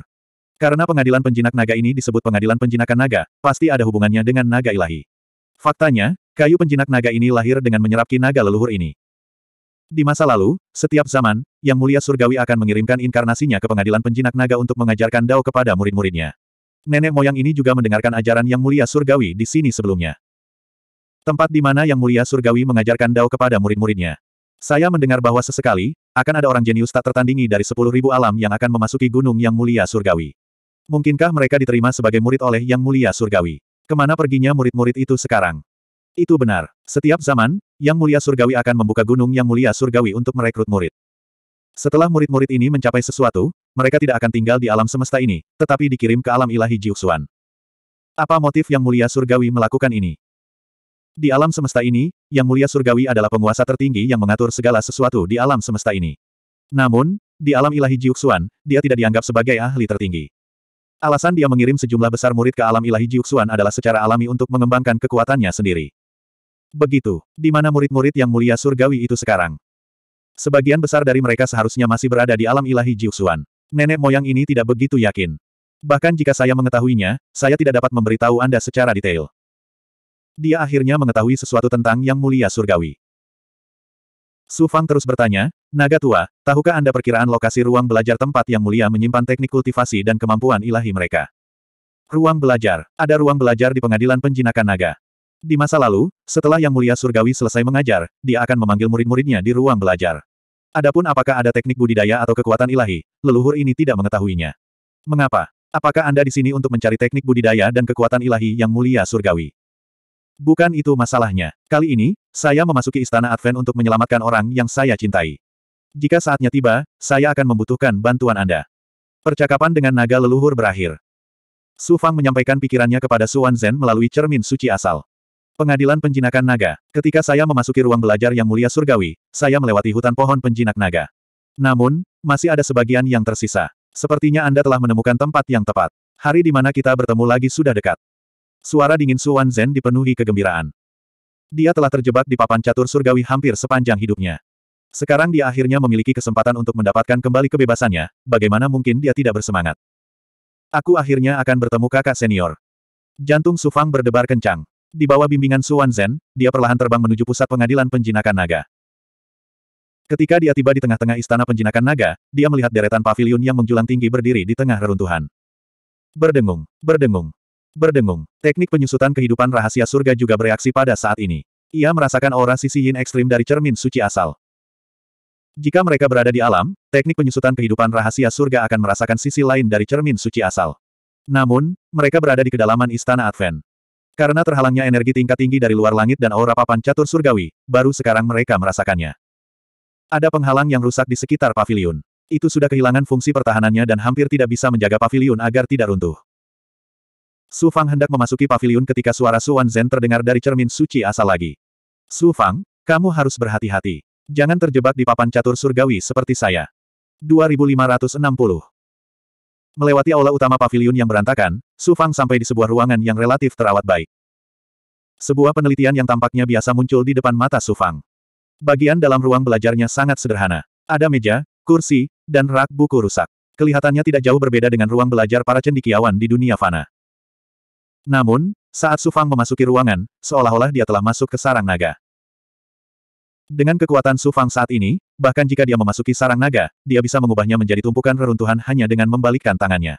Karena pengadilan penjinak naga ini disebut pengadilan penjinakan naga, pasti ada hubungannya dengan naga ilahi. Faktanya, kayu penjinak naga ini lahir dengan menyerap ki naga leluhur ini. Di masa lalu, setiap zaman, Yang Mulia Surgawi akan mengirimkan inkarnasinya ke pengadilan penjinak naga untuk mengajarkan Dao kepada murid-muridnya. Nenek moyang ini juga mendengarkan ajaran Yang Mulia Surgawi di sini sebelumnya. Tempat di mana Yang Mulia Surgawi mengajarkan Dao kepada murid-muridnya. Saya mendengar bahwa sesekali, akan ada orang jenius tak tertandingi dari sepuluh ribu alam yang akan memasuki gunung Yang Mulia Surgawi. Mungkinkah mereka diterima sebagai murid oleh Yang Mulia Surgawi? Kemana perginya murid-murid itu sekarang? Itu benar. Setiap zaman, Yang Mulia Surgawi akan membuka gunung Yang Mulia Surgawi untuk merekrut murid. Setelah murid-murid ini mencapai sesuatu, mereka tidak akan tinggal di alam semesta ini, tetapi dikirim ke alam ilahi Jiuxuan. Apa motif Yang Mulia Surgawi melakukan ini? Di alam semesta ini, Yang Mulia Surgawi adalah penguasa tertinggi yang mengatur segala sesuatu di alam semesta ini. Namun, di alam ilahi Jiuxuan, dia tidak dianggap sebagai ahli tertinggi. Alasan dia mengirim sejumlah besar murid ke alam ilahi Jiuxuan adalah secara alami untuk mengembangkan kekuatannya sendiri. Begitu, di mana murid-murid yang mulia surgawi itu sekarang? Sebagian besar dari mereka seharusnya masih berada di alam ilahi Jiuxuan. Nenek moyang ini tidak begitu yakin. Bahkan jika saya mengetahuinya, saya tidak dapat memberitahu Anda secara detail. Dia akhirnya mengetahui sesuatu tentang Yang Mulia Surgawi. Su Fang terus bertanya, Naga Tua, tahukah Anda perkiraan lokasi ruang belajar tempat Yang Mulia menyimpan teknik kultivasi dan kemampuan ilahi mereka? Ruang belajar, ada ruang belajar di pengadilan penjinakan naga. Di masa lalu, setelah Yang Mulia Surgawi selesai mengajar, dia akan memanggil murid-muridnya di ruang belajar. Adapun apakah ada teknik budidaya atau kekuatan ilahi, leluhur ini tidak mengetahuinya. Mengapa? Apakah Anda di sini untuk mencari teknik budidaya dan kekuatan ilahi Yang Mulia Surgawi? Bukan itu masalahnya. Kali ini, saya memasuki Istana Advent untuk menyelamatkan orang yang saya cintai. Jika saatnya tiba, saya akan membutuhkan bantuan Anda. Percakapan dengan naga leluhur berakhir. Su Fang menyampaikan pikirannya kepada Su Zen melalui cermin suci asal. Pengadilan Penjinakan Naga. Ketika saya memasuki ruang belajar yang mulia surgawi, saya melewati hutan pohon penjinak naga. Namun, masih ada sebagian yang tersisa. Sepertinya Anda telah menemukan tempat yang tepat. Hari di mana kita bertemu lagi sudah dekat. Suara dingin Suan Zen dipenuhi kegembiraan. Dia telah terjebak di papan catur surgawi hampir sepanjang hidupnya. Sekarang dia akhirnya memiliki kesempatan untuk mendapatkan kembali kebebasannya, bagaimana mungkin dia tidak bersemangat. Aku akhirnya akan bertemu kakak senior. Jantung Sufang berdebar kencang. Di bawah bimbingan Suan Zen, dia perlahan terbang menuju pusat pengadilan penjinakan naga. Ketika dia tiba di tengah-tengah istana penjinakan naga, dia melihat deretan pavilion yang menjulang tinggi berdiri di tengah reruntuhan. Berdengung, berdengung, berdengung. Teknik penyusutan kehidupan rahasia surga juga bereaksi pada saat ini. Ia merasakan aura sisi yin ekstrim dari cermin suci asal. Jika mereka berada di alam, teknik penyusutan kehidupan rahasia surga akan merasakan sisi lain dari cermin suci asal. Namun, mereka berada di kedalaman istana Advent. Karena terhalangnya energi tingkat tinggi dari luar langit dan aura papan catur surgawi, baru sekarang mereka merasakannya. Ada penghalang yang rusak di sekitar pavilion. Itu sudah kehilangan fungsi pertahanannya dan hampir tidak bisa menjaga pavilion agar tidak runtuh. Su Fang hendak memasuki pavilion ketika suara Suan Zhen terdengar dari cermin suci asal lagi. Su Fang, kamu harus berhati-hati. Jangan terjebak di papan catur surgawi seperti saya. 2560 Melewati aula utama pavilion yang berantakan, Su Fang sampai di sebuah ruangan yang relatif terawat baik. Sebuah penelitian yang tampaknya biasa muncul di depan mata Su Fang. Bagian dalam ruang belajarnya sangat sederhana. Ada meja, kursi, dan rak buku rusak. Kelihatannya tidak jauh berbeda dengan ruang belajar para cendikiawan di dunia fana. Namun, saat Su Fang memasuki ruangan, seolah-olah dia telah masuk ke sarang naga. Dengan kekuatan Su Fang saat ini, bahkan jika dia memasuki sarang naga, dia bisa mengubahnya menjadi tumpukan reruntuhan hanya dengan membalikkan tangannya.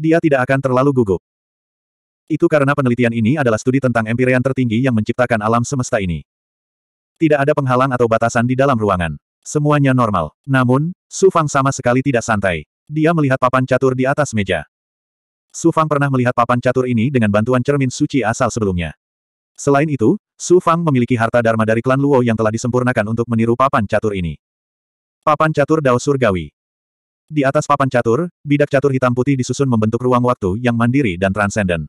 Dia tidak akan terlalu gugup. Itu karena penelitian ini adalah studi tentang empirian tertinggi yang menciptakan alam semesta ini. Tidak ada penghalang atau batasan di dalam ruangan. Semuanya normal. Namun, Su Fang sama sekali tidak santai. Dia melihat papan catur di atas meja. Su Fang pernah melihat papan catur ini dengan bantuan cermin suci asal sebelumnya. Selain itu, Su Fang memiliki harta dharma dari klan Luo yang telah disempurnakan untuk meniru papan catur ini. Papan catur Dao Surgawi Di atas papan catur, bidak catur hitam putih disusun membentuk ruang waktu yang mandiri dan transenden.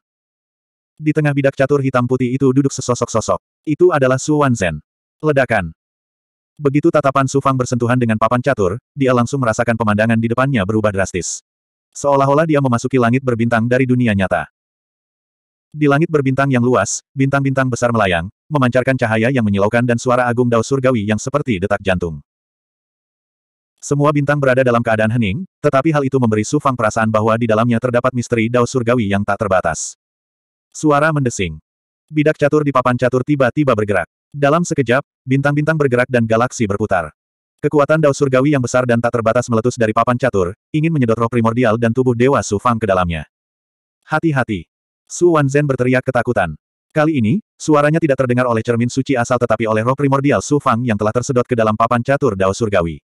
Di tengah bidak catur hitam putih itu duduk sesosok-sosok. Itu adalah Su Zen. Ledakan. Begitu tatapan Su Fang bersentuhan dengan papan catur, dia langsung merasakan pemandangan di depannya berubah drastis. Seolah-olah dia memasuki langit berbintang dari dunia nyata. Di langit berbintang yang luas, bintang-bintang besar melayang, memancarkan cahaya yang menyilaukan dan suara agung dao surgawi yang seperti detak jantung. Semua bintang berada dalam keadaan hening, tetapi hal itu memberi Sufang perasaan bahwa di dalamnya terdapat misteri dao surgawi yang tak terbatas. Suara mendesing. Bidak catur di papan catur tiba-tiba bergerak. Dalam sekejap, bintang-bintang bergerak dan galaksi berputar. Kekuatan dao surgawi yang besar dan tak terbatas meletus dari papan catur, ingin menyedot roh primordial dan tubuh Dewa Sufang ke dalamnya. Hati-hati. Su Wanzhen berteriak ketakutan. Kali ini, suaranya tidak terdengar oleh cermin suci asal tetapi oleh roh primordial Su Fang yang telah tersedot ke dalam papan catur dao surgawi.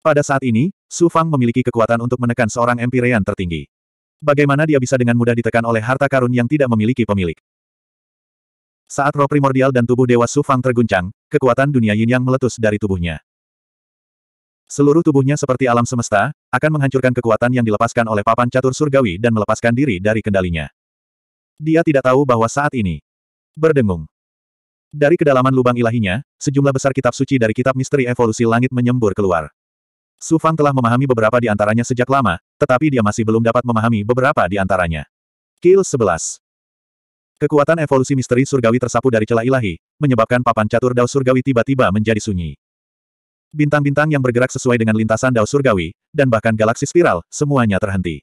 Pada saat ini, Su Fang memiliki kekuatan untuk menekan seorang Empyrean tertinggi. Bagaimana dia bisa dengan mudah ditekan oleh harta karun yang tidak memiliki pemilik? Saat roh primordial dan tubuh Dewa Su Fang terguncang, kekuatan dunia yin yang meletus dari tubuhnya. Seluruh tubuhnya seperti alam semesta, akan menghancurkan kekuatan yang dilepaskan oleh papan catur surgawi dan melepaskan diri dari kendalinya. Dia tidak tahu bahwa saat ini berdengung. Dari kedalaman lubang ilahinya, sejumlah besar kitab suci dari kitab misteri evolusi langit menyembur keluar. Su Fang telah memahami beberapa di antaranya sejak lama, tetapi dia masih belum dapat memahami beberapa di antaranya. Kill 11 Kekuatan evolusi misteri surgawi tersapu dari celah ilahi, menyebabkan papan catur dao surgawi tiba-tiba menjadi sunyi. Bintang-bintang yang bergerak sesuai dengan lintasan dao surgawi, dan bahkan galaksi spiral, semuanya terhenti.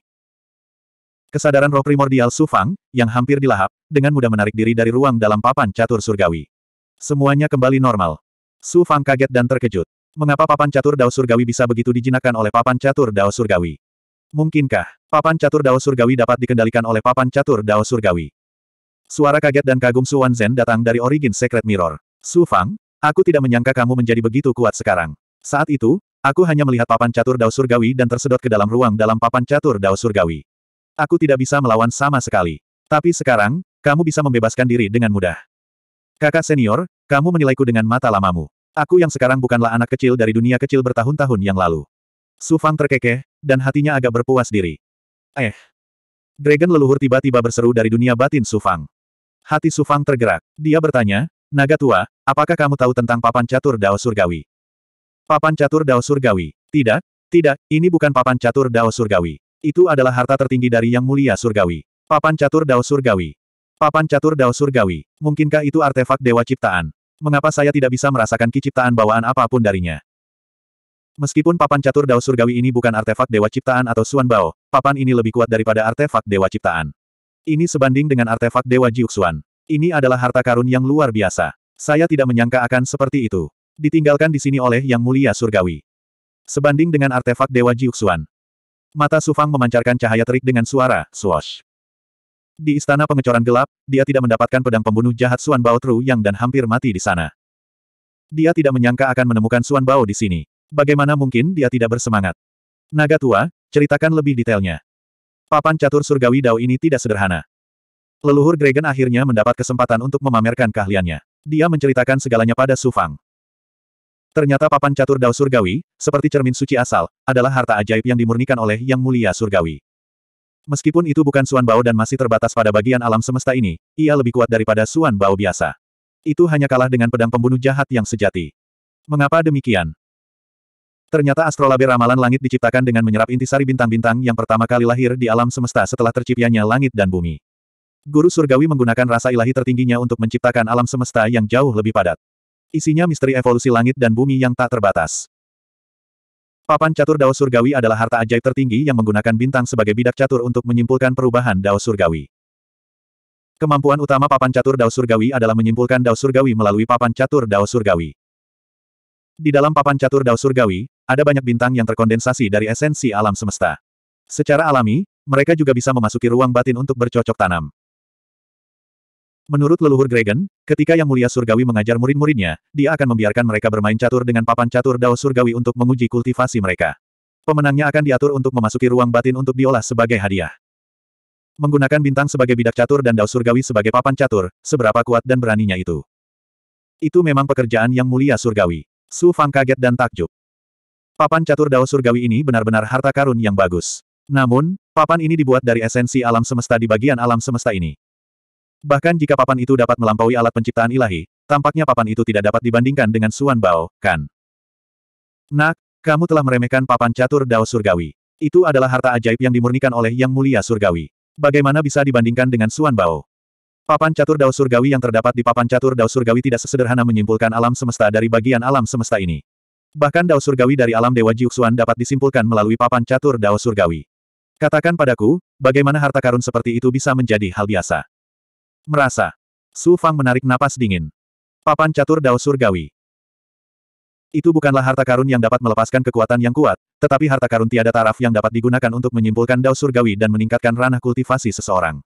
Kesadaran roh primordial Sufang, yang hampir dilahap, dengan mudah menarik diri dari ruang dalam papan catur surgawi. Semuanya kembali normal. Sufang kaget dan terkejut. Mengapa papan catur Dao Surgawi bisa begitu dijinakkan oleh papan catur Dao Surgawi? Mungkinkah, papan catur Dao Surgawi dapat dikendalikan oleh papan catur Dao Surgawi? Suara kaget dan kagum Su Zen datang dari Origin Secret Mirror. Su Fang, aku tidak menyangka kamu menjadi begitu kuat sekarang. Saat itu, aku hanya melihat papan catur Dao Surgawi dan tersedot ke dalam ruang dalam papan catur Dao Surgawi. Aku tidak bisa melawan sama sekali. Tapi sekarang, kamu bisa membebaskan diri dengan mudah. Kakak senior, kamu menilaiku dengan mata lamamu. Aku yang sekarang bukanlah anak kecil dari dunia kecil bertahun-tahun yang lalu. Su Fang terkekeh, dan hatinya agak berpuas diri. Eh. Dragon leluhur tiba-tiba berseru dari dunia batin Su Fang. Hati Su Fang tergerak. Dia bertanya, Naga tua, apakah kamu tahu tentang papan catur Dao Surgawi? Papan catur Dao Surgawi? Tidak, tidak, ini bukan papan catur Dao Surgawi. Itu adalah harta tertinggi dari Yang Mulia Surgawi. Papan Catur Dao Surgawi. Papan Catur Dao Surgawi. Mungkinkah itu artefak Dewa Ciptaan? Mengapa saya tidak bisa merasakan kiciptaan bawaan apapun darinya? Meskipun papan catur Dao Surgawi ini bukan artefak Dewa Ciptaan atau Suan Bao, papan ini lebih kuat daripada artefak Dewa Ciptaan. Ini sebanding dengan artefak Dewa Jiuxuan. Ini adalah harta karun yang luar biasa. Saya tidak menyangka akan seperti itu. Ditinggalkan di sini oleh Yang Mulia Surgawi. Sebanding dengan artefak Dewa Jiuxuan, Mata Sufang memancarkan cahaya terik dengan suara, swash. Di istana pengecoran gelap, dia tidak mendapatkan pedang pembunuh jahat Suan Bao Tru yang dan hampir mati di sana. Dia tidak menyangka akan menemukan Suan Bao di sini. Bagaimana mungkin dia tidak bersemangat? Naga tua, ceritakan lebih detailnya. Papan catur surgawi Dao ini tidak sederhana. Leluhur Dragon akhirnya mendapat kesempatan untuk memamerkan keahliannya. Dia menceritakan segalanya pada Sufang. Ternyata papan catur dao surgawi, seperti cermin suci asal, adalah harta ajaib yang dimurnikan oleh Yang Mulia Surgawi. Meskipun itu bukan Suan Bao dan masih terbatas pada bagian alam semesta ini, ia lebih kuat daripada Suan Bao biasa. Itu hanya kalah dengan pedang pembunuh jahat yang sejati. Mengapa demikian? Ternyata astrolabe ramalan langit diciptakan dengan menyerap intisari bintang-bintang yang pertama kali lahir di alam semesta setelah terciptanya langit dan bumi. Guru Surgawi menggunakan rasa ilahi tertingginya untuk menciptakan alam semesta yang jauh lebih padat. Isinya misteri evolusi langit dan bumi yang tak terbatas. Papan catur Dao Surgawi adalah harta ajaib tertinggi yang menggunakan bintang sebagai bidak catur untuk menyimpulkan perubahan Dao Surgawi. Kemampuan utama papan catur Dao Surgawi adalah menyimpulkan Dao Surgawi melalui papan catur Dao Surgawi. Di dalam papan catur Dao Surgawi, ada banyak bintang yang terkondensasi dari esensi alam semesta. Secara alami, mereka juga bisa memasuki ruang batin untuk bercocok tanam. Menurut leluhur Gregen, ketika Yang Mulia Surgawi mengajar murid-muridnya, dia akan membiarkan mereka bermain catur dengan papan catur Dao Surgawi untuk menguji kultivasi mereka. Pemenangnya akan diatur untuk memasuki ruang batin untuk diolah sebagai hadiah. Menggunakan bintang sebagai bidak catur dan Dao Surgawi sebagai papan catur, seberapa kuat dan beraninya itu. Itu memang pekerjaan Yang Mulia Surgawi. Su Fang kaget dan takjub. Papan catur Dao Surgawi ini benar-benar harta karun yang bagus. Namun, papan ini dibuat dari esensi alam semesta di bagian alam semesta ini. Bahkan jika papan itu dapat melampaui alat penciptaan ilahi, tampaknya papan itu tidak dapat dibandingkan dengan Suan Bao, kan? Nak, kamu telah meremehkan papan catur Dao Surgawi. Itu adalah harta ajaib yang dimurnikan oleh Yang Mulia Surgawi. Bagaimana bisa dibandingkan dengan Suan Bao? Papan catur Dao Surgawi yang terdapat di papan catur Dao Surgawi tidak sesederhana menyimpulkan alam semesta dari bagian alam semesta ini. Bahkan Dao Surgawi dari alam Dewa Jiuxuan dapat disimpulkan melalui papan catur Dao Surgawi. Katakan padaku, bagaimana harta karun seperti itu bisa menjadi hal biasa? Merasa. Su Fang menarik napas dingin. Papan catur dao surgawi. Itu bukanlah harta karun yang dapat melepaskan kekuatan yang kuat, tetapi harta karun tiada taraf yang dapat digunakan untuk menyimpulkan dao surgawi dan meningkatkan ranah kultivasi seseorang.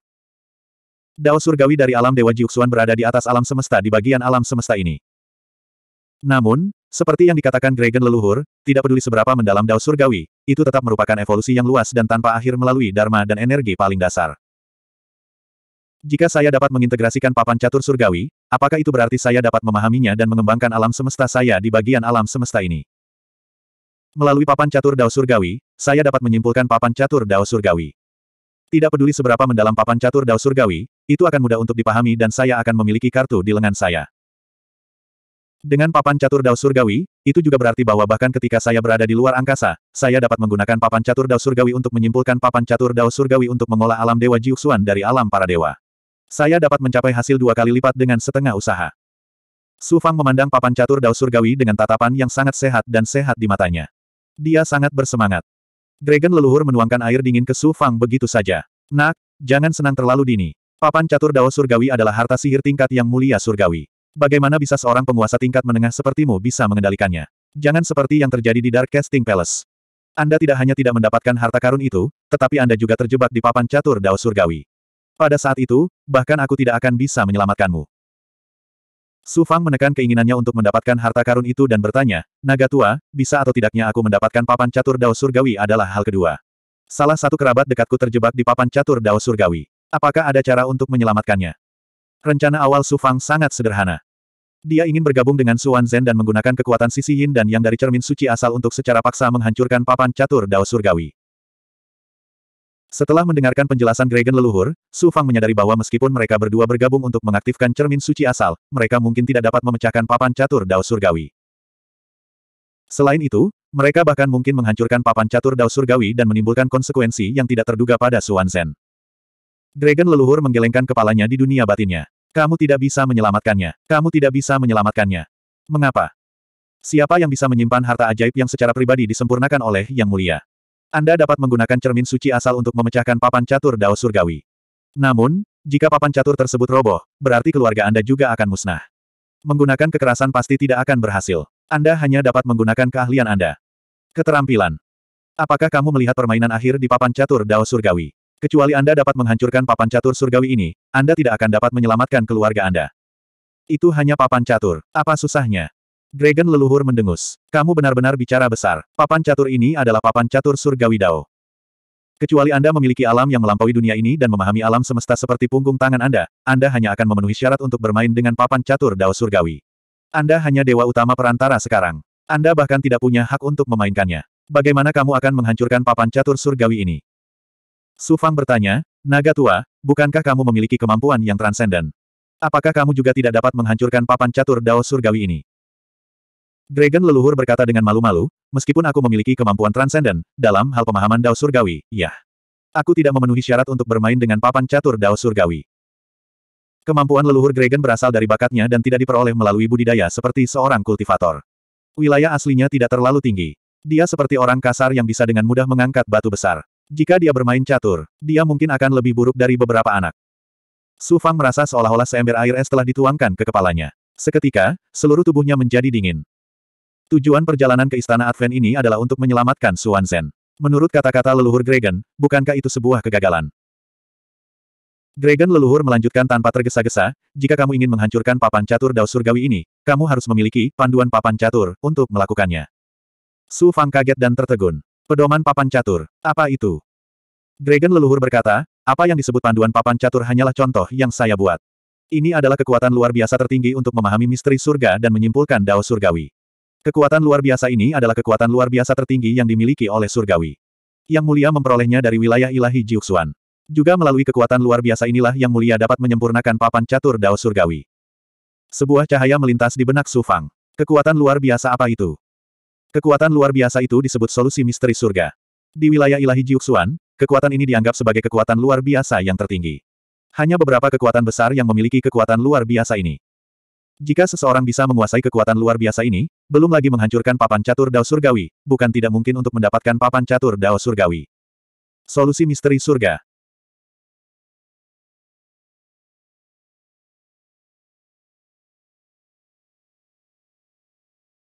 Dao surgawi dari alam Dewa Jiuxuan berada di atas alam semesta di bagian alam semesta ini. Namun, seperti yang dikatakan Gregen leluhur, tidak peduli seberapa mendalam Dao surgawi, itu tetap merupakan evolusi yang luas dan tanpa akhir melalui dharma dan energi paling dasar. Jika saya dapat mengintegrasikan papan catur surgawi, apakah itu berarti saya dapat memahaminya dan mengembangkan alam semesta saya di bagian alam semesta ini? Melalui papan catur dao surgawi, saya dapat menyimpulkan papan catur dao surgawi. Tidak peduli seberapa mendalam papan catur dao surgawi, itu akan mudah untuk dipahami dan saya akan memiliki kartu di lengan saya. Dengan papan catur dao surgawi, itu juga berarti bahwa bahkan ketika saya berada di luar angkasa, saya dapat menggunakan papan catur dao surgawi untuk menyimpulkan papan catur dao surgawi untuk mengolah alam dewa Jiuxuan dari alam para dewa. Saya dapat mencapai hasil dua kali lipat dengan setengah usaha. Su Fang memandang papan catur dao surgawi dengan tatapan yang sangat sehat dan sehat di matanya. Dia sangat bersemangat. Dragon leluhur menuangkan air dingin ke Su Fang begitu saja. Nak, jangan senang terlalu dini. Papan catur dao surgawi adalah harta sihir tingkat yang mulia surgawi. Bagaimana bisa seorang penguasa tingkat menengah sepertimu bisa mengendalikannya? Jangan seperti yang terjadi di Dark Casting Palace. Anda tidak hanya tidak mendapatkan harta karun itu, tetapi Anda juga terjebak di papan catur Dao Surgawi. Pada saat itu, bahkan aku tidak akan bisa menyelamatkanmu. Su Fang menekan keinginannya untuk mendapatkan harta karun itu dan bertanya, Naga tua, bisa atau tidaknya aku mendapatkan papan catur dao surgawi adalah hal kedua. Salah satu kerabat dekatku terjebak di papan catur dao surgawi. Apakah ada cara untuk menyelamatkannya? Rencana awal Su Fang sangat sederhana. Dia ingin bergabung dengan Suan Zen dan menggunakan kekuatan sisi yin dan yang dari cermin suci asal untuk secara paksa menghancurkan papan catur dao surgawi. Setelah mendengarkan penjelasan Dragon leluhur, Su Fang menyadari bahwa meskipun mereka berdua bergabung untuk mengaktifkan cermin suci asal, mereka mungkin tidak dapat memecahkan papan catur dao surgawi. Selain itu, mereka bahkan mungkin menghancurkan papan catur dao surgawi dan menimbulkan konsekuensi yang tidak terduga pada Suan Zen. Dragon leluhur menggelengkan kepalanya di dunia batinnya. Kamu tidak bisa menyelamatkannya. Kamu tidak bisa menyelamatkannya. Mengapa? Siapa yang bisa menyimpan harta ajaib yang secara pribadi disempurnakan oleh Yang Mulia? Anda dapat menggunakan cermin suci asal untuk memecahkan papan catur Dao Surgawi. Namun, jika papan catur tersebut roboh, berarti keluarga Anda juga akan musnah. Menggunakan kekerasan pasti tidak akan berhasil. Anda hanya dapat menggunakan keahlian Anda. Keterampilan. Apakah kamu melihat permainan akhir di papan catur Dao Surgawi? Kecuali Anda dapat menghancurkan papan catur surgawi ini, Anda tidak akan dapat menyelamatkan keluarga Anda. Itu hanya papan catur. Apa susahnya? Dragon leluhur mendengus. Kamu benar-benar bicara besar. Papan catur ini adalah papan catur surgawi Dao. Kecuali Anda memiliki alam yang melampaui dunia ini dan memahami alam semesta seperti punggung tangan Anda, Anda hanya akan memenuhi syarat untuk bermain dengan papan catur Dao surgawi. Anda hanya dewa utama perantara sekarang. Anda bahkan tidak punya hak untuk memainkannya. Bagaimana kamu akan menghancurkan papan catur surgawi ini? Sufang bertanya, Naga tua, bukankah kamu memiliki kemampuan yang transenden? Apakah kamu juga tidak dapat menghancurkan papan catur Dao surgawi ini? Dragon leluhur berkata dengan malu-malu, meskipun aku memiliki kemampuan transenden, dalam hal pemahaman Dao Surgawi, ya. Aku tidak memenuhi syarat untuk bermain dengan papan catur Dao Surgawi. Kemampuan leluhur Dragon berasal dari bakatnya dan tidak diperoleh melalui budidaya seperti seorang kultivator. Wilayah aslinya tidak terlalu tinggi. Dia seperti orang kasar yang bisa dengan mudah mengangkat batu besar. Jika dia bermain catur, dia mungkin akan lebih buruk dari beberapa anak. Su Fang merasa seolah-olah seember air es telah dituangkan ke kepalanya. Seketika, seluruh tubuhnya menjadi dingin. Tujuan perjalanan ke Istana Advent ini adalah untuk menyelamatkan Suan Zen. Menurut kata-kata leluhur Dragon, bukankah itu sebuah kegagalan? Dragon leluhur melanjutkan tanpa tergesa-gesa, jika kamu ingin menghancurkan papan catur Dao Surgawi ini, kamu harus memiliki panduan papan catur untuk melakukannya. Su Fang kaget dan tertegun. Pedoman papan catur, apa itu? Dragon leluhur berkata, apa yang disebut panduan papan catur hanyalah contoh yang saya buat. Ini adalah kekuatan luar biasa tertinggi untuk memahami misteri surga dan menyimpulkan Dao Surgawi. Kekuatan luar biasa ini adalah kekuatan luar biasa tertinggi yang dimiliki oleh surgawi. Yang Mulia memperolehnya dari wilayah ilahi Jiuxuan. Juga melalui kekuatan luar biasa inilah Yang Mulia dapat menyempurnakan papan catur dao surgawi. Sebuah cahaya melintas di benak Su Kekuatan luar biasa apa itu? Kekuatan luar biasa itu disebut solusi misteri surga. Di wilayah ilahi Jiuxuan, kekuatan ini dianggap sebagai kekuatan luar biasa yang tertinggi. Hanya beberapa kekuatan besar yang memiliki kekuatan luar biasa ini. Jika seseorang bisa menguasai kekuatan luar biasa ini, belum lagi menghancurkan papan catur dao surgawi, bukan tidak mungkin untuk mendapatkan papan catur dao surgawi. Solusi misteri surga